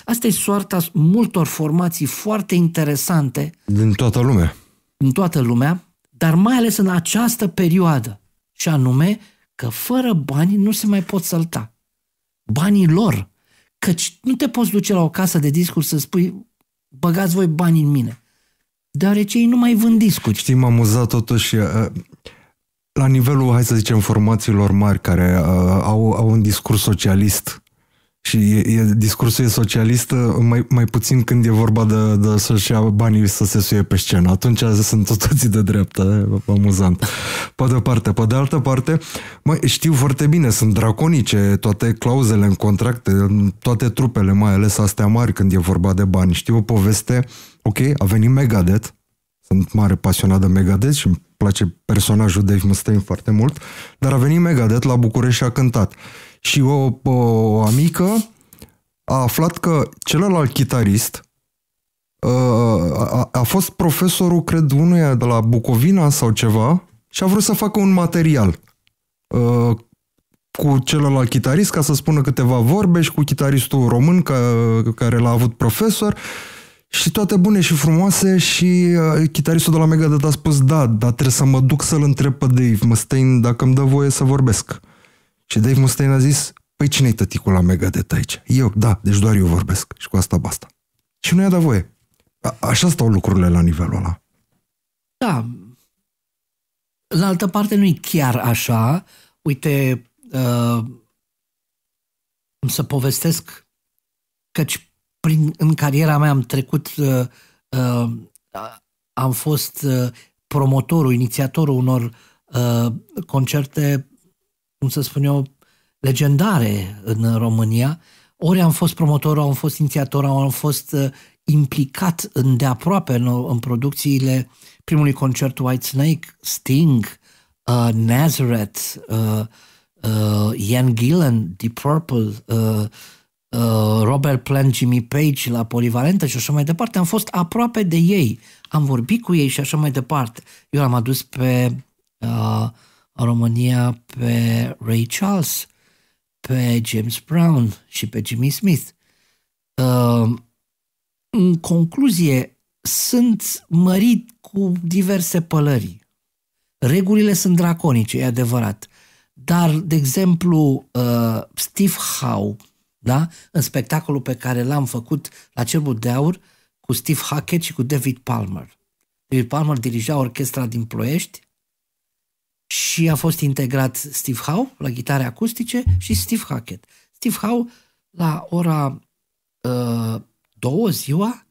Asta e soarta multor formații foarte interesante. Din toată lumea. În toată lumea dar mai ales în această perioadă, și anume că fără bani nu se mai pot sălta. Banii lor, căci nu te poți duce la o casă de discuri să spui băgați voi bani în mine, deoarece ei nu mai vând discuri. Știi, m-am amuzat totuși uh, la nivelul, hai să zicem, formațiilor mari care uh, au, au un discurs socialist și e, e, discursul e socialist uh, mai, mai puțin când e vorba de, de să-și ia banii să se suie pe scenă. Atunci sunt toți de dreaptă, amuzant. Pe de o parte. Pe de altă parte, mă, știu foarte bine, sunt draconice toate clauzele în contracte, toate trupele, mai ales astea mari când e vorba de bani. Știu o poveste, ok, a venit Megadeth, sunt mare pasionat de Megadeth și îmi place personajul Dave Mustaine foarte mult, dar a venit Megadeth la București și a cântat și o, o, o amică a aflat că celălalt chitarist a, ă, a, a fost profesorul, cred, unuia de la Bucovina sau ceva și a vrut să facă un material uh, cu celălalt chitarist ca să spună câteva vorbe și cu chitaristul român ca, care l-a avut profesor și toate bune și frumoase și uh, chitaristul de la Megadeth a spus da, dar trebuie să mă duc să-l întreb pe Dave Mustaine dacă îmi dă voie să vorbesc. Uh, și Dave Mustaine a zis, păi cine-i tăticul la Megadeth aici? Eu, da, deci doar eu vorbesc și cu asta basta. Și nu i-a dat voie. A, așa stau lucrurile la nivelul ăla. Da. În altă parte nu e chiar așa. Uite, uh, să povestesc căci prin, în cariera mea am trecut, uh, uh, am fost uh, promotorul, inițiatorul unor uh, concerte cum să spun eu, legendare în România. Ori am fost promotor, am fost inițiator, am fost uh, implicat în aproape în, în producțiile primului concert White Snake, Sting, uh, Nazareth, uh, uh, Ian Gillan, Deep Purple, uh, uh, Robert Plant, Jimmy Page la Polivalentă și așa mai departe. Am fost aproape de ei, am vorbit cu ei și așa mai departe. Eu l-am adus pe uh, România pe Ray Charles, pe James Brown și pe Jimmy Smith. Uh, în concluzie, sunt mărit cu diverse pălării. Regulile sunt draconice, e adevărat. Dar, de exemplu, uh, Steve Howe, da? în spectacolul pe care l-am făcut la Cerbul de Aur cu Steve Hackett și cu David Palmer. David Palmer dirija orchestra din Ploiești și a fost integrat Steve Howe la gitare acustice și Steve Hackett. Steve Howe la ora uh, două ziua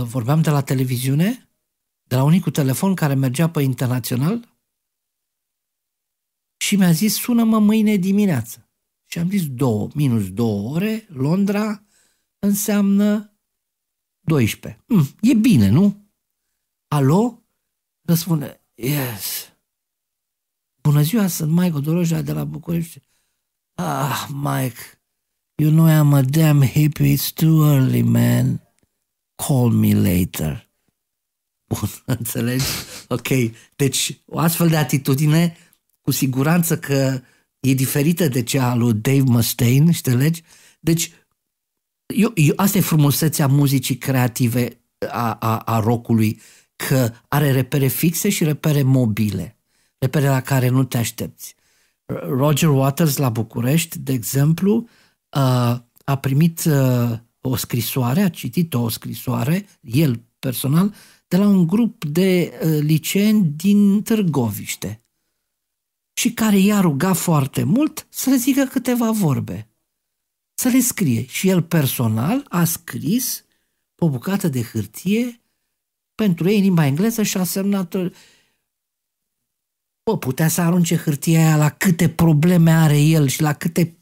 uh, vorbeam de la televiziune, de la unicul telefon care mergea pe internațional și mi-a zis sună-mă mâine dimineață. Și am zis două, minus două ore, Londra înseamnă 12. Mm, e bine, nu? Alo? Răspunde. yes. Bună ziua, sunt Michael Doroja de la București. Ah, Mike, you know I'm a damn hippie, it's too early, man. Call me later. Bun, [LAUGHS] înțelegi? Ok, deci o astfel de atitudine, cu siguranță că e diferită de cea a lui Dave Mustaine, înțelegi? Deci, eu, eu, asta e frumusețea muzicii creative a, a, a rockului, că are repere fixe și repere mobile repere la care nu te aștepți. Roger Waters la București, de exemplu, a primit o scrisoare, a citit o scrisoare, el personal, de la un grup de liceeni din Târgoviște și care i-a rugat foarte mult să le zică câteva vorbe, să le scrie. Și el personal a scris o bucată de hârtie pentru ei în limba engleză și a semnat bă, putea să arunce hârtia aia la câte probleme are el și la câte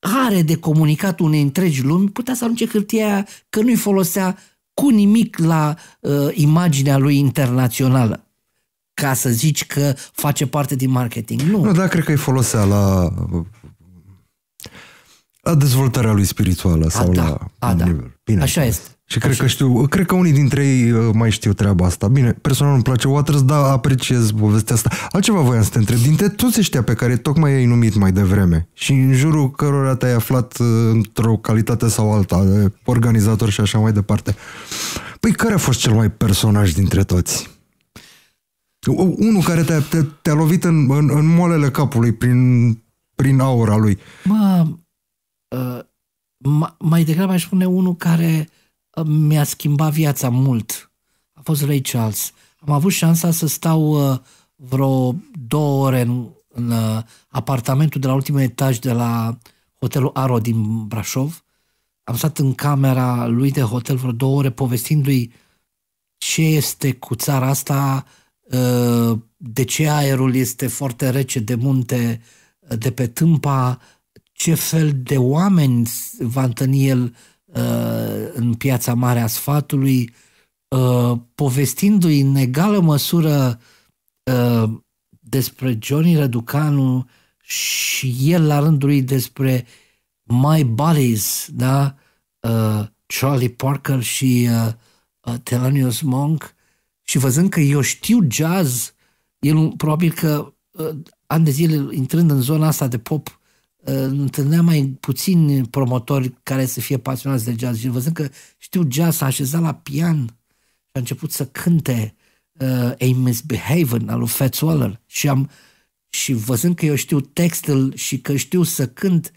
are de comunicat unei întregi lumi, putea să arunce hârtia aia că nu-i folosea cu nimic la uh, imaginea lui internațională ca să zici că face parte din marketing. Nu. nu da, cred că îi folosea la la dezvoltarea lui spirituală a, sau da, la a, da. nivel. Bine, Așa este. Și cred că știu, cred că unii dintre ei uh, mai știu treaba asta. Bine, personal îmi place Waters, dar apreciez povestea asta. Altceva voiam să te întreb. Dintre toți ăștia pe care tocmai ai numit mai devreme și în jurul cărora te-ai aflat uh, într-o calitate sau alta, de organizator și așa mai departe, păi care a fost cel mai personaj dintre toți? Unul care te-a, te, te-a lovit în, în, în moalele capului prin, prin aura lui. Mă, uh, mai degrabă aș spune unul care mi-a schimbat viața mult. A fost Ray Charles. Am avut șansa să stau uh, vreo două ore în, în uh, apartamentul de la ultimul etaj de la hotelul Aro din Brașov. Am stat în camera lui de hotel vreo două ore povestindu-i ce este cu țara asta, uh, de ce aerul este foarte rece de munte, de pe tâmpa, ce fel de oameni va întâlni el Uh, în piața mare a sfatului, uh, povestindu-i în egală măsură uh, despre Johnny Răducanu și el la rândul lui despre My Buddies, da? Charlie Parker și Thelonious Monk și văzând că eu știu jazz, el probabil că ani de zile intrând în zona asta de pop întâlneam mai puțini promotori care să fie pasionați de jazz și văzând că știu jazz s-a așezat la pian și a început să cânte uh, A Misbehaven al lui Fats Waller și am și văzând că eu știu textul și că știu să cânt,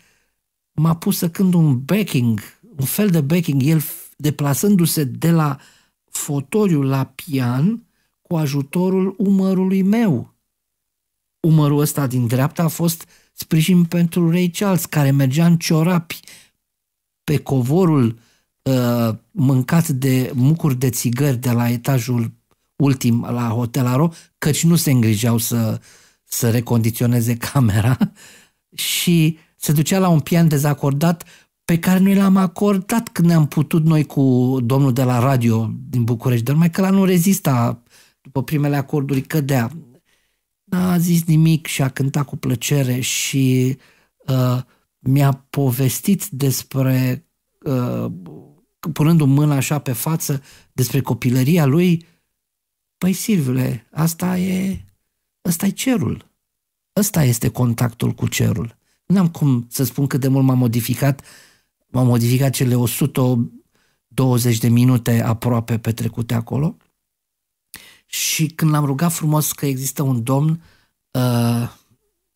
m-a pus să cânt un backing, un fel de backing, el deplasându-se de la fotoliu la pian cu ajutorul umărului meu. Umărul ăsta din dreapta a fost uh, sprijin pentru Ray Charles, care mergea în ciorapi pe covorul uh, mâncat de mucuri de țigări de la etajul ultim la Hotel Aro, căci nu se îngrijeau să, să recondiționeze camera [LAUGHS] și se ducea la un pian dezacordat pe care noi l-am acordat când ne-am putut noi cu domnul de la radio din București, dar mai că la nu rezista după primele acorduri cădea n-a zis nimic și a cântat cu plăcere și uh, mi-a povestit despre, uh, punându mâna așa pe față, despre copilăria lui, păi Silvule, asta e, asta e cerul. Ăsta este contactul cu cerul. N-am cum să spun cât de mult m-am modificat. M-am modificat cele 120 de minute aproape petrecute acolo și când l-am rugat frumos că există un domn, uh,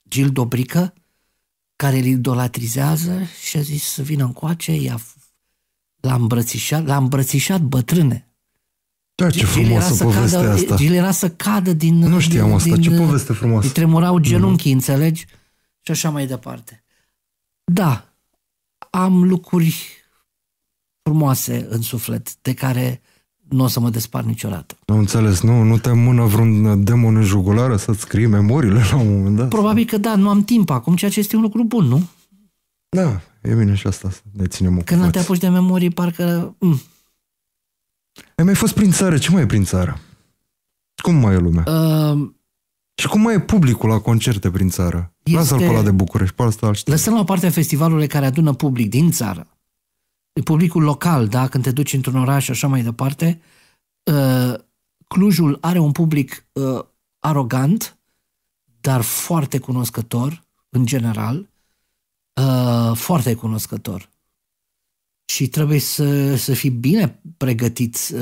Gil Dobrică, care îl idolatrizează și a zis să vină încoace, i-a l-a îmbrățișat, l-a îmbrățișat bătrâne. Da, ce frumoasă poveste cadă, asta. Gil era să cadă din... Nu știam din, asta, din, ce poveste frumoasă. Îi tremurau mhm. genunchii, mm înțelegi? Și așa mai departe. Da, am lucruri frumoase în suflet de care uh, nu o să mă despart niciodată. Nu înțeles, nu? Nu te mână vreun demon în jugulară să-ți scrii memoriile la un moment dat? Probabil că da, nu am timp acum, ceea ce este un lucru bun, nu? Da, e bine și asta, ne ținem ocupați. Când te apuci de memorii, parcă... Mm. Ai mai fost prin țară, ce mai e prin țară? Cum mai e lumea? Uh, și cum mai e publicul la concerte prin țară? Este... Lasă-l pe ăla de București, pe ăsta Lăsăm la partea festivalurile care adună public din țară publicul local, da? când te duci într-un oraș și așa mai departe, ă, Clujul are un public ă, arogant, dar foarte cunoscător, în general, ă, foarte cunoscător. Și trebuie să, să fii bine pregătit uh,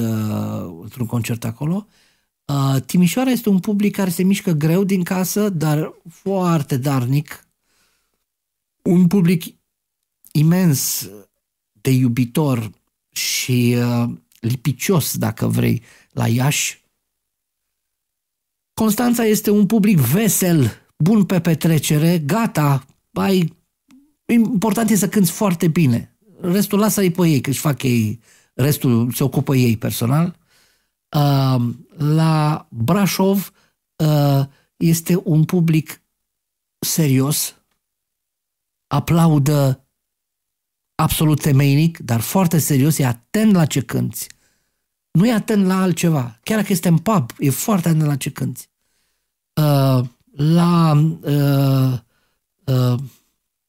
într-un concert acolo. Uh, Timișoara este un public care se mișcă greu din casă, dar foarte darnic. Un public imens de iubitor și uh, lipicios, dacă vrei, la Iași. Constanța este un public vesel, bun pe petrecere, gata, ai... important e să cânți foarte bine. Restul lasă-i pe ei, că își fac ei, restul se ocupă ei personal. Uh, la Brașov uh, este un public serios, aplaudă absolut temeinic, dar foarte serios, e atent la ce cânti. Nu e atent la altceva. Chiar dacă este în pub, e foarte atent la ce cânti. Uh, la... Uh, uh,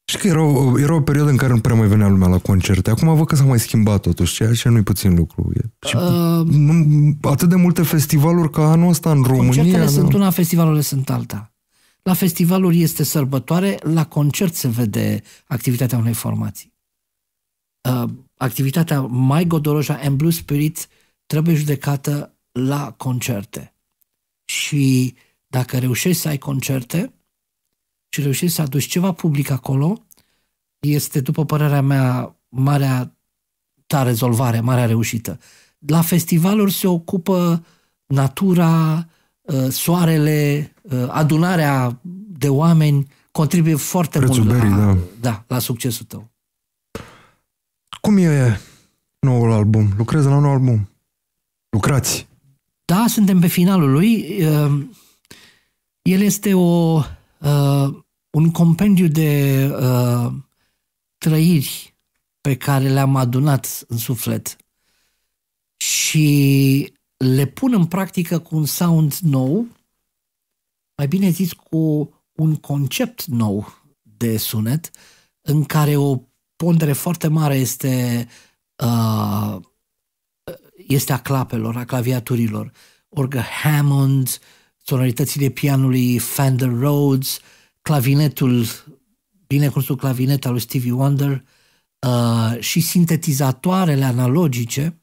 Și că era o, era o perioadă în care nu prea mai venea lumea la concerte. Acum văd că s-a mai schimbat totuși, ceea ce nu-i puțin lucru. E, uh, nu, atât de multe festivaluri ca anul ăsta în România. Concertele nu? sunt una, festivalurile sunt alta. La festivaluri este sărbătoare, la concert se vede activitatea unei formații. Uh, activitatea mai godoroșă în Blue Spirit trebuie judecată la concerte. Și dacă reușești să ai concerte și reușești să aduci ceva public acolo, este, după părerea mea, marea ta rezolvare, marea reușită. La festivaluri se ocupă natura, uh, soarele, uh, adunarea de oameni contribuie foarte mult la, da. Da, la succesul tău. Cum e noul album? Lucrez la un album. Lucrați. Da, suntem pe finalul lui. Uh, el este o, uh, un compendiu de uh, trăiri pe care le-am adunat în suflet și le pun în practică cu un sound nou, mai bine zis cu un concept nou de sunet, în care o pondere foarte mare este, uh, este a clapelor, a claviaturilor. Orgă Hammond, sonoritățile pianului Fender Rhodes, clavinetul, bine cunoscut clavinet al lui Stevie Wonder uh, și sintetizatoarele analogice,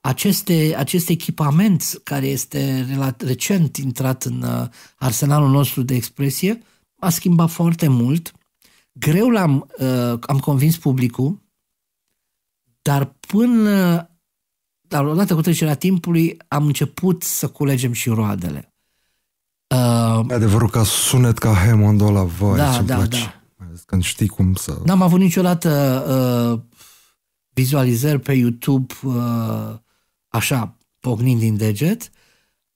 aceste, acest echipament care este recent intrat în uh, arsenalul nostru de expresie a schimbat foarte mult greu l-am uh, am convins publicul, dar până dar odată cu trecerea timpului am început să culegem și roadele. Uh, adevărul că sunet ca Hammond ăla, voi, da, ce da, place. Da. când știi cum să... N-am avut niciodată uh, vizualizări pe YouTube uh, așa, pognind din deget.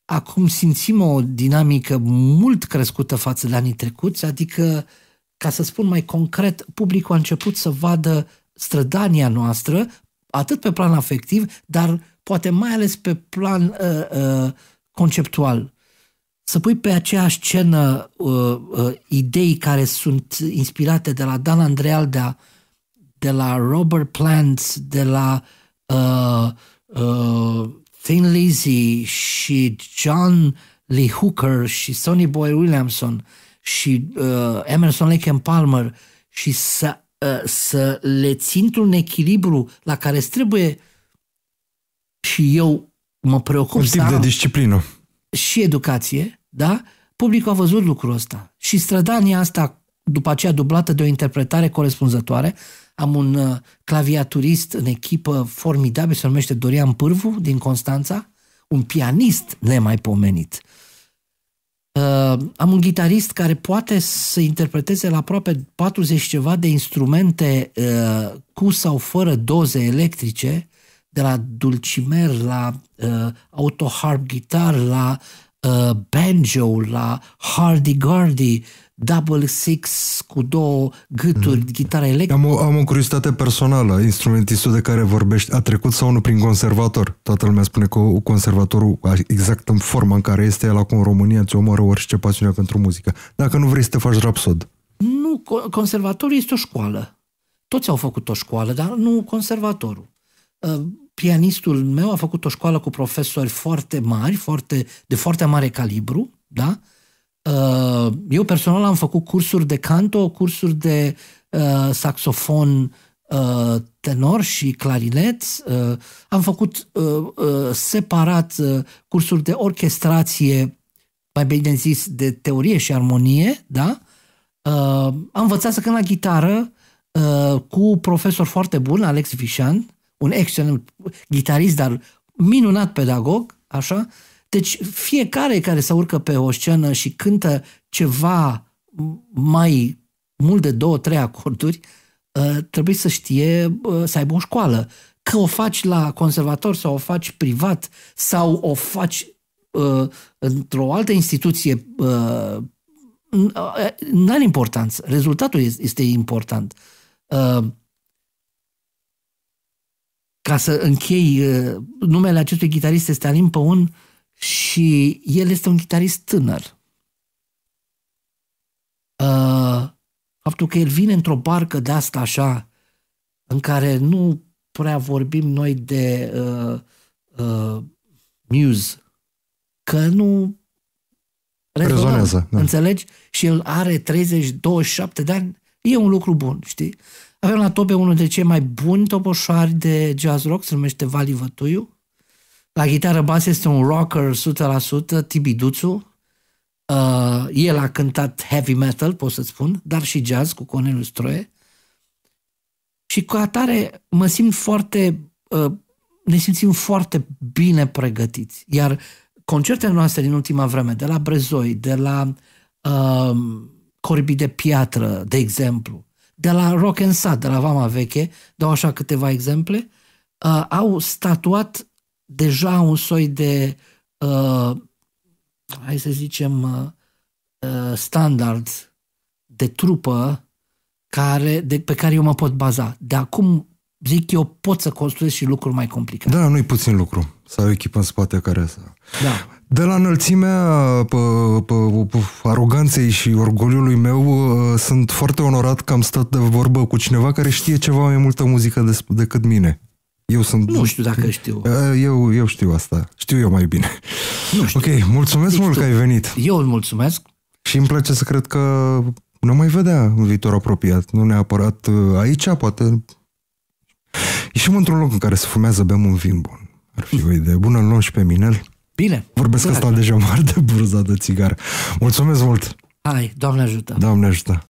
Acum simțim o dinamică mult crescută față de anii trecuți, adică uh, ca să spun mai concret, publicul a început să vadă strădania noastră, atât pe plan afectiv, dar poate mai ales pe plan uh, uh, conceptual. Să pui pe aceeași scenă uh, uh, idei care sunt inspirate de la Dan Andrealdea, de la Robert Plant, de la uh, uh, Thin Lizzy și John Lee Hooker și Sonny Boy Williamson – și uh, Emerson Lake and Palmer și să, uh, să le țin un echilibru la care îți trebuie și eu mă preocup un tip să de am disciplină. și educație, da? Publicul a văzut lucrul ăsta și strădania asta după aceea dublată de o interpretare corespunzătoare. Am un uh, claviaturist în echipă formidabil, se numește Dorian Pârvu din Constanța, un pianist nemaipomenit. Uh, Uh, am un gitarist care poate să interpreteze la aproape 40 ceva de instrumente uh, cu sau fără doze electrice, de la dulcimer, la uh, autoharp guitar, la uh, banjo, la hardy-gardy, double six cu două gâturi, mm. gitară electrică. Am o, am o curiozitate personală. Instrumentistul de care vorbești a trecut sau nu prin conservator? Toată lumea spune că conservatorul, exact în forma în care este el acum în România, ți omoară orice pasiune pentru muzică. Dacă nu vrei să te faci rapsod. Nu, conservatorul este o școală. Toți au făcut o școală, dar nu conservatorul. Ă, pianistul meu a făcut o școală cu profesori foarte mari, foarte, de foarte mare calibru, da? Uh, Uh, eu personal am făcut cursuri de canto, cursuri de uh, saxofon uh, tenor și clarinet. Am făcut separat cursuri de orchestrație, mai bine zis, de teorie și armonie, da? Am învățat să cânt la chitară cu profesor foarte bun, Alex Vișan, un excelent gitarist, dar minunat pedagog, așa, uh, deci fiecare care se urcă pe o scenă și cântă ceva mai mult de două, trei acorduri, uh, trebuie să știe uh, să aibă o școală. Că o faci la conservator sau o faci privat sau o faci uh, într-o altă instituție, uh, nu uh, are importanță. Rezultatul este important. Uh, ca să închei, numele acestui chitarist este Alin Păun, uh, și el este un chitarist tânăr. Uh, faptul că el vine într-o barcă de asta așa, în care nu prea vorbim noi de uh, uh, muse, că nu rezonează. rezonează da. Înțelegi? Și el are 30, 27 de ani, e un lucru bun, știi? Avem la tope unul de cei mai buni topoșari de jazz rock, se numește Vali Vătuiu. La chitară bas este un rocker 100%, Duțu. Uh, el a cântat heavy metal, pot să spun, dar și jazz cu Cornelius Troie. Și cu atare mă simt foarte, uh, ne simțim foarte bine pregătiți. Iar concertele noastre din ultima vreme, de la Brezoi, de la uh, Corbi de Piatră, de exemplu, de la Rock and Sad, de la Vama Veche, dau așa câteva exemple, uh, au statuat deja un soi de, uh, hai să zicem, uh, uh, standard de trupă care, de, pe care eu mă pot baza. De acum, zic eu, pot să construiesc și lucruri mai complicate. Da, nu-i puțin lucru. Să ai o echipă în spate care să... Da. De la înălțimea pă, pă, pă, aroganței și orgoliului meu, uh, sunt foarte onorat că am stat de vorbă cu cineva care știe ceva mai multă muzică decât mine. Eu sunt... Nu știu dacă știu. Eu, eu știu asta. Știu eu mai bine. Nu știu. Ok, mulțumesc deci mult tu, că ai venit. Eu îl mulțumesc. Și îmi place să cred că nu mai vedea în viitor apropiat. Nu neapărat uh, aici, poate... Ieșim într-un loc în care se fumează, bem un vin bun. Ar fi o idee bună, îl luăm și pe Minel. Bine. Vorbesc asta deja mare de burza de țigară. Mulțumesc mult! Hai, Doamne ajută! Doamne ajută!